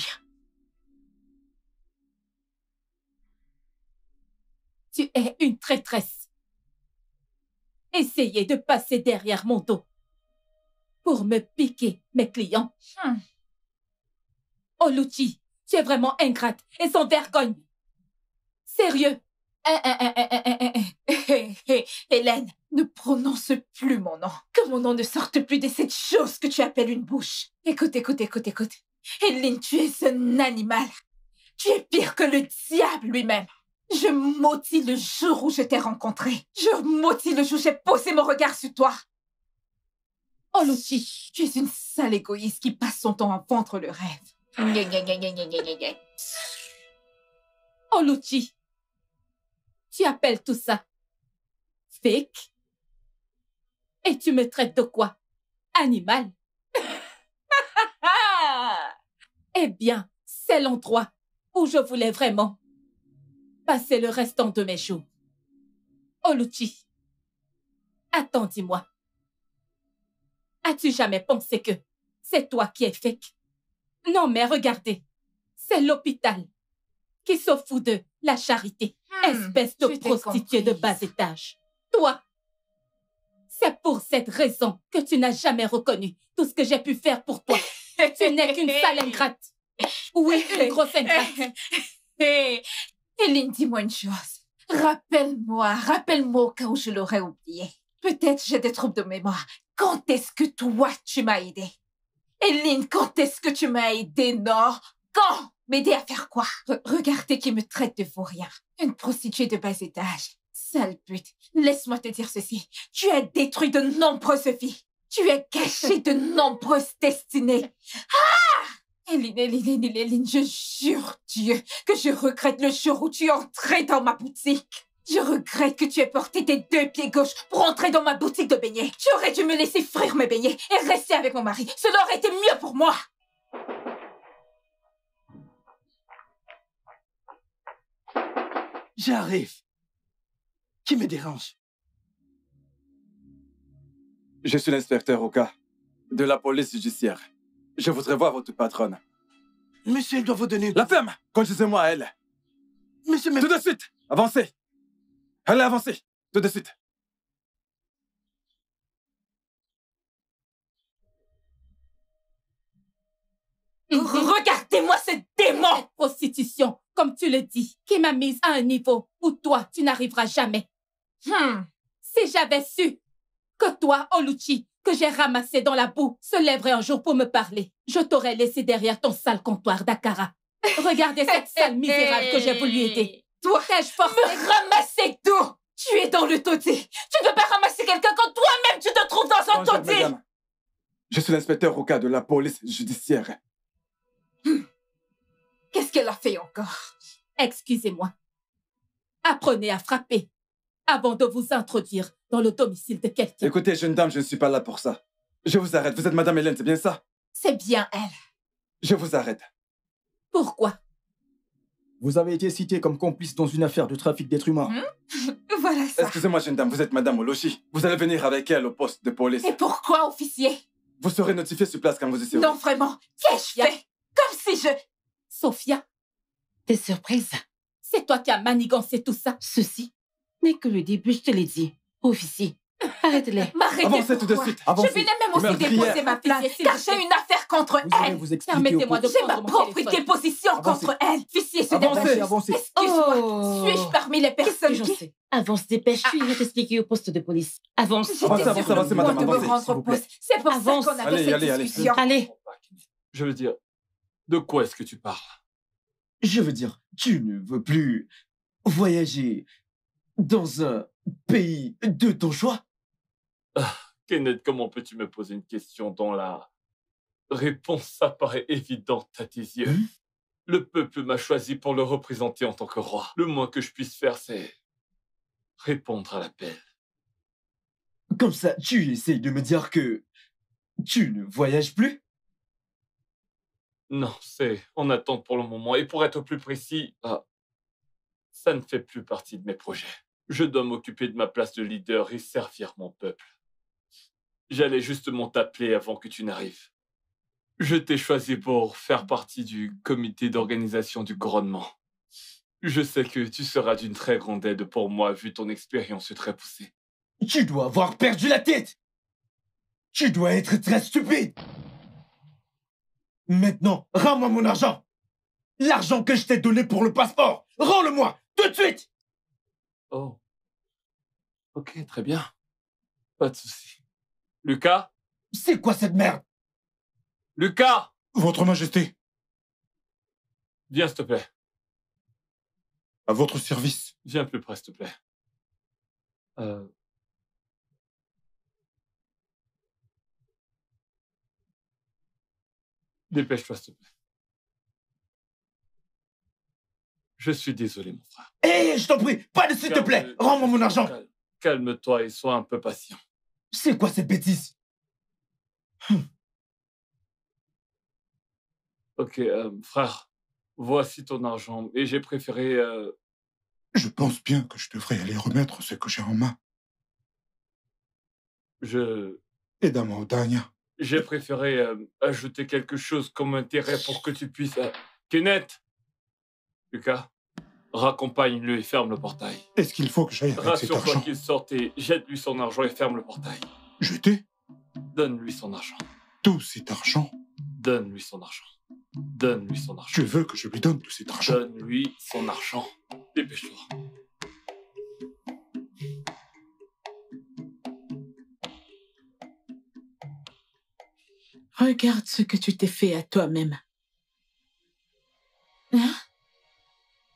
Tu es une traîtresse. Essayez de passer derrière mon dos pour me piquer mes clients. Hmm. Oh, Oluchi, tu es vraiment ingrate et sans vergogne. Sérieux, Hélène, ne prononce plus mon nom. Que mon nom ne sorte plus de cette chose que tu appelles une bouche. Écoute, écoute, écoute, écoute. Hélène, tu es un animal. Tu es pire que le diable lui-même. Je maudis le jour où je t'ai rencontré. Je maudis le jour où j'ai posé mon regard sur toi. Oh, tu es une sale égoïste qui passe son temps à vendre le rêve. Oh, tu appelles tout ça fake Et tu me traites de quoi Animal Eh bien, c'est l'endroit où je voulais vraiment passer le restant de mes jours. Oluchi, dis moi As-tu jamais pensé que c'est toi qui es fake Non, mais regardez, c'est l'hôpital qui se fout de la charité. Hmm, espèce de prostituée de bas étage. Toi, c'est pour cette raison que tu n'as jamais reconnu tout ce que j'ai pu faire pour toi. tu n'es qu'une sale ingrate. Oui, une grosse ingrate. Eline, eh, dis-moi une chose. Rappelle-moi, rappelle-moi au cas où je l'aurais oublié. Peut-être j'ai des troubles de mémoire. Quand est-ce que toi, tu m'as aidé Eline, quand est-ce que tu m'as aidé, Nord Quand M'aider à faire quoi Regardez qui me traite de vaurien. Une prostituée de bas étage. Sale pute, laisse-moi te dire ceci. Tu as détruit de nombreuses vies. Tu as caché de nombreuses destinées. Ah Eline, Eline, Eline, Eline, je jure Dieu que je regrette le jour où tu es entrée dans ma boutique. Je regrette que tu aies porté tes deux pieds gauches pour entrer dans ma boutique de beignets. Tu aurais dû me laisser frire mes beignets et rester avec mon mari. Cela aurait été mieux pour moi.
J'arrive. Qui me dérange
Je suis l'inspecteur Oka, de la police judiciaire. Je voudrais voir votre patronne. Monsieur, elle doit vous donner... La femme Conduisez-moi à elle Monsieur, mais... Tout de suite Avancez Allez, avancez Tout de suite
dis moi ce démon prostitution, comme tu le dis, qui m'a mise à un niveau où toi, tu n'arriveras jamais. Hmm. si j'avais su que toi, Oluchi, que j'ai ramassé dans la boue, se lèverait un jour pour me parler, je t'aurais laissé derrière ton sale comptoir d'Akara. Regardez cette sale misérable que j'ai voulu aider. Toi, je forcé Me ramasser d'où Tu es dans le taudis. Tu ne peux pas ramasser quelqu'un quand toi-même tu te trouves dans un taudis.
Je suis l'inspecteur au cas de la police judiciaire.
Qu'est-ce qu'elle a fait encore Excusez-moi. Apprenez à frapper avant de vous introduire dans le domicile de quelqu'un. Écoutez,
jeune dame, je ne suis pas là pour ça. Je vous arrête. Vous êtes Madame Hélène, c'est bien ça
C'est bien elle. Je vous arrête. Pourquoi
Vous avez été citée comme complice dans une affaire de trafic d'êtres humains.
Hmm? voilà
ça. Excusez-moi, jeune dame, vous êtes Madame Olochi. Vous allez venir avec elle au poste de police. Et
pourquoi, officier
Vous serez notifié sur place quand vous y serez. Non,
vraiment, qu'ai-je fait Comme si je... Sophia Tes surprise C'est toi qui as manigancé tout ça Ceci n'est que le début, je te l'ai dit. Officier, arrête-les. M'arrêtez Avancez tout de suite. Je venais même aussi déposer ma fille car j'ai une affaire contre elle. Permettez-moi de prendre J'ai ma propre déposition contre elle. Fissier, se avancez, avancez. Excuse-moi, oh. suis-je parmi les personnes qui... sais Avance, dépêche, je vais t'expliquer au poste de police. Avance. Avance, avance, avance, madame. de me rendre au poste. C'est pour ça qu'on a fait cette discussion. Allez.
Je veux dire, de quoi est-ce que tu parles
Je veux dire, tu ne veux plus voyager dans un pays de ton choix
ah, Kenneth, comment peux-tu me poser une question dont la réponse apparaît évidente à tes yeux hein? Le peuple m'a choisi pour le représenter en tant que roi. Le moins que je puisse faire, c'est répondre à l'appel.
Comme ça, tu essayes de me dire que tu ne voyages plus
non, c'est en attente pour le moment. Et pour être plus précis, ah, ça ne fait plus partie de mes projets. Je dois m'occuper de ma place de leader et servir mon peuple. J'allais justement t'appeler avant que tu n'arrives. Je t'ai choisi pour faire partie du comité d'organisation du grondement. Je sais que tu seras d'une très grande aide pour moi vu ton expérience très poussée. Tu dois avoir perdu la tête Tu dois être très stupide Maintenant,
rends-moi mon argent. L'argent que je t'ai donné pour le passeport. Rends-le-moi, tout de suite.
Oh. Ok, très bien. Pas de souci. Lucas C'est quoi cette merde Lucas Votre Majesté.
Viens, s'il te plaît. À votre service. Viens plus près, s'il te plaît. Euh,
Dépêche-toi, s'il te plaît. Je suis désolé, mon frère. Hé, eh, je t'en prie, pas de s'il te plaît. Rends-moi mon argent. Calme-toi et sois un peu patient.
C'est quoi cette
bêtise hum.
Ok, euh, frère, voici ton argent. Et j'ai préféré... Euh,
je pense bien que je devrais aller remettre ce que j'ai en main. Je... Et Dania.
J'ai préféré euh, ajouter quelque chose comme intérêt pour que tu puisses. Euh, Kenneth Lucas, raccompagne-le et ferme le portail.
Est-ce qu'il faut que j'aille avec Rassure-toi
qu'il sorte et jette-lui son argent et ferme le portail. Jeter Donne-lui son argent.
Tout cet argent
Donne-lui son argent. Donne-lui son argent. Tu veux que je lui donne tout cet argent Donne-lui son argent. Dépêche-toi.
Regarde ce que tu t'es fait à toi-même. Hein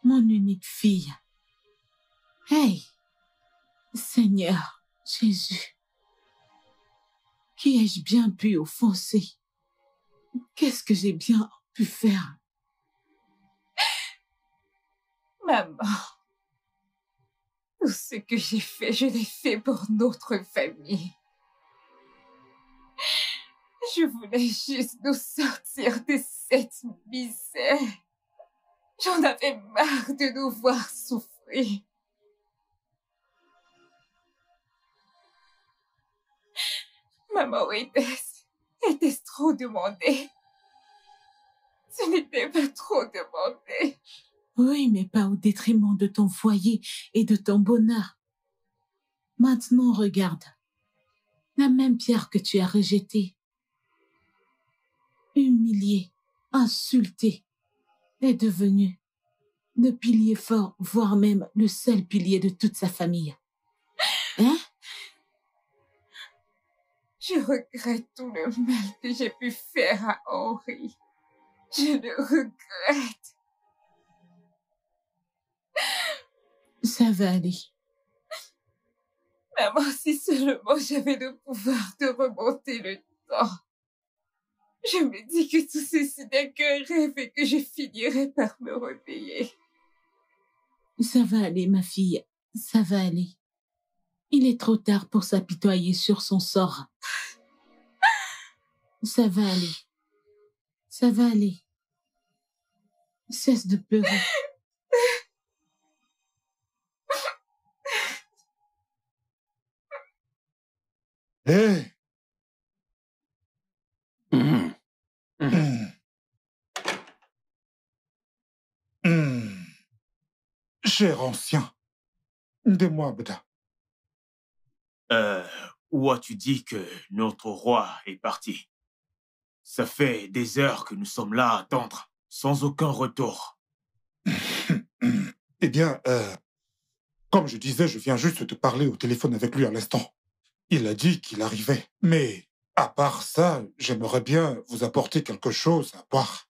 Mon unique fille. Hey, Seigneur Jésus, qui ai-je bien pu offenser Qu'est-ce que j'ai bien pu faire Maman, tout ce que j'ai fait, je l'ai fait pour notre famille. Je voulais juste nous sortir de cette misère. J'en avais marre de nous voir souffrir. Maman était était trop demandée. Ce n'était pas trop demandé. Oui, mais pas au détriment de ton foyer et de ton bonheur. Maintenant, regarde. La même pierre que tu as rejetée humilié, insulté, est devenu le pilier fort, voire même le seul pilier de toute sa famille. Hein? Je regrette tout le mal que j'ai pu faire à Henri. Je le regrette. Ça va aller. Maman, si seulement j'avais le pouvoir de remonter le temps. Je me dis que tout ceci n'est qu'un rêve et que je finirai par me réveiller. Ça va aller, ma fille, ça va aller. Il est trop tard pour s'apitoyer sur son sort. Ça va aller. Ça va aller.
Cesse de pleurer. cher ancien,
dis moi
Euh, où as-tu dit que notre roi est parti Ça fait des heures que nous sommes là à attendre,
sans aucun retour. eh bien, euh, comme je disais, je viens juste de parler au téléphone avec lui à l'instant. Il a dit qu'il arrivait, mais à part ça, j'aimerais bien vous apporter quelque chose à boire,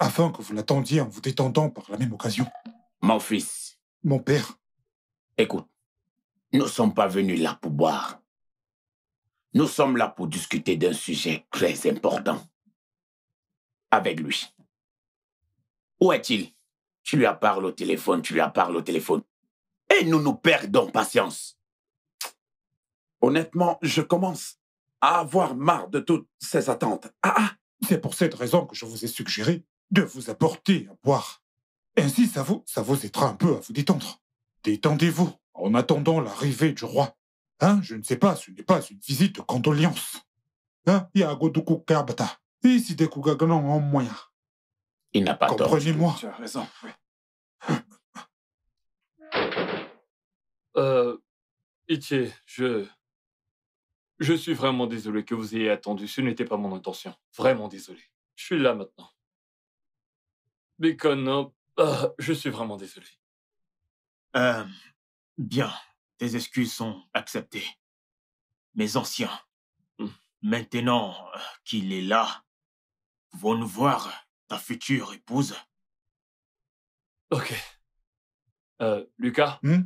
afin que vous l'attendiez en vous détendant par la même occasion.
Mon fils, mon père. Écoute, nous ne sommes pas venus là pour boire. Nous sommes là pour discuter d'un sujet très important. Avec lui. Où est-il Tu lui as parlé au téléphone, tu lui as parlé au téléphone. Et nous nous perdons patience.
Honnêtement, je commence à
avoir marre de toutes ces attentes. Ah, ah C'est pour cette raison que je vous ai suggéré de vous apporter à boire. Ainsi, eh, ça vous, ça vous aidera un peu à vous détendre. Détendez-vous en attendant l'arrivée du roi. Hein, je ne sais pas, ce n'est pas une visite de condoléances. Hein, en
Il n'a pas tort. Comprenez-moi. Tu as raison. Euh, je. Je suis vraiment désolé que vous ayez attendu. Ce n'était pas mon intention. Vraiment désolé. Je suis là maintenant. Bikonop euh, je suis vraiment désolé. Euh,
bien, tes excuses sont acceptées. Mes anciens, hmm. maintenant qu'il est là, pouvons-nous voir ta future épouse Ok. Euh, Lucas Hmm.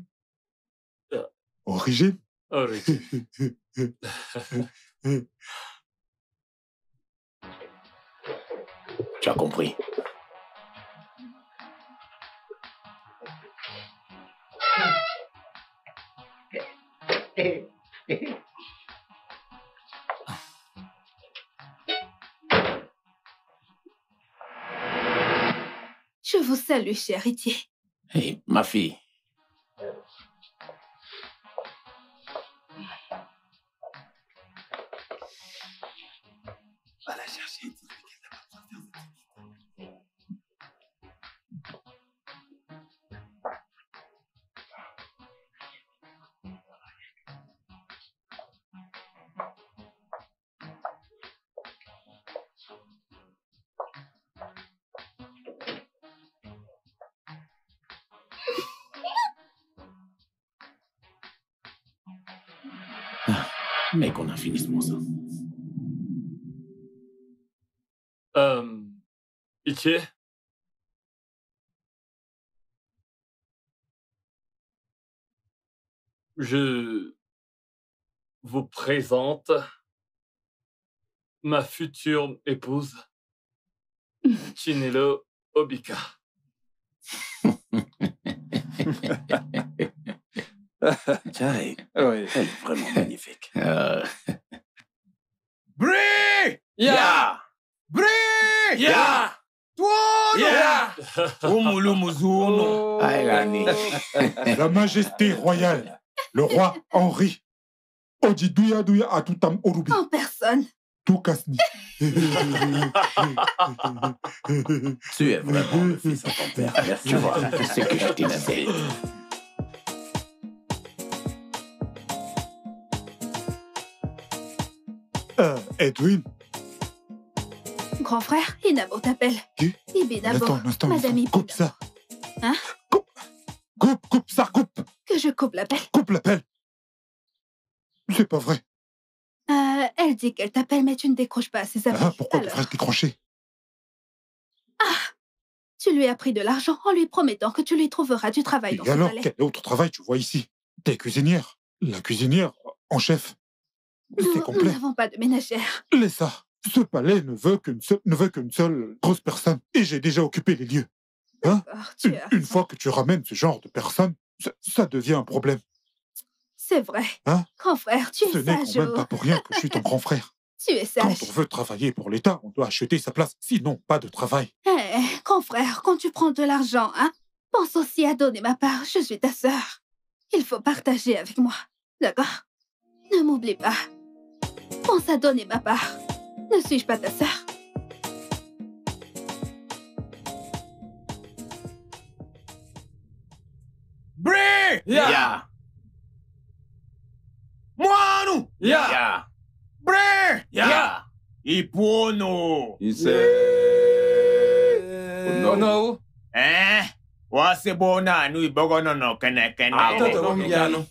euh, tu as compris. Je
vous salue, cher héritier.
ma fille, jamais qu'on a finisse, ce morceau.
Euh.
Je vous présente
ma future épouse, Chinelo Obika. Carré. Oui. Elle est vraiment magnifique. Euh...
Bri Ya yeah.
Bré Ya yeah. Oh,
oh.
La
majesté royale, le roi Henri. Ojidouya douya douya à atutam orubi. En personne. Tout Toukasni. tu es
vraiment le fils de ton père. Merci. Tu vois, tu sais que je t'ai
Edwin
Grand frère, Inabo t'appelle. Qui Attends, Madame instant. Coupe ça. Hein Coupe
Coupe, coupe ça, coupe
Que je coupe l'appel Coupe l'appel C'est pas vrai. Euh, elle dit qu'elle t'appelle, mais tu ne décroches pas à ses appels. Ah,
pourquoi Alors... devrais-je décrocher
Ah Tu lui as pris de l'argent en lui promettant que tu lui trouveras du travail Et dans alors, son palais.
quel autre travail tu vois ici T'es cuisinière. La cuisinière en chef. C'est complet. Nous n'avons
pas de ménagère.
ça ce palais ne veut qu'une seule, ne veut qu'une seule grosse personne, et j'ai déjà occupé les lieux. Hein oh, une, fois que tu ramènes ce genre de personne, ça, devient un problème.
C'est vrai. Hein grand frère, tu ce es sage. Ce n'est quand même pas pour
rien que je suis ton grand frère.
Tu es sage. Quand on
veut travailler pour l'État, on doit acheter sa place, sinon pas de travail.
Hé, eh, grand frère, quand tu prends de l'argent, hein, pense aussi à donner ma part, je suis ta sœur. Il faut partager avec moi, d'accord Ne m'oublie pas. On à donner ma part. Ne suis-je pas ta sœur
Bré! Ya yeah.
Ya yeah. Ya yeah. Ipono Ise non. Eh Wasebona anu ibogono no kene kene non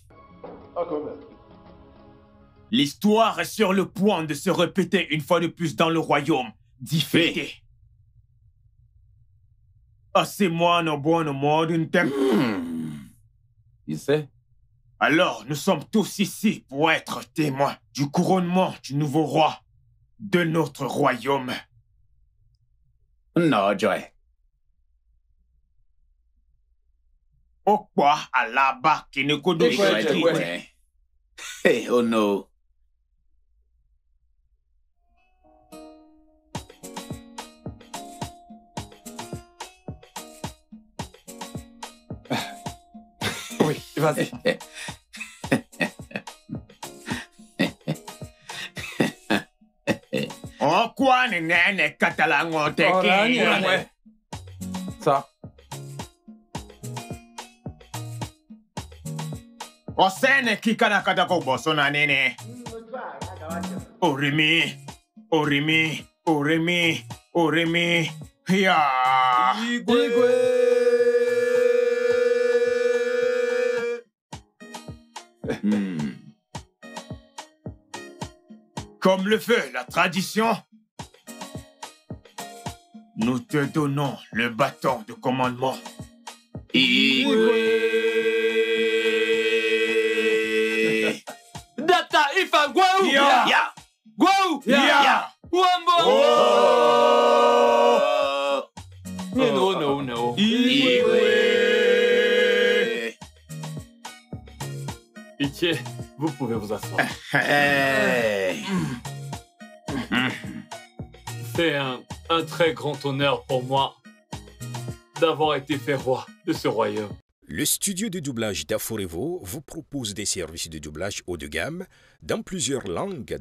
L'histoire est sur le point de se répéter une fois de plus dans le royaume d'Ifé. Assez-moi nos d'une modo hmm. Il sait Alors, nous sommes tous ici pour être témoins du couronnement du nouveau roi de notre royaume. Non, Joy. Pourquoi bas qui ne connaît pas Oh non すいません。O nene katalango teki. Sa. O sene kikana katako boso na nene. Orimi, orimi, orimi, orimi. Ya. Hmm. Comme le veut la tradition, nous te donnons le bâton de commandement. Et...
Data ifa Ya. Oh. Pitié, vous pouvez vous asseoir. C'est un, un très grand honneur pour moi d'avoir été fait roi de ce royaume. Le studio de doublage d'Aforevo
vous propose des services de doublage haut de gamme dans plusieurs langues.